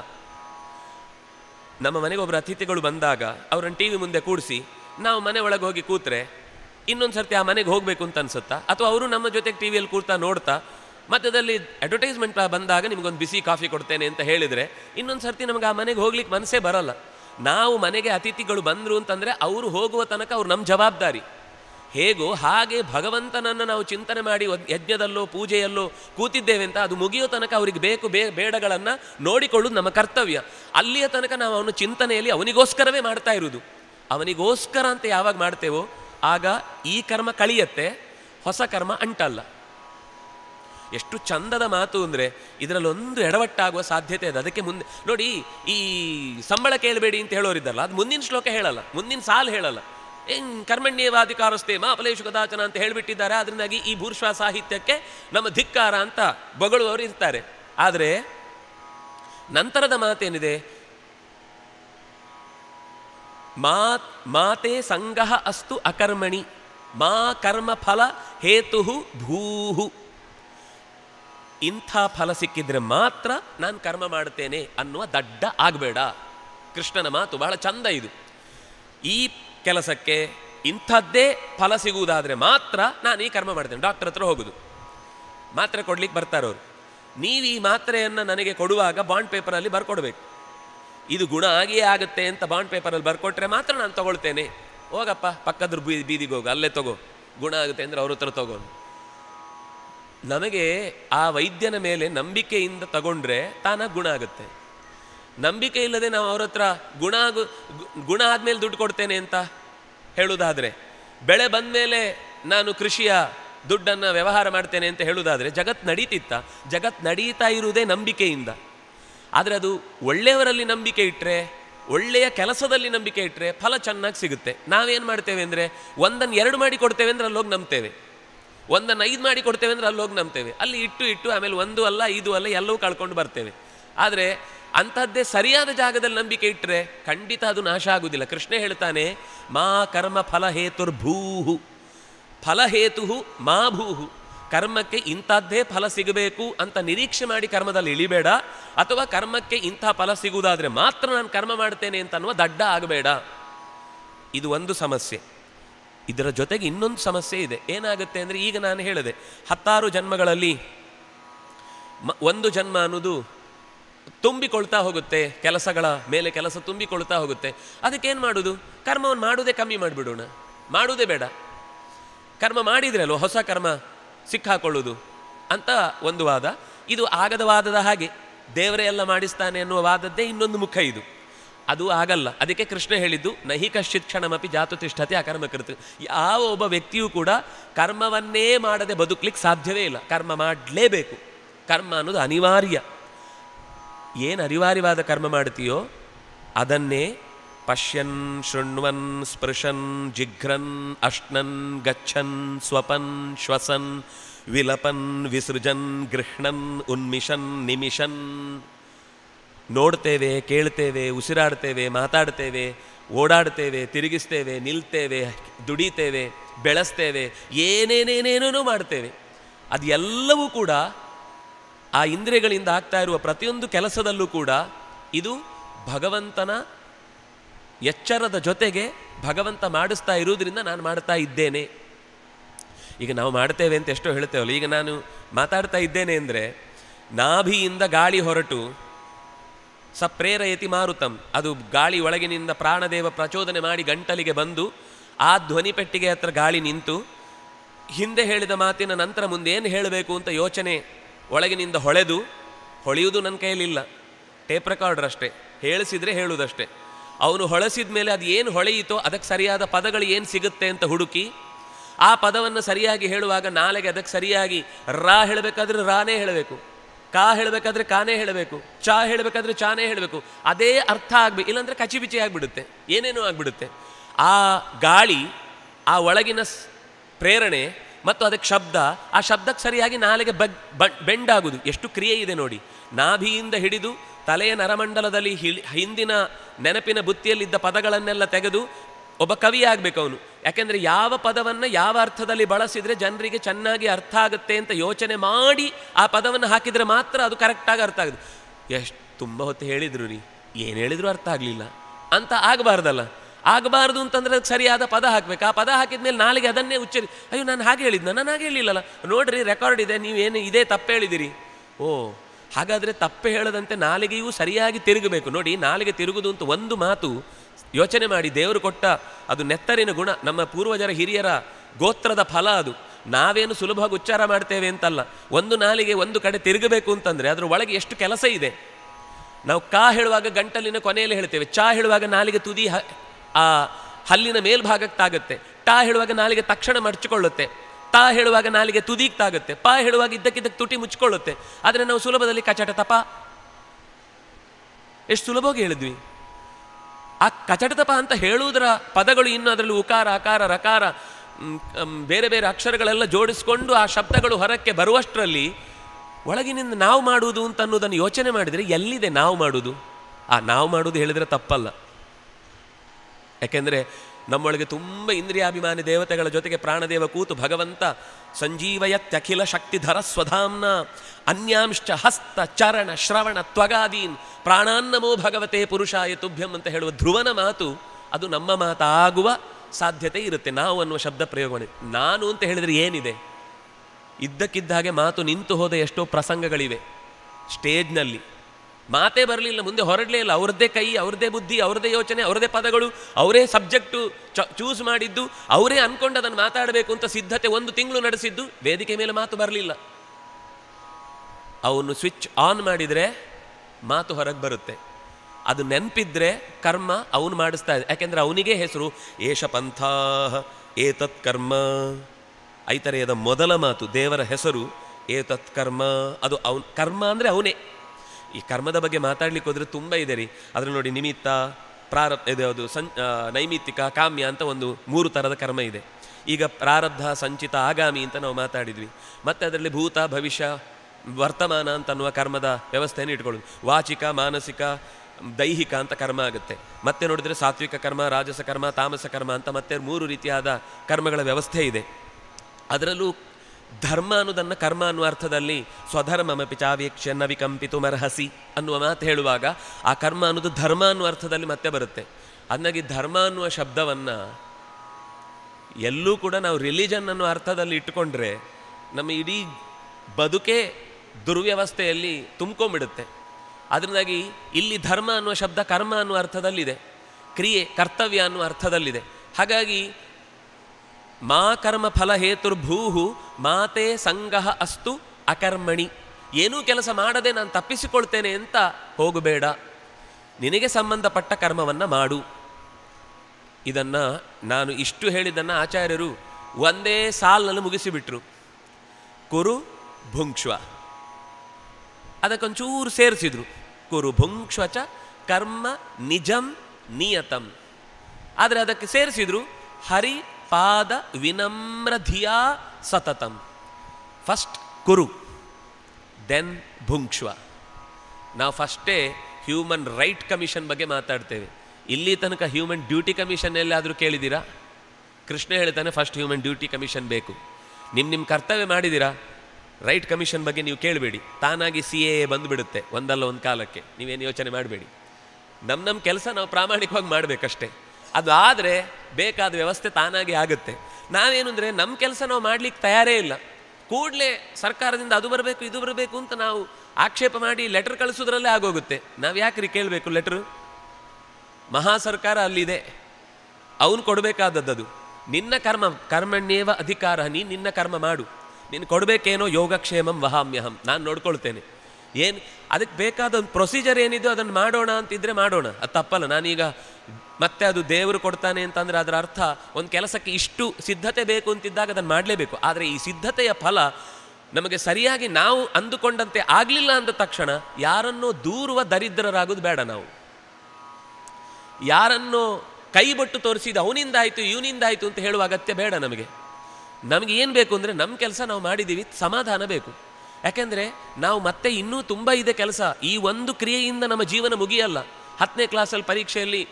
ನಮ್ಮ ಮನೆಗೆ ಅತಿಥಿಗಳು ಬಂದಾಗ ಅವರನ್ನು ಟಿ ವಿ ಮುಂದೆ ಕೂಡಿಸಿ ನಾವು ಮನೆ ಒಳಗೆ ಹೋಗಿ ಕೂತ್ರೆ ಇನ್ನೊಂದು ಸರ್ತಿ ಆ ಮನೆಗೆ ಹೋಗಬೇಕು ಅಂತ ಅನ್ಸುತ್ತಾ ಅಥವಾ ಅವರು ನಮ್ಮ ಜೊತೆಗೆ ಟಿ ವಿಯಲ್ಲಿ ಕೂರ್ತಾ ನೋಡ್ತಾ ಮತ್ತೆ ಅದರಲ್ಲಿ ಅಡ್ವರ್ಟೈಸ್ಮೆಂಟ್ ಬಂದಾಗ ನಿಮಗೊಂದು ಬಿಸಿ ಕಾಫಿ ಕೊಡ್ತೇನೆ ಅಂತ ಹೇಳಿದರೆ ಇನ್ನೊಂದು ಸರ್ತಿ ನಮಗೆ ಆ ಮನೆಗೆ ಹೋಗ್ಲಿಕ್ಕೆ ಮನಸ್ಸೇ ಬರಲ್ಲ ನಾವು ಮನೆಗೆ ಅತಿಥಿಗಳು ಬಂದರು ಅಂತಂದರೆ ಅವರು ಹೋಗುವ ತನಕ ಅವ್ರು ನಮ್ಮ ಜವಾಬ್ದಾರಿ ಹೇಗೋ ಹಾಗೆ ಭಗವಂತನನ್ನು ನಾವು ಚಿಂತನೆ ಮಾಡಿ ಯಜ್ಞದಲ್ಲೋ ಪೂಜೆಯಲ್ಲೋ ಕೂತಿದ್ದೇವೆ ಅಂತ ಅದು ಮುಗಿಯೋ ತನಕ ಅವರಿಗೆ ಬೇಕು ಬೇ ಬೇಡಗಳನ್ನು ನೋಡಿಕೊಳ್ಳೋದು ನಮ್ಮ ಕರ್ತವ್ಯ ಅಲ್ಲಿಯ ತನಕ ನಾವು ಅವನ ಚಿಂತನೆಯಲ್ಲಿ ಅವನಿಗೋಸ್ಕರವೇ ಮಾಡ್ತಾ ಇರುವುದು ಅವನಿಗೋಸ್ಕರ ಅಂತ ಯಾವಾಗ ಮಾಡ್ತೇವೋ ಆಗ ಈ ಕರ್ಮ ಕಳಿಯತ್ತೆ ಹೊಸ ಕರ್ಮ ಅಂಟಲ್ಲ ಎಷ್ಟು ಚಂದದ ಮಾತು ಅಂದರೆ ಇದರಲ್ಲೊಂದು ಎಡವಟ್ಟಾಗುವ ಸಾಧ್ಯತೆ ಇದೆ ಅದಕ್ಕೆ ಮುಂದೆ ನೋಡಿ ಈ ಸಂಬಳ ಕೇಳಬೇಡಿ ಅಂತ ಹೇಳೋರಿದ್ದಲ್ಲ ಅದು ಮುಂದಿನ ಶ್ಲೋಕ ಹೇಳಲ್ಲ ಮುಂದಿನ ಸಾಲು ಹೇಳಲ್ಲ ಏನ್ ಕರ್ಮಣ್ಯೇವಾಧಿಕಾರಸ್ಥೇಮ ಅಪಲೇಶು ಕದಾಚನ ಅಂತ ಹೇಳಿಬಿಟ್ಟಿದ್ದಾರೆ ಅದರಿಂದಾಗಿ ಈ ಭೂರ್ಶ್ವ ಸಾಹಿತ್ಯಕ್ಕೆ ನಮ್ಮ ಧಿಕ್ಕಾರ ಅಂತ ಬೊಗಳುವವರು ಇರ್ತಾರೆ ಆದರೆ ನಂತರದ ಮಾತೇನಿದೆ ಮಾ ಮಾತೆ ಸಂಗಃ ಅಸ್ತು ಅಕರ್ಮಣಿ ಮಾ ಕರ್ಮ ಫಲ ಹೇತು ಭೂಹು ಇಂಥ ಫಲ ಸಿಕ್ಕಿದ್ರೆ ಮಾತ್ರ ನಾನು ಕರ್ಮ ಮಾಡ್ತೇನೆ ಅನ್ನುವ ದಡ್ಡ ಆಗಬೇಡ ಕೃಷ್ಣನ ಮಾತು ಬಹಳ ಚಂದ ಇದು ಈ ಕೆಲಸಕ್ಕೆ ಇಂಥದ್ದೇ ಫಲ ಸಿಗುವುದಾದರೆ ಮಾತ್ರ ನಾನು ಈ ಕರ್ಮ ಮಾಡ್ತೇನೆ ಡಾಕ್ಟರ್ ಹತ್ರ ಹೋಗೋದು ಮಾತ್ರೆ ಕೊಡ್ಲಿಕ್ಕೆ ಬರ್ತಾರವ್ರು ನೀವು ಈ ಮಾತ್ರೆಯನ್ನು ನನಗೆ ಕೊಡುವಾಗ ಬಾಂಡ್ ಪೇಪರಲ್ಲಿ ಬರ್ಕೊಡ್ಬೇಕು ಇದು ಗುಣ ಆಗಿಯೇ ಆಗುತ್ತೆ ಅಂತ ಬಾಂಡ್ ಪೇಪರಲ್ಲಿ ಬರ್ಕೊಟ್ರೆ ಮಾತ್ರ ನಾನು ತಗೊಳ್ತೇನೆ ಹೋಗಪ್ಪ ಪಕ್ಕದ್ರ ಬೀದಿ ಬೀದಿಗೆ ಹೋಗು ಅಲ್ಲೇ ತಗೋ ಗುಣ ಆಗುತ್ತೆ ಅಂದರೆ ಅವ್ರ ಹತ್ರ ತಗೋ ನಮಗೆ ಆ ವೈದ್ಯನ ಮೇಲೆ ನಂಬಿಕೆಯಿಂದ ತಗೊಂಡ್ರೆ ತಾನಾಗ ಗುಣ ಆಗುತ್ತೆ ನಂಬಿಕೆ ಇಲ್ಲದೆ ನಾವು ಅವ್ರ ಹತ್ರ ಗುಣ ಆಗು ಗುಣ ಆದಮೇಲೆ ದುಡ್ಡು ಕೊಡ್ತೇನೆ ಅಂತ ಹೇಳುವುದಾದರೆ ಬೆಳೆ ಬಂದ ಮೇಲೆ ನಾನು ಕೃಷಿಯ ದುಡ್ಡನ್ನು ವ್ಯವಹಾರ ಮಾಡ್ತೇನೆ ಅಂತ ಹೇಳುವುದಾದರೆ ಜಗತ್ತು ನಡೀತಿತ್ತ ಜಗತ್ತು ನಡೀತಾ ಇರುವುದೇ ನಂಬಿಕೆಯಿಂದ ಆದರೆ ಅದು ಒಳ್ಳೆಯವರಲ್ಲಿ ನಂಬಿಕೆ ಇಟ್ಟರೆ ಒಳ್ಳೆಯ ಕೆಲಸದಲ್ಲಿ ನಂಬಿಕೆ ಇಟ್ಟರೆ ಫಲ ಚೆನ್ನಾಗಿ ಸಿಗುತ್ತೆ ನಾವೇನು ಮಾಡ್ತೇವೆ ಅಂದರೆ ಒಂದನ್ನು ಎರಡು ಮಾಡಿ ಕೊಡ್ತೇವೆ ಅಂದರೆ ಅಲ್ಲಿ ಹೋಗಿ ನಂಬ್ತೇವೆ ಒಂದನ್ನು ಐದು ಮಾಡಿ ಕೊಡ್ತೇವೆ ಅಂದರೆ ಅಲ್ಲಿ ಹೋಗಿ ನಂಬ್ತೇವೆ ಅಲ್ಲಿ ಇಟ್ಟು ಇಟ್ಟು ಆಮೇಲೆ ಒಂದು ಅಲ್ಲ ಐದು ಅಲ್ಲ ಎಲ್ಲವೂ ಕಳ್ಕೊಂಡು ಬರ್ತೇವೆ ಆದರೆ ಅಂಥದ್ದೇ ಸರಿಯಾದ ಜಾಗದಲ್ಲಿ ನಂಬಿಕೆ ಇಟ್ಟರೆ ಖಂಡಿತ ಅದು ನಾಶ ಆಗುವುದಿಲ್ಲ ಕೃಷ್ಣ ಹೇಳ್ತಾನೆ ಮಾ ಕರ್ಮ ಫಲಹೇತುರ್ಭೂಹು ಫಲಹೇತು ಮಾ ಭೂಹು ಕರ್ಮಕ್ಕೆ ಇಂಥದ್ದೇ ಫಲ ಸಿಗಬೇಕು ಅಂತ ನಿರೀಕ್ಷೆ ಮಾಡಿ ಕರ್ಮದಲ್ಲಿ ಇಳಿಬೇಡ ಅಥವಾ ಕರ್ಮಕ್ಕೆ ಇಂಥ ಫಲ ಸಿಗುವುದಾದರೆ ಮಾತ್ರ ನಾನು ಕರ್ಮ ಮಾಡ್ತೇನೆ ಅಂತ ಅನ್ನುವ ದಡ್ಡ ಆಗಬೇಡ ಇದು ಒಂದು ಸಮಸ್ಯೆ ಇದರ ಜೊತೆಗೆ ಇನ್ನೊಂದು ಸಮಸ್ಯೆ ಇದೆ ಏನಾಗುತ್ತೆ ಅಂದರೆ ಈಗ ನಾನು ಹೇಳಿದೆ ಹತ್ತಾರು ಜನ್ಮಗಳಲ್ಲಿ ಒಂದು ಜನ್ಮ ಅನ್ನೋದು ತುಂಬಿಕೊಳ್ತಾ ಹೋಗುತ್ತೆ ಕೆಲಸಗಳ ಮೇಲೆ ಕೆಲಸ ತುಂಬಿಕೊಳ್ತಾ ಹೋಗುತ್ತೆ ಅದಕ್ಕೆ ಏನು ಮಾಡೋದು ಕರ್ಮವನ್ನು ಮಾಡೋದೇ ಕಮ್ಮಿ ಮಾಡಿಬಿಡೋಣ ಮಾಡುವುದೇ ಬೇಡ ಕರ್ಮ ಅಲ್ವ ಹೊಸ ಕರ್ಮ ಸಿಕ್ಕಾಕೊಳ್ಳೋದು ಅಂತ ಒಂದು ವಾದ ಇದು ಆಗದ ವಾದದ ಹಾಗೆ ದೇವರೇ ಎಲ್ಲ ಮಾಡಿಸ್ತಾನೆ ಅನ್ನುವ ವಾದದ್ದೇ ಇನ್ನೊಂದು ಮುಖ ಇದು ಅದು ಆಗಲ್ಲ ಅದಕ್ಕೆ ಕೃಷ್ಣ ಹೇಳಿದ್ದು ನಹಿ ಕಶ್ಚಿತ್ ಜಾತುತಿಷ್ಠತೆ ಜಾತು ತಿಷ್ಠತೆ ಯಾವ ಒಬ್ಬ ವ್ಯಕ್ತಿಯೂ ಕೂಡ ಕರ್ಮವನ್ನೇ ಮಾಡದೆ ಬದುಕಲಿಕ್ಕೆ ಸಾಧ್ಯವೇ ಇಲ್ಲ ಕರ್ಮ ಮಾಡಲೇಬೇಕು ಕರ್ಮ ಅನ್ನೋದು ಅನಿವಾರ್ಯ ಏನು ಅನಿವಾರ್ಯವಾದ ಕರ್ಮ ಮಾಡ್ತೀಯೋ ಅದನ್ನೇ ಪಶ್ಯನ್ ಶೃಣ್ವನ್ ಸ್ಪೃಶನ್ ಜಿಘ್ರನ್ ಅಶ್ನನ್ ಗಚ್ಚನ್ ಸ್ವಪನ್ ಶ್ವಸನ್ ವಿಲಪನ್ ವಿಸೃಜನ್ ಗೃಹ್ಣನ್ ಉನ್ಮಿಷನ್ ನಿಮಿಷನ್ ನೋಡ್ತೇವೆ ಕೇಳ್ತೇವೆ ಉಸಿರಾಡ್ತೇವೆ ಮಾತಾಡ್ತೇವೆ ಓಡಾಡ್ತೇವೆ ತಿರುಗಿಸ್ತೇವೆ ನಿಲ್ತೇವೆ ದುಡಿತೇವೆ ಬೆಳೆಸ್ತೇವೆ ಏನೇನೇನೇನೇನೂ ಮಾಡ್ತೇವೆ ಅದೆಲ್ಲವೂ ಕೂಡ ಆ ಇಂದ್ರಿಯಗಳಿಂದ ಆಗ್ತಾ ಇರುವ ಪ್ರತಿಯೊಂದು ಕೆಲಸದಲ್ಲೂ ಕೂಡ ಇದು ಭಗವಂತನ ಎಚ್ಚರದ ಜೊತೆಗೆ ಭಗವಂತ ಮಾಡಿಸ್ತಾ ಇರುವುದರಿಂದ ನಾನು ಮಾಡ್ತಾ ಇದ್ದೇನೆ ಈಗ ನಾವು ಮಾಡ್ತೇವೆ ಅಂತ ಎಷ್ಟೋ ಹೇಳ್ತೇವಲ್ಲ ಈಗ ನಾನು ಮಾತಾಡ್ತಾ ಇದ್ದೇನೆ ಅಂದರೆ ನಾಭಿಯಿಂದ ಗಾಳಿ ಹೊರಟು ಸ ಪ್ರೇರಯತಿ ಮಾರುತಂ ಅದು ಗಾಳಿ ಒಳಗಿನಿಂದ ಪ್ರಾಣದೇವ ಪ್ರಚೋದನೆ ಮಾಡಿ ಗಂಟಲಿಗೆ ಬಂದು ಆ ಧ್ವನಿಪೆಟ್ಟಿಗೆ ಹತ್ರ ಗಾಳಿ ನಿಂತು ಹಿಂದೆ ಹೇಳಿದ ಮಾತಿನ ನಂತರ ಮುಂದೆ ಏನು ಹೇಳಬೇಕು ಅಂತ ಯೋಚನೆ ಒಳಗಿನಿಂದ ಹೊಳೆದು ಹೊಳೆಯುವುದು ನನ್ನ ಕೈಯಲ್ಲಿಲ್ಲ ಟೇಪ್ ರೆಕಾರ್ಡ್ರ್ ಅಷ್ಟೇ ಹೇಳಿಸಿದರೆ ಹೇಳುವುದಷ್ಟೇ ಅವನು ಹೊಳೆಸಿದ ಮೇಲೆ ಅದು ಏನು ಹೊಳೆಯಿತೋ ಅದಕ್ಕೆ ಸರಿಯಾದ ಪದಗಳು ಏನು ಸಿಗುತ್ತೆ ಅಂತ ಹುಡುಕಿ ಆ ಪದವನ್ನು ಸರಿಯಾಗಿ ಹೇಳುವಾಗ ನಾಲೆಗೆ ಅದಕ್ಕೆ ಸರಿಯಾಗಿ ರಾ ಹೇಳಬೇಕಾದ್ರೆ ರಾನೇ ಹೇಳಬೇಕು ಕಾ ಹೇಳಬೇಕಾದ್ರೆ ಕಾನೇ ಹೇಳಬೇಕು ಚಾ ಹೇಳಬೇಕಾದ್ರೆ ಚಾನೇ ಹೇಳಬೇಕು ಅದೇ ಅರ್ಥ ಆಗಬೇಕು ಇಲ್ಲಾಂದರೆ ಕಚಿಬಿಚಿ ಆಗಿಬಿಡುತ್ತೆ ಏನೇನೋ ಆಗಿಬಿಡುತ್ತೆ ಆ ಗಾಳಿ ಆ ಒಳಗಿನ ಪ್ರೇರಣೆ ಮತ್ತು ಅದಕ್ಕೆ ಶಬ್ದ ಆ ಶಬ್ದಕ್ಕೆ ಸರಿಯಾಗಿ ನಾಲಿಗೆ ಬಗ್ ಬೆಂಡಾಗುವುದು ಎಷ್ಟು ಕ್ರಿಯೆ ಇದೆ ನೋಡಿ ನಾಭಿಯಿಂದ ಹಿಡಿದು ತಲೆಯ ನರಮಂಡಲದಲ್ಲಿ ಹಿಂದಿನ ನೆನಪಿನ ಬುತ್ತಿಯಲ್ಲಿದ್ದ ಪದಗಳನ್ನೆಲ್ಲ ತೆಗೆದು ಒಬ್ಬ ಕವಿಯಾಗಬೇಕು ಅವನು ಯಾಕೆಂದರೆ ಯಾವ ಪದವನ್ನು ಯಾವ ಅರ್ಥದಲ್ಲಿ ಬಳಸಿದರೆ ಜನರಿಗೆ ಚೆನ್ನಾಗಿ ಅರ್ಥ ಆಗುತ್ತೆ ಅಂತ ಯೋಚನೆ ಮಾಡಿ ಆ ಪದವನ್ನು ಹಾಕಿದರೆ ಮಾತ್ರ ಅದು ಕರೆಕ್ಟಾಗಿ ಅರ್ಥ ಆಗುತ್ತೆ ಎಷ್ಟು ತುಂಬ ಹೊತ್ತು ಹೇಳಿದ್ರು ರೀ ಏನು ಹೇಳಿದರೂ ಅರ್ಥ ಆಗಲಿಲ್ಲ ಅಂತ ಆಗಬಾರ್ದಲ್ಲ ಆಗಬಾರ್ದು ಅಂತಂದ್ರೆ ಅದಕ್ಕೆ ಸರಿಯಾದ ಪದ ಹಾಕಬೇಕು ಆ ಪದ ಹಾಕಿದ ಮೇಲೆ ನಾಳೆಗೆ ಅದನ್ನೇ ಉಚ್ಚರಿ ಅಯ್ಯೋ ನಾನು ಹಾಗೆ ಹೇಳಿದ್ನ ನಾನು ಹಾಗೆ ಹೇಳಿಲ್ಲಲ್ಲ ನೋಡ್ರಿ ರೆಕಾರ್ಡ್ ಇದೆ ನೀವೇನು ಇದೇ ತಪ್ಪು ಹೇಳಿದಿರಿ ಓ ಹಾಗಾದರೆ ತಪ್ಪು ಹೇಳದಂತೆ ನಾಲಿಗೆಯೂ ಸರಿಯಾಗಿ ತಿರುಗಬೇಕು ನೋಡಿ ನಾಲಿಗೆ ತಿರುಗುದು ಅಂತ ಒಂದು ಮಾತು ಯೋಚನೆ ಮಾಡಿ ದೇವರು ಕೊಟ್ಟ ಅದು ನೆತ್ತರಿನ ಗುಣ ನಮ್ಮ ಪೂರ್ವಜರ ಹಿರಿಯರ ಗೋತ್ರದ ಫಲ ಅದು ನಾವೇನು ಸುಲಭವಾಗಿ ಉಚ್ಚಾರ ಮಾಡ್ತೇವೆ ಅಂತಲ್ಲ ಒಂದು ನಾಲಿಗೆ ಒಂದು ಕಡೆ ತಿರುಗಬೇಕು ಅಂತಂದರೆ ಅದರ ಒಳಗೆ ಎಷ್ಟು ಕೆಲಸ ಇದೆ ನಾವು ಕಾ ಹೇಳುವಾಗ ಗಂಟಲಿನ ಕೊನೆಯಲ್ಲಿ ಹೇಳ್ತೇವೆ ಚಾ ಹೇಳುವಾಗ ನಾಲಿಗೆ ತುದಿ ಆ ಹಲ್ಲಿನ ಮೇಲ್ಭಾಗಕ್ಕಾಗುತ್ತೆ ಟಾ ಹೇಳುವಾಗ ನಾಲಿಗೆ ತಕ್ಷಣ ಮಡಚಿಕೊಳ್ಳುತ್ತೆ ತಾ ಹೇಳುವಾಗ ನಾಲಿಗೆ ತುದಿಗೆ ತಾಗುತ್ತೆ ಪಾ ಹೇಳುವಾಗ ಇದ್ದಕ್ಕಿದ್ದಕ್ಕೆ ತುಟಿ ಮುಚ್ಚಿಕೊಳ್ಳುತ್ತೆ ಆದರೆ ನಾವು ಸುಲಭದಲ್ಲಿ ಕಚಟ ತಪ ಎಷ್ಟು ಸುಲಭವಾಗಿ ಹೇಳಿದ್ವಿ ಆ ಕಚಟ ತಪ ಅಂತ ಹೇಳುವುದರ ಪದಗಳು ಇನ್ನು ಅದರಲ್ಲಿ ಉಕಾರ ಅಕಾರ ರಕಾರ ಬೇರೆ ಬೇರೆ ಅಕ್ಷರಗಳೆಲ್ಲ ಜೋಡಿಸ್ಕೊಂಡು ಆ ಶಬ್ದಗಳು ಹೊರಕ್ಕೆ ಬರುವಷ್ಟರಲ್ಲಿ ಒಳಗಿನಿಂದ ನಾವು ಮಾಡುವುದು ಅಂತ ಅನ್ನೋದನ್ನು ಯೋಚನೆ ಮಾಡಿದರೆ ಎಲ್ಲಿದೆ ನಾವು ಮಾಡುವುದು ಆ ನಾವು ಮಾಡುವುದು ಹೇಳಿದರೆ ತಪ್ಪಲ್ಲ ಯಾಕೆಂದರೆ ನಮ್ಮೊಳಗೆ ತುಂಬ ಇಂದ್ರಿಯಾಭಿಮಾನಿ ದೇವತೆಗಳ ಜೊತೆಗೆ ಪ್ರಾಣದೇವ ಕೂತು ಭಗವಂತ ಸಂಜೀವಯತ್ಯಖಿಲ ಶಕ್ತಿಧರ ಸ್ವಧಾಮ್ನ ಅನ್ಯಾಂಶ್ಚ ಹಸ್ತ ಚರಣ ಶ್ರವಣ ತ್ವಗಾದೀನ್ ಪ್ರಾಣಾನ್ನಮೋ ಭಗವತೆ ಪುರುಷಾಯ ತುಭ್ಯಂ ಅಂತ ಹೇಳುವ ಧ್ರುವನ ಮಾತು ಅದು ನಮ್ಮ ಮಾತಾಗುವ ಸಾಧ್ಯತೆ ಇರುತ್ತೆ ನಾವು ಅನ್ನುವ ಶಬ್ದ ಪ್ರಯೋಗಣೆ ನಾನು ಅಂತ ಹೇಳಿದರೆ ಏನಿದೆ ಇದ್ದಕ್ಕಿದ್ದ ಹಾಗೆ ಮಾತು ನಿಂತು ಹೋದ ಎಷ್ಟೋ ಪ್ರಸಂಗಗಳಿವೆ ಸ್ಟೇಜ್ನಲ್ಲಿ ಮಾತೇ ಬರಲಿಲ್ಲ ಮುಂದೆ ಹೊರಡಲೇ ಇಲ್ಲ ಅವ್ರದ್ದೇ ಕೈ ಅವ್ರದ್ದೇ ಬುದ್ಧಿ ಅವ್ರದ್ದೇ ಯೋಚನೆ ಅವ್ರದ್ದೇ ಪದಗಳು ಅವರೇ ಸಬ್ಜೆಕ್ಟು ಚೂಸ್ ಮಾಡಿದ್ದು ಅವರೇ ಅಂದ್ಕೊಂಡು ಅದನ್ನು ಮಾತಾಡಬೇಕು ಅಂತ ಸಿದ್ಧತೆ ಒಂದು ತಿಂಗಳು ನಡೆಸಿದ್ದು ವೇದಿಕೆ ಮೇಲೆ ಮಾತು ಬರಲಿಲ್ಲ ಅವನು ಸ್ವಿಚ್ ಆನ್ ಮಾಡಿದರೆ ಮಾತು ಹೊರಗೆ ಬರುತ್ತೆ ಅದು ನೆನಪಿದ್ರೆ ಕರ್ಮ ಅವನು ಮಾಡಿಸ್ತಾ ಇದೆ ಯಾಕೆಂದರೆ ಅವನಿಗೆ ಹೆಸರು ಏಷ ಪಂಥ ಏತತ್ ಕರ್ಮ ಐತರೆಯದ ಮೊದಲ ಮಾತು ದೇವರ ಹೆಸರು ಏತತ್ ಕರ್ಮ ಅದು ಅವನ್ ಕರ್ಮ ಅಂದರೆ ಅವನೇ ಈ ಕರ್ಮದ ಬಗ್ಗೆ ಮಾತಾಡ್ಲಿಕ್ಕೆ ಹೋದರೆ ತುಂಬ ಇದೆ ರೀ ಅದರ ನೋಡಿ ನಿಮಿತ್ತ ಪ್ರಾರಬ್ ಇದು ಸಂ ನೈಮಿತ್ತಿಕ ಕಾಮ್ಯ ಅಂತ ಒಂದು ಮೂರು ಥರದ ಕರ್ಮ ಇದೆ ಈಗ ಪ್ರಾರಬ್ಧ ಸಂಚಿತ ಆಗಾಮಿ ಅಂತ ನಾವು ಮಾತಾಡಿದ್ವಿ ಮತ್ತು ಅದರಲ್ಲಿ ಭೂತ ಭವಿಷ್ಯ ವರ್ತಮಾನ ಅಂತ ಅನ್ನುವ ಕರ್ಮದ ವ್ಯವಸ್ಥೆಯನ್ನು ಇಟ್ಕೊಳ್ಳೋದು ವಾಚಿಕ ಮಾನಸಿಕ ದೈಹಿಕ ಅಂತ ಕರ್ಮ ಆಗುತ್ತೆ ಮತ್ತೆ ನೋಡಿದರೆ ಸಾತ್ವಿಕ ಕರ್ಮ ರಾಜಸ ಕರ್ಮ ತಾಮಸ ಕರ್ಮ ಅಂತ ಮತ್ತೆ ಮೂರು ರೀತಿಯಾದ ಕರ್ಮಗಳ ವ್ಯವಸ್ಥೆ ಇದೆ ಅದರಲ್ಲೂ ಧರ್ಮ ಅನ್ನೋದನ್ನು ಕರ್ಮ ಅನ್ನುವ ಅರ್ಥದಲ್ಲಿ ಸ್ವಧರ್ಮಮಪಿ ಚಾವೇಕ್ಷ್ಯ ನವಿಕಂಪಿತು ವಿಕಂಪಿತುಮರ್ಹಸಿ ಅನ್ನುವ ಮಾತು ಹೇಳುವಾಗ ಆ ಕರ್ಮ ಅನ್ನೋದು ಧರ್ಮ ಅನ್ನುವ ಅರ್ಥದಲ್ಲಿ ಮತ್ತೆ ಬರುತ್ತೆ ಅದನ್ನಾಗಿ ಧರ್ಮ ಅನ್ನುವ ಶಬ್ದವನ್ನು ಎಲ್ಲೂ ಕೂಡ ನಾವು ರಿಲಿಜನ್ ಅನ್ನುವ ಅರ್ಥದಲ್ಲಿ ಇಟ್ಕೊಂಡ್ರೆ ನಮ್ಮ ಇಡೀ ಬದುಕೇ ದುರ್ವ್ಯವಸ್ಥೆಯಲ್ಲಿ ತುಂಬ್ಕೊಂಬಿಡುತ್ತೆ ಅದರಿಂದಾಗಿ ಇಲ್ಲಿ ಧರ್ಮ ಅನ್ನುವ ಶಬ್ದ ಕರ್ಮ ಅನ್ನುವ ಅರ್ಥದಲ್ಲಿದೆ ಕ್ರಿಯೆ ಕರ್ತವ್ಯ ಅನ್ನುವ ಅರ್ಥದಲ್ಲಿದೆ ಹಾಗಾಗಿ ಮಾ ಕರ್ಮ ಫಲಹೇತುರ್ಭೂಹು ಮಾತೇ ಸಂಗಹ ಅಸ್ತು ಅಕರ್ಮಣಿ ಏನೂ ಕೆಲಸ ಮಾಡದೆ ನಾನು ತಪ್ಪಿಸಿಕೊಳ್ತೇನೆ ಅಂತ ಹೋಗಬೇಡ ನಿನಗೆ ಸಂಬಂಧಪಟ್ಟ ಕರ್ಮವನ್ನು ಮಾಡು ಇದನ್ನು ನಾನು ಇಷ್ಟು ಹೇಳಿದ್ದನ್ನು ಆಚಾರ್ಯರು ಒಂದೇ ಸಾಲಿನಲ್ಲಿ ಮುಗಿಸಿಬಿಟ್ರು ಕುರು ಭುಂಕ್ಷ್ವ ಅದಕ್ಕೊಂಚೂರು ಸೇರಿಸಿದ್ರು ಕುರು ಭುಂಕ್ಷ್ವ ಚ ಕರ್ಮ ನಿಜಂ ನಿಯತಂ ಆದರೆ ಅದಕ್ಕೆ ಸೇರಿಸಿದ್ರು ಹರಿ ಪಾದ ಧಿಯಾ ಸತತಂ ಫಸ್ಟ್ ಕುರು ದೆನ್ ಭುಂಕ್ಷ್ವ ನಾವು ಫಸ್ಟೇ ಹ್ಯೂಮನ್ ರೈಟ್ ಕಮಿಷನ್ ಬಗ್ಗೆ ಮಾತಾಡ್ತೇವೆ ಇಲ್ಲಿ ತನಕ ಹ್ಯೂಮನ್ ಡ್ಯೂಟಿ ಕಮಿಷನ್ ಎಲ್ಲಾದರೂ ಕೇಳಿದ್ದೀರಾ ಕೃಷ್ಣ ಹೇಳ್ತಾನೆ ಫಸ್ಟ್ ಹ್ಯೂಮನ್ ಡ್ಯೂಟಿ ಕಮಿಷನ್ ಬೇಕು ನಿಮ್ಮ ನಿಮ್ಮ ಕರ್ತವ್ಯ ಮಾಡಿದ್ದೀರಾ ರೈಟ್ ಕಮಿಷನ್ ಬಗ್ಗೆ ನೀವು ಕೇಳಬೇಡಿ ತಾನಾಗಿ ಸಿ ಎ ಬಂದುಬಿಡುತ್ತೆ ಒಂದಲ್ಲ ಒಂದು ಕಾಲಕ್ಕೆ ನೀವೇನು ಯೋಚನೆ ಮಾಡಬೇಡಿ ನಮ್ಮ ನಮ್ಮ ಕೆಲಸ ನಾವು ಪ್ರಾಮಾಣಿಕವಾಗಿ ಮಾಡಬೇಕಷ್ಟೇ ಅದು ಆದರೆ ಬೇಕಾದ ವ್ಯವಸ್ಥೆ ತಾನಾಗಿ ಆಗುತ್ತೆ ನಾವೇನು ಅಂದರೆ ನಮ್ಮ ಕೆಲಸ ನಾವು ಮಾಡಲಿಕ್ಕೆ ತಯಾರೇ ಇಲ್ಲ ಕೂಡಲೇ ಸರ್ಕಾರದಿಂದ ಅದು ಬರಬೇಕು ಇದು ಬರಬೇಕು ಅಂತ ನಾವು ಆಕ್ಷೇಪ ಮಾಡಿ ಲೆಟರ್ ಕಳಿಸೋದ್ರಲ್ಲೇ ಆಗೋಗುತ್ತೆ ನಾವು ಯಾಕ್ರಿ ಕೇಳಬೇಕು ಲೆಟ್ರು ಮಹಾ ಸರ್ಕಾರ ಅಲ್ಲಿದೆ ಅವನು ಕೊಡಬೇಕಾದದ್ದು ನಿನ್ನ ಕರ್ಮ ಕರ್ಮಣ್ಯೇವ ಅಧಿಕಾರ ನೀನು ನಿನ್ನ ಕರ್ಮ ಮಾಡು ನೀನು ಕೊಡಬೇಕೇನೋ ಯೋಗಕ್ಷೇಮಂ ವಹಾಮ್ಯಹಂ ನಾನು ನೋಡ್ಕೊಳ್ತೇನೆ ಏನು ಅದಕ್ಕೆ ಬೇಕಾದ ಒಂದು ಪ್ರೊಸೀಜರ್ ಏನಿದೆಯೋ ಅದನ್ನು ಮಾಡೋಣ ಅಂತಿದ್ರೆ ಮಾಡೋಣ ಅದು ತಪ್ಪಲ್ಲ ನಾನೀಗ ಮತ್ತೆ ಅದು ದೇವರು ಕೊಡ್ತಾನೆ ಅಂತಂದರೆ ಅದರ ಅರ್ಥ ಒಂದು ಕೆಲಸಕ್ಕೆ ಇಷ್ಟು ಸಿದ್ಧತೆ ಬೇಕು ಅಂತಿದ್ದಾಗ ಅದನ್ನು ಮಾಡಲೇಬೇಕು ಆದರೆ ಈ ಸಿದ್ಧತೆಯ ಫಲ ನಮಗೆ ಸರಿಯಾಗಿ ನಾವು ಅಂದುಕೊಂಡಂತೆ ಆಗಲಿಲ್ಲ ಅಂದ ತಕ್ಷಣ ಯಾರನ್ನೋ ದೂರುವ ದರಿದ್ರರಾಗೋದು ಬೇಡ ನಾವು ಯಾರನ್ನೋ ಕೈಬಟ್ಟು ತೋರಿಸಿದ ಅವನಿಂದ ಆಯಿತು ಇವನಿಂದ ಆಯಿತು ಅಂತ ಹೇಳುವ ಅಗತ್ಯ ಬೇಡ ನಮಗೆ ನಮಗೆ ಏನು ಬೇಕು ಅಂದರೆ ನಮ್ಮ ಕೆಲಸ ನಾವು ಮಾಡಿದ್ದೀವಿ ಸಮಾಧಾನ ಬೇಕು ಯಾಕೆಂದರೆ ನಾವು ಮತ್ತೆ ಇನ್ನೂ ತುಂಬ ಇದೆ ಕೆಲಸ ಈ ಒಂದು ಕ್ರಿಯೆಯಿಂದ ನಮ್ಮ ಜೀವನ ಮುಗಿಯಲ್ಲ ಹತ್ತನೇ ಕ್ಲಾಸಲ್ಲಿ ಪರೀಕ್ಷೆಯಲ್ಲಿ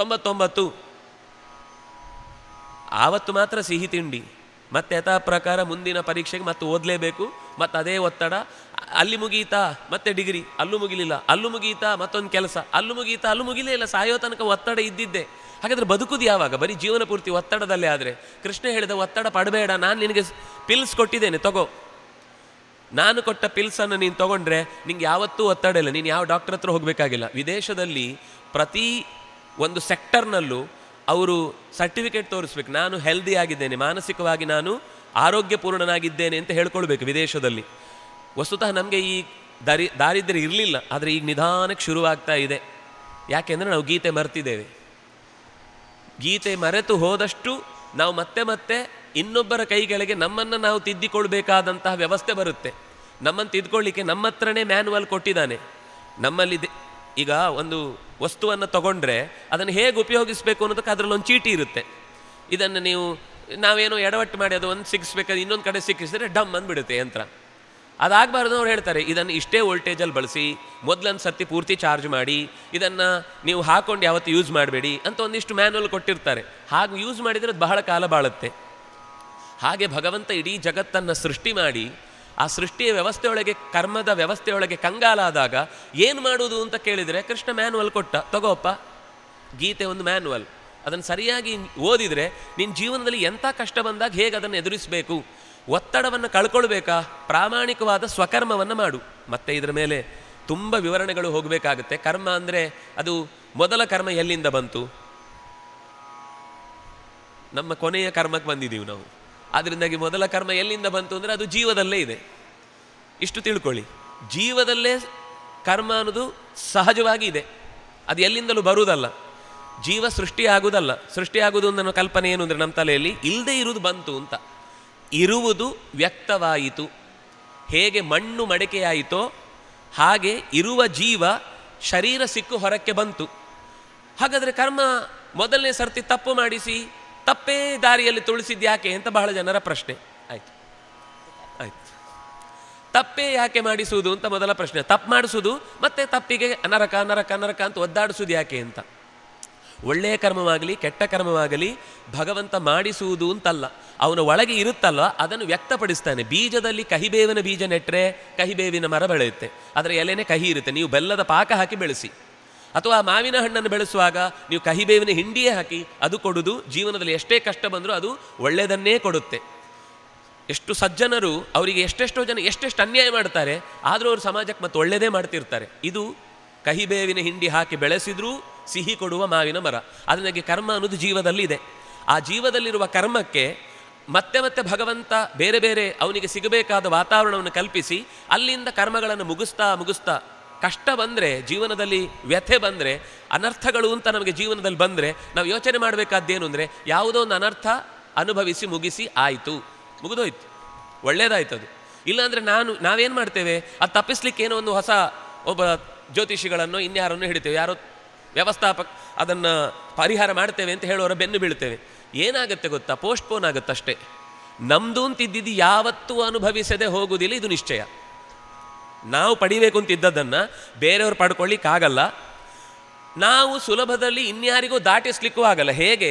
ತೊಂಬತ್ತೊಂಬತ್ತು ಆವತ್ತು ಮಾತ್ರ ಸಿಹಿ ತಿಂಡಿ ಮತ್ತೆ ಯಥಾ ಪ್ರಕಾರ ಮುಂದಿನ ಪರೀಕ್ಷೆಗೆ ಮತ್ತೆ ಓದಲೇಬೇಕು ಮತ್ತು ಅದೇ ಒತ್ತಡ ಅಲ್ಲಿ ಮುಗೀತಾ ಮತ್ತೆ ಡಿಗ್ರಿ ಅಲ್ಲೂ ಮುಗಿಲಿಲ್ಲ ಅಲ್ಲೂ ಮುಗೀತಾ ಮತ್ತೊಂದು ಕೆಲಸ ಅಲ್ಲೂ ಮುಗೀತಾ ಅಲ್ಲೂ ಮುಗಿಲೇ ಇಲ್ಲ ಸಾಯೋ ತನಕ ಒತ್ತಡ ಇದ್ದಿದ್ದೆ ಹಾಗಾದರೆ ಬದುಕುದು ಯಾವಾಗ ಬರೀ ಜೀವನ ಪೂರ್ತಿ ಒತ್ತಡದಲ್ಲೇ ಆದರೆ ಕೃಷ್ಣ ಹೇಳಿದ ಒತ್ತಡ ಪಡಬೇಡ ನಾನು ನಿನಗೆ ಪಿಲ್ಸ್ ಕೊಟ್ಟಿದ್ದೇನೆ ತಗೋ ನಾನು ಕೊಟ್ಟ ಪಿಲ್ಸನ್ನು ನೀನು ತೊಗೊಂಡ್ರೆ ನಿಂಗೆ ಯಾವತ್ತೂ ಒತ್ತಡ ಇಲ್ಲ ನೀನು ಯಾವ ಡಾಕ್ಟರ್ ಹತ್ರ ಹೋಗಬೇಕಾಗಿಲ್ಲ ವಿದೇಶದಲ್ಲಿ ಪ್ರತಿ ಒಂದು ಸೆಕ್ಟರ್ನಲ್ಲೂ ಅವರು ಸರ್ಟಿಫಿಕೇಟ್ ತೋರಿಸ್ಬೇಕು ನಾನು ಹೆಲ್ದಿ ಆಗಿದ್ದೇನೆ ಮಾನಸಿಕವಾಗಿ ನಾನು ಆರೋಗ್ಯಪೂರ್ಣನಾಗಿದ್ದೇನೆ ಅಂತ ಹೇಳ್ಕೊಳ್ಬೇಕು ವಿದೇಶದಲ್ಲಿ ವಸ್ತುತಃ ನಮಗೆ ಈ ದಾರಿ ದಾರಿದ್ರ್ಯ ಇರಲಿಲ್ಲ ಆದರೆ ಈಗ ನಿಧಾನಕ್ಕೆ ಶುರುವಾಗ್ತಾ ಇದೆ ಯಾಕೆಂದರೆ ನಾವು ಗೀತೆ ಮರೆತಿದ್ದೇವೆ ಗೀತೆ ಮರೆತು ಹೋದಷ್ಟು ನಾವು ಮತ್ತೆ ಮತ್ತೆ ಇನ್ನೊಬ್ಬರ ಕೈಗಳಿಗೆ ನಮ್ಮನ್ನು ನಾವು ತಿದ್ದಿಕೊಳ್ಬೇಕಾದಂತಹ ವ್ಯವಸ್ಥೆ ಬರುತ್ತೆ ನಮ್ಮನ್ನು ತಿದ್ಕೊಳ್ಳಿಕ್ಕೆ ನಮ್ಮ ಹತ್ರನೇ ಮ್ಯಾನ್ಯಲ್ ಕೊಟ್ಟಿದ್ದಾನೆ ನಮ್ಮಲ್ಲಿ ಈಗ ಒಂದು ವಸ್ತುವನ್ನು ತಗೊಂಡ್ರೆ ಅದನ್ನು ಹೇಗೆ ಉಪಯೋಗಿಸಬೇಕು ಅನ್ನೋದಕ್ಕೆ ಅದರಲ್ಲೊಂದು ಚೀಟಿ ಇರುತ್ತೆ ಇದನ್ನು ನೀವು ನಾವೇನೋ ಎಡವಟ್ಟು ಮಾಡಿ ಅದು ಒಂದು ಅದು ಇನ್ನೊಂದು ಕಡೆ ಸಿಕ್ಕಿಸಿದ್ರೆ ಡಮ್ ಅಂದ್ಬಿಡುತ್ತೆ ಯಂತ್ರ ಅದಾಗಬಾರ್ದು ಅವ್ರು ಹೇಳ್ತಾರೆ ಇದನ್ನು ಇಷ್ಟೇ ವೋಲ್ಟೇಜಲ್ಲಿ ಬಳಸಿ ಮೊದಲೊಂದು ಸರ್ತಿ ಪೂರ್ತಿ ಚಾರ್ಜ್ ಮಾಡಿ ಇದನ್ನು ನೀವು ಹಾಕ್ಕೊಂಡು ಯಾವತ್ತು ಯೂಸ್ ಮಾಡಬೇಡಿ ಅಂತ ಒಂದಿಷ್ಟು ಮ್ಯಾನ್ಯಲ್ ಕೊಟ್ಟಿರ್ತಾರೆ ಹಾಗೆ ಯೂಸ್ ಮಾಡಿದರೆ ಅದು ಬಹಳ ಕಾಲ ಬಾಳುತ್ತೆ ಹಾಗೆ ಭಗವಂತ ಇಡೀ ಜಗತ್ತನ್ನು ಸೃಷ್ಟಿ ಮಾಡಿ ಆ ಸೃಷ್ಟಿಯ ವ್ಯವಸ್ಥೆಯೊಳಗೆ ಕರ್ಮದ ವ್ಯವಸ್ಥೆಯೊಳಗೆ ಕಂಗಾಲಾದಾಗ ಏನು ಮಾಡುವುದು ಅಂತ ಕೇಳಿದರೆ ಕೃಷ್ಣ ಮ್ಯಾನ್ಯಲ್ ಕೊಟ್ಟ ತಗೋಪ್ಪ ಗೀತೆ ಒಂದು ಮ್ಯಾನ್ಯಲ್ ಅದನ್ನು ಸರಿಯಾಗಿ ಓದಿದರೆ ನಿನ್ನ ಜೀವನದಲ್ಲಿ ಎಂಥ ಕಷ್ಟ ಬಂದಾಗ ಹೇಗೆ ಅದನ್ನು ಎದುರಿಸಬೇಕು ಒತ್ತಡವನ್ನು ಕಳ್ಕೊಳ್ಬೇಕಾ ಪ್ರಾಮಾಣಿಕವಾದ ಸ್ವಕರ್ಮವನ್ನು ಮಾಡು ಮತ್ತೆ ಇದರ ಮೇಲೆ ತುಂಬ ವಿವರಣೆಗಳು ಹೋಗಬೇಕಾಗುತ್ತೆ ಕರ್ಮ ಅಂದರೆ ಅದು ಮೊದಲ ಕರ್ಮ ಎಲ್ಲಿಂದ ಬಂತು ನಮ್ಮ ಕೊನೆಯ ಕರ್ಮಕ್ಕೆ ಬಂದಿದ್ದೀವಿ ನಾವು ಆದ್ರಿಂದಾಗಿ ಮೊದಲ ಕರ್ಮ ಎಲ್ಲಿಂದ ಬಂತು ಅಂದರೆ ಅದು ಜೀವದಲ್ಲೇ ಇದೆ ಇಷ್ಟು ತಿಳ್ಕೊಳ್ಳಿ ಜೀವದಲ್ಲೇ ಕರ್ಮ ಅನ್ನೋದು ಸಹಜವಾಗಿ ಇದೆ ಅದು ಎಲ್ಲಿಂದಲೂ ಬರುವುದಲ್ಲ ಜೀವ ಸೃಷ್ಟಿಯಾಗುವುದಲ್ಲ ಸೃಷ್ಟಿಯಾಗುವುದು ಅನ್ನೋ ಕಲ್ಪನೆ ಏನು ಅಂದರೆ ನಮ್ಮ ತಲೆಯಲ್ಲಿ ಇಲ್ಲದೆ ಇರುವುದು ಬಂತು ಅಂತ ಇರುವುದು ವ್ಯಕ್ತವಾಯಿತು ಹೇಗೆ ಮಣ್ಣು ಮಡಕೆಯಾಯಿತೋ ಹಾಗೆ ಇರುವ ಜೀವ ಶರೀರ ಸಿಕ್ಕು ಹೊರಕ್ಕೆ ಬಂತು ಹಾಗಾದರೆ ಕರ್ಮ ಮೊದಲನೇ ಸರ್ತಿ ತಪ್ಪು ಮಾಡಿಸಿ ತಪ್ಪೇ ದಾರಿಯಲ್ಲಿ ತುಳಿಸಿದ್ಯಾಕೆ ಅಂತ ಬಹಳ ಜನರ ಪ್ರಶ್ನೆ ಆಯಿತು ಆಯಿತು ತಪ್ಪೇ ಯಾಕೆ ಮಾಡಿಸುವುದು ಅಂತ ಮೊದಲ ಪ್ರಶ್ನೆ ತಪ್ಪು ಮಾಡಿಸುವುದು ಮತ್ತೆ ತಪ್ಪಿಗೆ ಅನರಕ ಅನರಕ ನರಕ ಅಂತ ಒದ್ದಾಡಿಸುವುದು ಯಾಕೆ ಅಂತ ಒಳ್ಳೆಯ ಕರ್ಮವಾಗಲಿ ಕೆಟ್ಟ ಕರ್ಮವಾಗಲಿ ಭಗವಂತ ಮಾಡಿಸುವುದು ಅಂತಲ್ಲ ಅವನ ಒಳಗೆ ಇರುತ್ತಲ್ಲ ಅದನ್ನು ವ್ಯಕ್ತಪಡಿಸ್ತಾನೆ ಬೀಜದಲ್ಲಿ ಕಹಿಬೇವಿನ ಬೀಜ ನೆಟ್ಟರೆ ಕಹಿಬೇವಿನ ಮರ ಬೆಳೆಯುತ್ತೆ ಅದರ ಎಲೆನೇ ಕಹಿ ಇರುತ್ತೆ ನೀವು ಬೆಲ್ಲದ ಪಾಕ ಹಾಕಿ ಬೆಳೆಸಿ ಅಥವಾ ಮಾವಿನ ಹಣ್ಣನ್ನು ಬೆಳೆಸುವಾಗ ನೀವು ಕಹಿಬೇವಿನ ಹಿಂಡಿಯೇ ಹಾಕಿ ಅದು ಕೊಡುವುದು ಜೀವನದಲ್ಲಿ ಎಷ್ಟೇ ಕಷ್ಟ ಬಂದರೂ ಅದು ಒಳ್ಳೆಯದನ್ನೇ ಕೊಡುತ್ತೆ ಎಷ್ಟು ಸಜ್ಜನರು ಅವರಿಗೆ ಎಷ್ಟೆಷ್ಟೋ ಜನ ಎಷ್ಟೆಷ್ಟು ಅನ್ಯಾಯ ಮಾಡ್ತಾರೆ ಆದರೂ ಅವರು ಸಮಾಜಕ್ಕೆ ಮತ್ತು ಒಳ್ಳೆಯದೇ ಮಾಡ್ತಿರ್ತಾರೆ ಇದು ಕಹಿಬೇವಿನ ಹಿಂಡಿ ಹಾಕಿ ಬೆಳೆಸಿದರೂ ಸಿಹಿ ಕೊಡುವ ಮಾವಿನ ಮರ ಅದನ್ನಾಗಿ ಕರ್ಮ ಅನ್ನೋದು ಜೀವದಲ್ಲಿದೆ ಆ ಜೀವದಲ್ಲಿರುವ ಕರ್ಮಕ್ಕೆ ಮತ್ತೆ ಮತ್ತೆ ಭಗವಂತ ಬೇರೆ ಬೇರೆ ಅವನಿಗೆ ಸಿಗಬೇಕಾದ ವಾತಾವರಣವನ್ನು ಕಲ್ಪಿಸಿ ಅಲ್ಲಿಂದ ಕರ್ಮಗಳನ್ನು ಮುಗಿಸ್ತಾ ಮುಗಿಸ್ತಾ ಕಷ್ಟ ಬಂದರೆ ಜೀವನದಲ್ಲಿ ವ್ಯಥೆ ಬಂದರೆ ಅನರ್ಥಗಳು ಅಂತ ನಮಗೆ ಜೀವನದಲ್ಲಿ ಬಂದರೆ ನಾವು ಯೋಚನೆ ಮಾಡಬೇಕಾದ್ದೇನು ಅಂದರೆ ಯಾವುದೋ ಒಂದು ಅನರ್ಥ ಅನುಭವಿಸಿ ಮುಗಿಸಿ ಆಯಿತು ಮುಗಿದೋಯ್ತು ಒಳ್ಳೇದಾಯ್ತು ಅದು ಇಲ್ಲಾಂದರೆ ನಾನು ನಾವೇನು ಮಾಡ್ತೇವೆ ಅದು ತಪ್ಪಿಸ್ಲಿಕ್ಕೆ ಏನೋ ಒಂದು ಹೊಸ ಒಬ್ಬ ಜ್ಯೋತಿಷಿಗಳನ್ನು ಇನ್ಯಾರನ್ನು ಹಿಡಿತೇವೆ ಯಾರೋ ವ್ಯವಸ್ಥಾಪಕ ಅದನ್ನು ಪರಿಹಾರ ಮಾಡ್ತೇವೆ ಅಂತ ಹೇಳೋರ ಬೆನ್ನು ಬೀಳ್ತೇವೆ ಏನಾಗುತ್ತೆ ಗೊತ್ತಾ ಪೋಸ್ಟ್ಪೋನ್ ಆಗುತ್ತಷ್ಟೇ ನಮ್ಮದು ಅಂತಿದ್ದಿದ್ದು ಯಾವತ್ತೂ ಅನುಭವಿಸದೆ ಹೋಗುವುದಿಲ್ಲ ಇದು ನಿಶ್ಚಯ ನಾವು ಪಡಿಬೇಕು ಅಂತ ಇದ್ದದ್ದನ್ನು ಬೇರೆಯವರು ಪಡ್ಕೊಳ್ಳಿಕ್ಕಾಗಲ್ಲ ನಾವು ಸುಲಭದಲ್ಲಿ ಇನ್ಯಾರಿಗೂ ದಾಟಿಸ್ಲಿಕ್ಕೂ ಆಗಲ್ಲ ಹೇಗೆ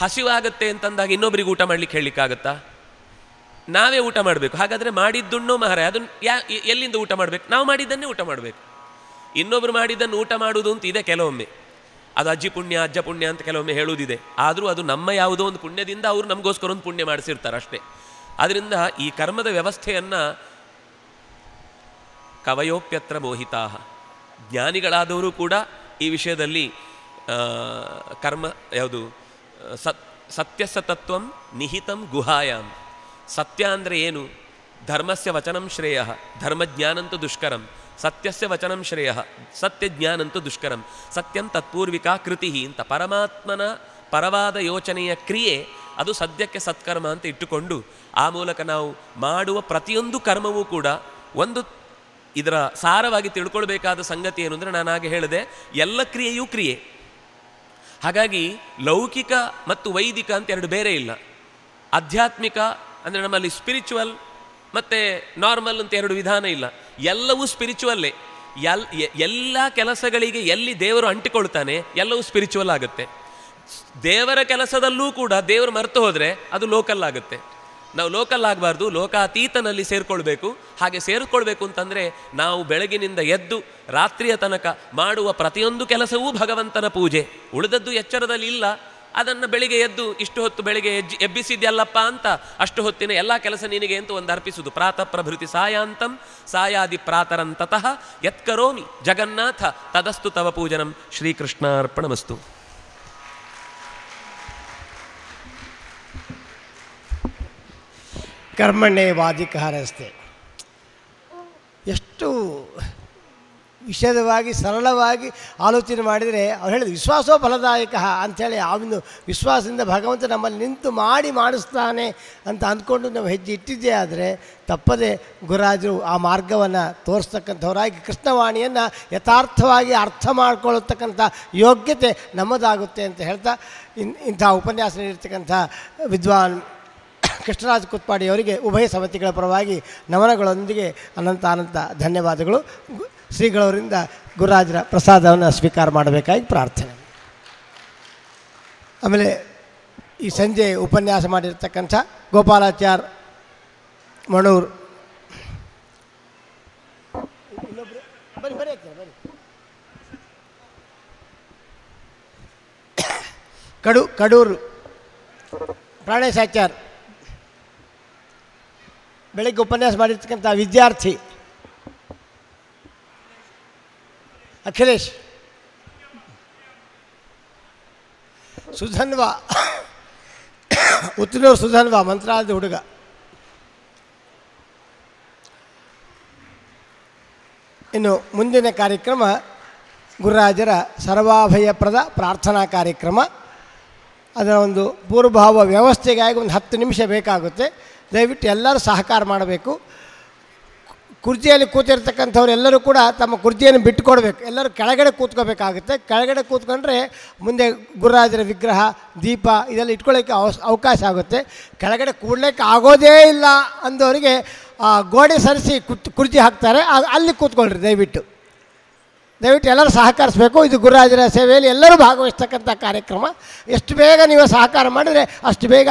ಹಸಿವಾಗತ್ತೆ ಅಂತಂದಾಗ ಇನ್ನೊಬ್ರಿಗೆ ಊಟ ಮಾಡ್ಲಿಕ್ಕೆ ಹೇಳಲಿಕ್ಕಾಗತ್ತಾ ನಾವೇ ಊಟ ಮಾಡಬೇಕು ಹಾಗಾದರೆ ಮಾಡಿದ್ದುಣ್ಣು ಮಹಾರಾಯ ಅದನ್ನು ಯಾ ಎಲ್ಲಿಂದ ಊಟ ಮಾಡಬೇಕು ನಾವು ಮಾಡಿದ್ದನ್ನೇ ಊಟ ಮಾಡಬೇಕು ಇನ್ನೊಬ್ರು ಮಾಡಿದ್ದನ್ನು ಊಟ ಮಾಡುವುದು ಅಂತ ಇದೆ ಕೆಲವೊಮ್ಮೆ ಅದು ಅಜ್ಜಿ ಪುಣ್ಯ ಅಜ್ಜ ಪುಣ್ಯ ಅಂತ ಕೆಲವೊಮ್ಮೆ ಹೇಳುವುದಿದೆ ಆದರೂ ಅದು ನಮ್ಮ ಯಾವುದೋ ಒಂದು ಪುಣ್ಯದಿಂದ ಅವರು ನಮಗೋಸ್ಕರ ಒಂದು ಪುಣ್ಯ ಮಾಡಿಸಿರ್ತಾರೆ ಅಷ್ಟೇ ಆದ್ದರಿಂದ ಈ ಕರ್ಮದ ವ್ಯವಸ್ಥೆಯನ್ನು ಕವಯೋಪ್ಯತ್ರ ಮೋಹಿತಾ ಜ್ಞಾನಿಗಳಾದವರು ಕೂಡ ಈ ವಿಷಯದಲ್ಲಿ ಕರ್ಮ ಯಾವುದು ಸತ್ ತತ್ವಂ ನಿಹಿತಂ ಗುಹಾಯಾಂ ಸತ್ಯ ಅಂದರೆ ಏನು ಧರ್ಮಸ್ಯ ವಚನಂ ಶ್ರೇಯ ಧರ್ಮಜ್ಞಾನಂತು ದುಷ್ಕರಂ ಸತ್ಯಸ್ಯ ವಚನಂ ಶ್ರೇಯ ಸತ್ಯಜ್ಞಾನಂತು ದುಷ್ಕರಂ ಸತ್ಯಂ ತತ್ಪೂರ್ವಿಕಾ ಕೃತಿ ಅಂತ ಪರಮಾತ್ಮನ ಪರವಾದ ಯೋಚನೆಯ ಕ್ರಿಯೆ ಅದು ಸದ್ಯಕ್ಕೆ ಸತ್ಕರ್ಮ ಅಂತ ಇಟ್ಟುಕೊಂಡು ಆ ಮೂಲಕ ನಾವು ಮಾಡುವ ಪ್ರತಿಯೊಂದು ಕರ್ಮವೂ ಕೂಡ ಒಂದು ಇದರ ಸಾರವಾಗಿ ತಿಳ್ಕೊಳ್ಬೇಕಾದ ಸಂಗತಿ ಏನು ಅಂದರೆ ನಾನು ಹಾಗೆ ಹೇಳಿದೆ ಎಲ್ಲ ಕ್ರಿಯೆಯೂ ಕ್ರಿಯೆ ಹಾಗಾಗಿ ಲೌಕಿಕ ಮತ್ತು ವೈದಿಕ ಅಂತ ಎರಡು ಬೇರೆ ಇಲ್ಲ ಆಧ್ಯಾತ್ಮಿಕ ಅಂದರೆ ನಮ್ಮಲ್ಲಿ ಸ್ಪಿರಿಚುವಲ್ ಮತ್ತು ನಾರ್ಮಲ್ ಅಂತ ಎರಡು ವಿಧಾನ ಇಲ್ಲ ಎಲ್ಲವೂ ಸ್ಪಿರಿಚುವಲ್ಲೇ ಎಲ್ ಎಲ್ಲ ಕೆಲಸಗಳಿಗೆ ಎಲ್ಲಿ ದೇವರು ಅಂಟಿಕೊಳ್ತಾನೆ ಎಲ್ಲವೂ ಸ್ಪಿರಿಚುವಲ್ ಆಗುತ್ತೆ ದೇವರ ಕೆಲಸದಲ್ಲೂ ಕೂಡ ದೇವರು ಮರೆತು ಹೋದರೆ ಅದು ಲೋಕಲ್ ಆಗುತ್ತೆ ನಾವು ಲೋಕಲ್ ಆಗಬಾರ್ದು ಲೋಕಾತೀತನಲ್ಲಿ ಸೇರಿಕೊಳ್ಬೇಕು ಹಾಗೆ ಸೇರಿಕೊಳ್ಬೇಕು ಅಂತಂದರೆ ನಾವು ಬೆಳಗಿನಿಂದ ಎದ್ದು ರಾತ್ರಿಯ ತನಕ ಮಾಡುವ ಪ್ರತಿಯೊಂದು ಕೆಲಸವೂ ಭಗವಂತನ ಪೂಜೆ ಉಳಿದದ್ದು ಎಚ್ಚರದಲ್ಲಿ ಇಲ್ಲ ಅದನ್ನು ಬೆಳಿಗ್ಗೆ ಎದ್ದು ಇಷ್ಟು ಹೊತ್ತು ಬೆಳಿಗ್ಗೆ ಎಜ್ಜಿ ಎಬ್ಬಿಸಿದ್ಯಲ್ಲಪ್ಪ ಅಂತ ಅಷ್ಟು ಹೊತ್ತಿನ ಎಲ್ಲ ಕೆಲಸ ನಿನಗೆ ಅಂತ ಒಂದು ಅರ್ಪಿಸುವುದು ಪ್ರಾತಃ ಪ್ರಭೃತಿ ಸಾಯಾಂತಂ ಸಾಯಾದಿ ಪ್ರಾತರಂತತಃ ಯತ್ಕರೋಮಿ ಜಗನ್ನಾಥ ತದಸ್ತು ತವ ಪೂಜನಂ ಶ್ರೀಕೃಷ್ಣಾರ್ಪಣಮಸ್ತು ರಸ್ತೆ ಎಷ್ಟು ವಿಷದವಾಗಿ ಸರಳವಾಗಿ ಆಲೋಚನೆ ಮಾಡಿದರೆ ಅವ್ರು ಹೇಳಿದ್ರು ವಿಶ್ವಾಸೋ ಫಲದಾಯಕ ಅಂಥೇಳಿ ಅವನು ವಿಶ್ವಾಸದಿಂದ ಭಗವಂತ ನಮ್ಮಲ್ಲಿ ನಿಂತು ಮಾಡಿ ಮಾಡಿಸ್ತಾನೆ ಅಂತ ಅಂದ್ಕೊಂಡು ನಾವು ಹೆಜ್ಜೆ ಇಟ್ಟಿದ್ದೇ ಆದರೆ ತಪ್ಪದೆ ಗುರುರಾಜರು ಆ ಮಾರ್ಗವನ್ನು ತೋರಿಸ್ತಕ್ಕಂಥವರಾಗಿ ಕೃಷ್ಣವಾಣಿಯನ್ನು ಯಥಾರ್ಥವಾಗಿ ಅರ್ಥ ಮಾಡಿಕೊಳ್ಳತಕ್ಕಂಥ ಯೋಗ್ಯತೆ ನಮ್ಮದಾಗುತ್ತೆ ಅಂತ ಹೇಳ್ತಾ ಇನ್ ಇಂಥ ಉಪನ್ಯಾಸ ನೀಡಿರ್ತಕ್ಕಂಥ ವಿದ್ವಾನ್ ಕೃಷ್ಣರಾಜ್ ಕುತ್ಪಾಡಿ ಅವರಿಗೆ ಉಭಯ ಸಮಿತಿಗಳ ಪರವಾಗಿ ನಮನಗಳೊಂದಿಗೆ ಅನಂತ ಅನಂತ ಧನ್ಯವಾದಗಳು ಶ್ರೀಗಳವರಿಂದ ಗುರುರಾಜರ ಪ್ರಸಾದವನ್ನು ಸ್ವೀಕಾರ ಮಾಡಬೇಕಾಗಿ ಪ್ರಾರ್ಥನೆ ಆಮೇಲೆ ಈ ಸಂಜೆ ಉಪನ್ಯಾಸ ಮಾಡಿರ್ತಕ್ಕಂಥ ಗೋಪಾಲಾಚಾರ್ ಮಣೂರ್ ಕಡು ಕಡೂರು ಪ್ರಾಣೇಶಾಚಾರ್ ಬೆಳಗ್ಗೆ ಉಪನ್ಯಾಸ ಮಾಡಿರ್ತಕ್ಕಂಥ ವಿದ್ಯಾರ್ಥಿ ಅಖಿಲೇಶ್ ಸುಧನ್ವ ಉತ್ತಿನೂರು ಸುಧನ್ವ ಮಂತ್ರಾಲಯದ ಹುಡುಗ ಇನ್ನು ಮುಂದಿನ ಕಾರ್ಯಕ್ರಮ ಗುರುರಾಜರ ಸರ್ವಾಭಯಪ್ರದ ಪ್ರಾರ್ಥನಾ ಕಾರ್ಯಕ್ರಮ ಅದರ ಒಂದು ಪೂರ್ವಭಾವ ವ್ಯವಸ್ಥೆಗಾಗಿ ಒಂದು ಹತ್ತು ನಿಮಿಷ ಬೇಕಾಗುತ್ತೆ ದಯವಿಟ್ಟು ಎಲ್ಲರೂ ಸಹಕಾರ ಮಾಡಬೇಕು ಕುರ್ಚಿಯಲ್ಲಿ ಕೂತಿರ್ತಕ್ಕಂಥವರೆಲ್ಲರೂ ಕೂಡ ತಮ್ಮ ಕುರ್ಜಿಯನ್ನು ಬಿಟ್ಟುಕೊಡ್ಬೇಕು ಎಲ್ಲರೂ ಕೆಳಗಡೆ ಕೂತ್ಕೋಬೇಕಾಗುತ್ತೆ ಕೆಳಗಡೆ ಕೂತ್ಕೊಂಡ್ರೆ ಮುಂದೆ ಗುರುರಾಜರ ವಿಗ್ರಹ ದೀಪ ಇದೆಲ್ಲ ಇಟ್ಕೊಳ್ಳೋಕ್ಕೆ ಅವಕಾಶ ಆಗುತ್ತೆ ಕೆಳಗಡೆ ಕೂಡಲಿಕ್ಕೆ ಆಗೋದೇ ಇಲ್ಲ ಅಂದವರಿಗೆ ಗೋಡೆ ಸರಿಸಿ ಕುತ್ ಕುರ್ಚಿ ಹಾಕ್ತಾರೆ ಅಲ್ಲಿ ಕೂತ್ಕೊಳ್ರಿ ದಯವಿಟ್ಟು ದಯವಿಟ್ಟು ಎಲ್ಲರೂ ಸಹಕರಿಸಬೇಕು ಇದು ಗುರುರಾಜರ ಸೇವೆಯಲ್ಲಿ ಎಲ್ಲರೂ ಭಾಗವಹಿಸ್ತಕ್ಕಂಥ ಕಾರ್ಯಕ್ರಮ ಎಷ್ಟು ಬೇಗ ನೀವು ಸಹಕಾರ ಮಾಡಿದರೆ ಅಷ್ಟು ಬೇಗ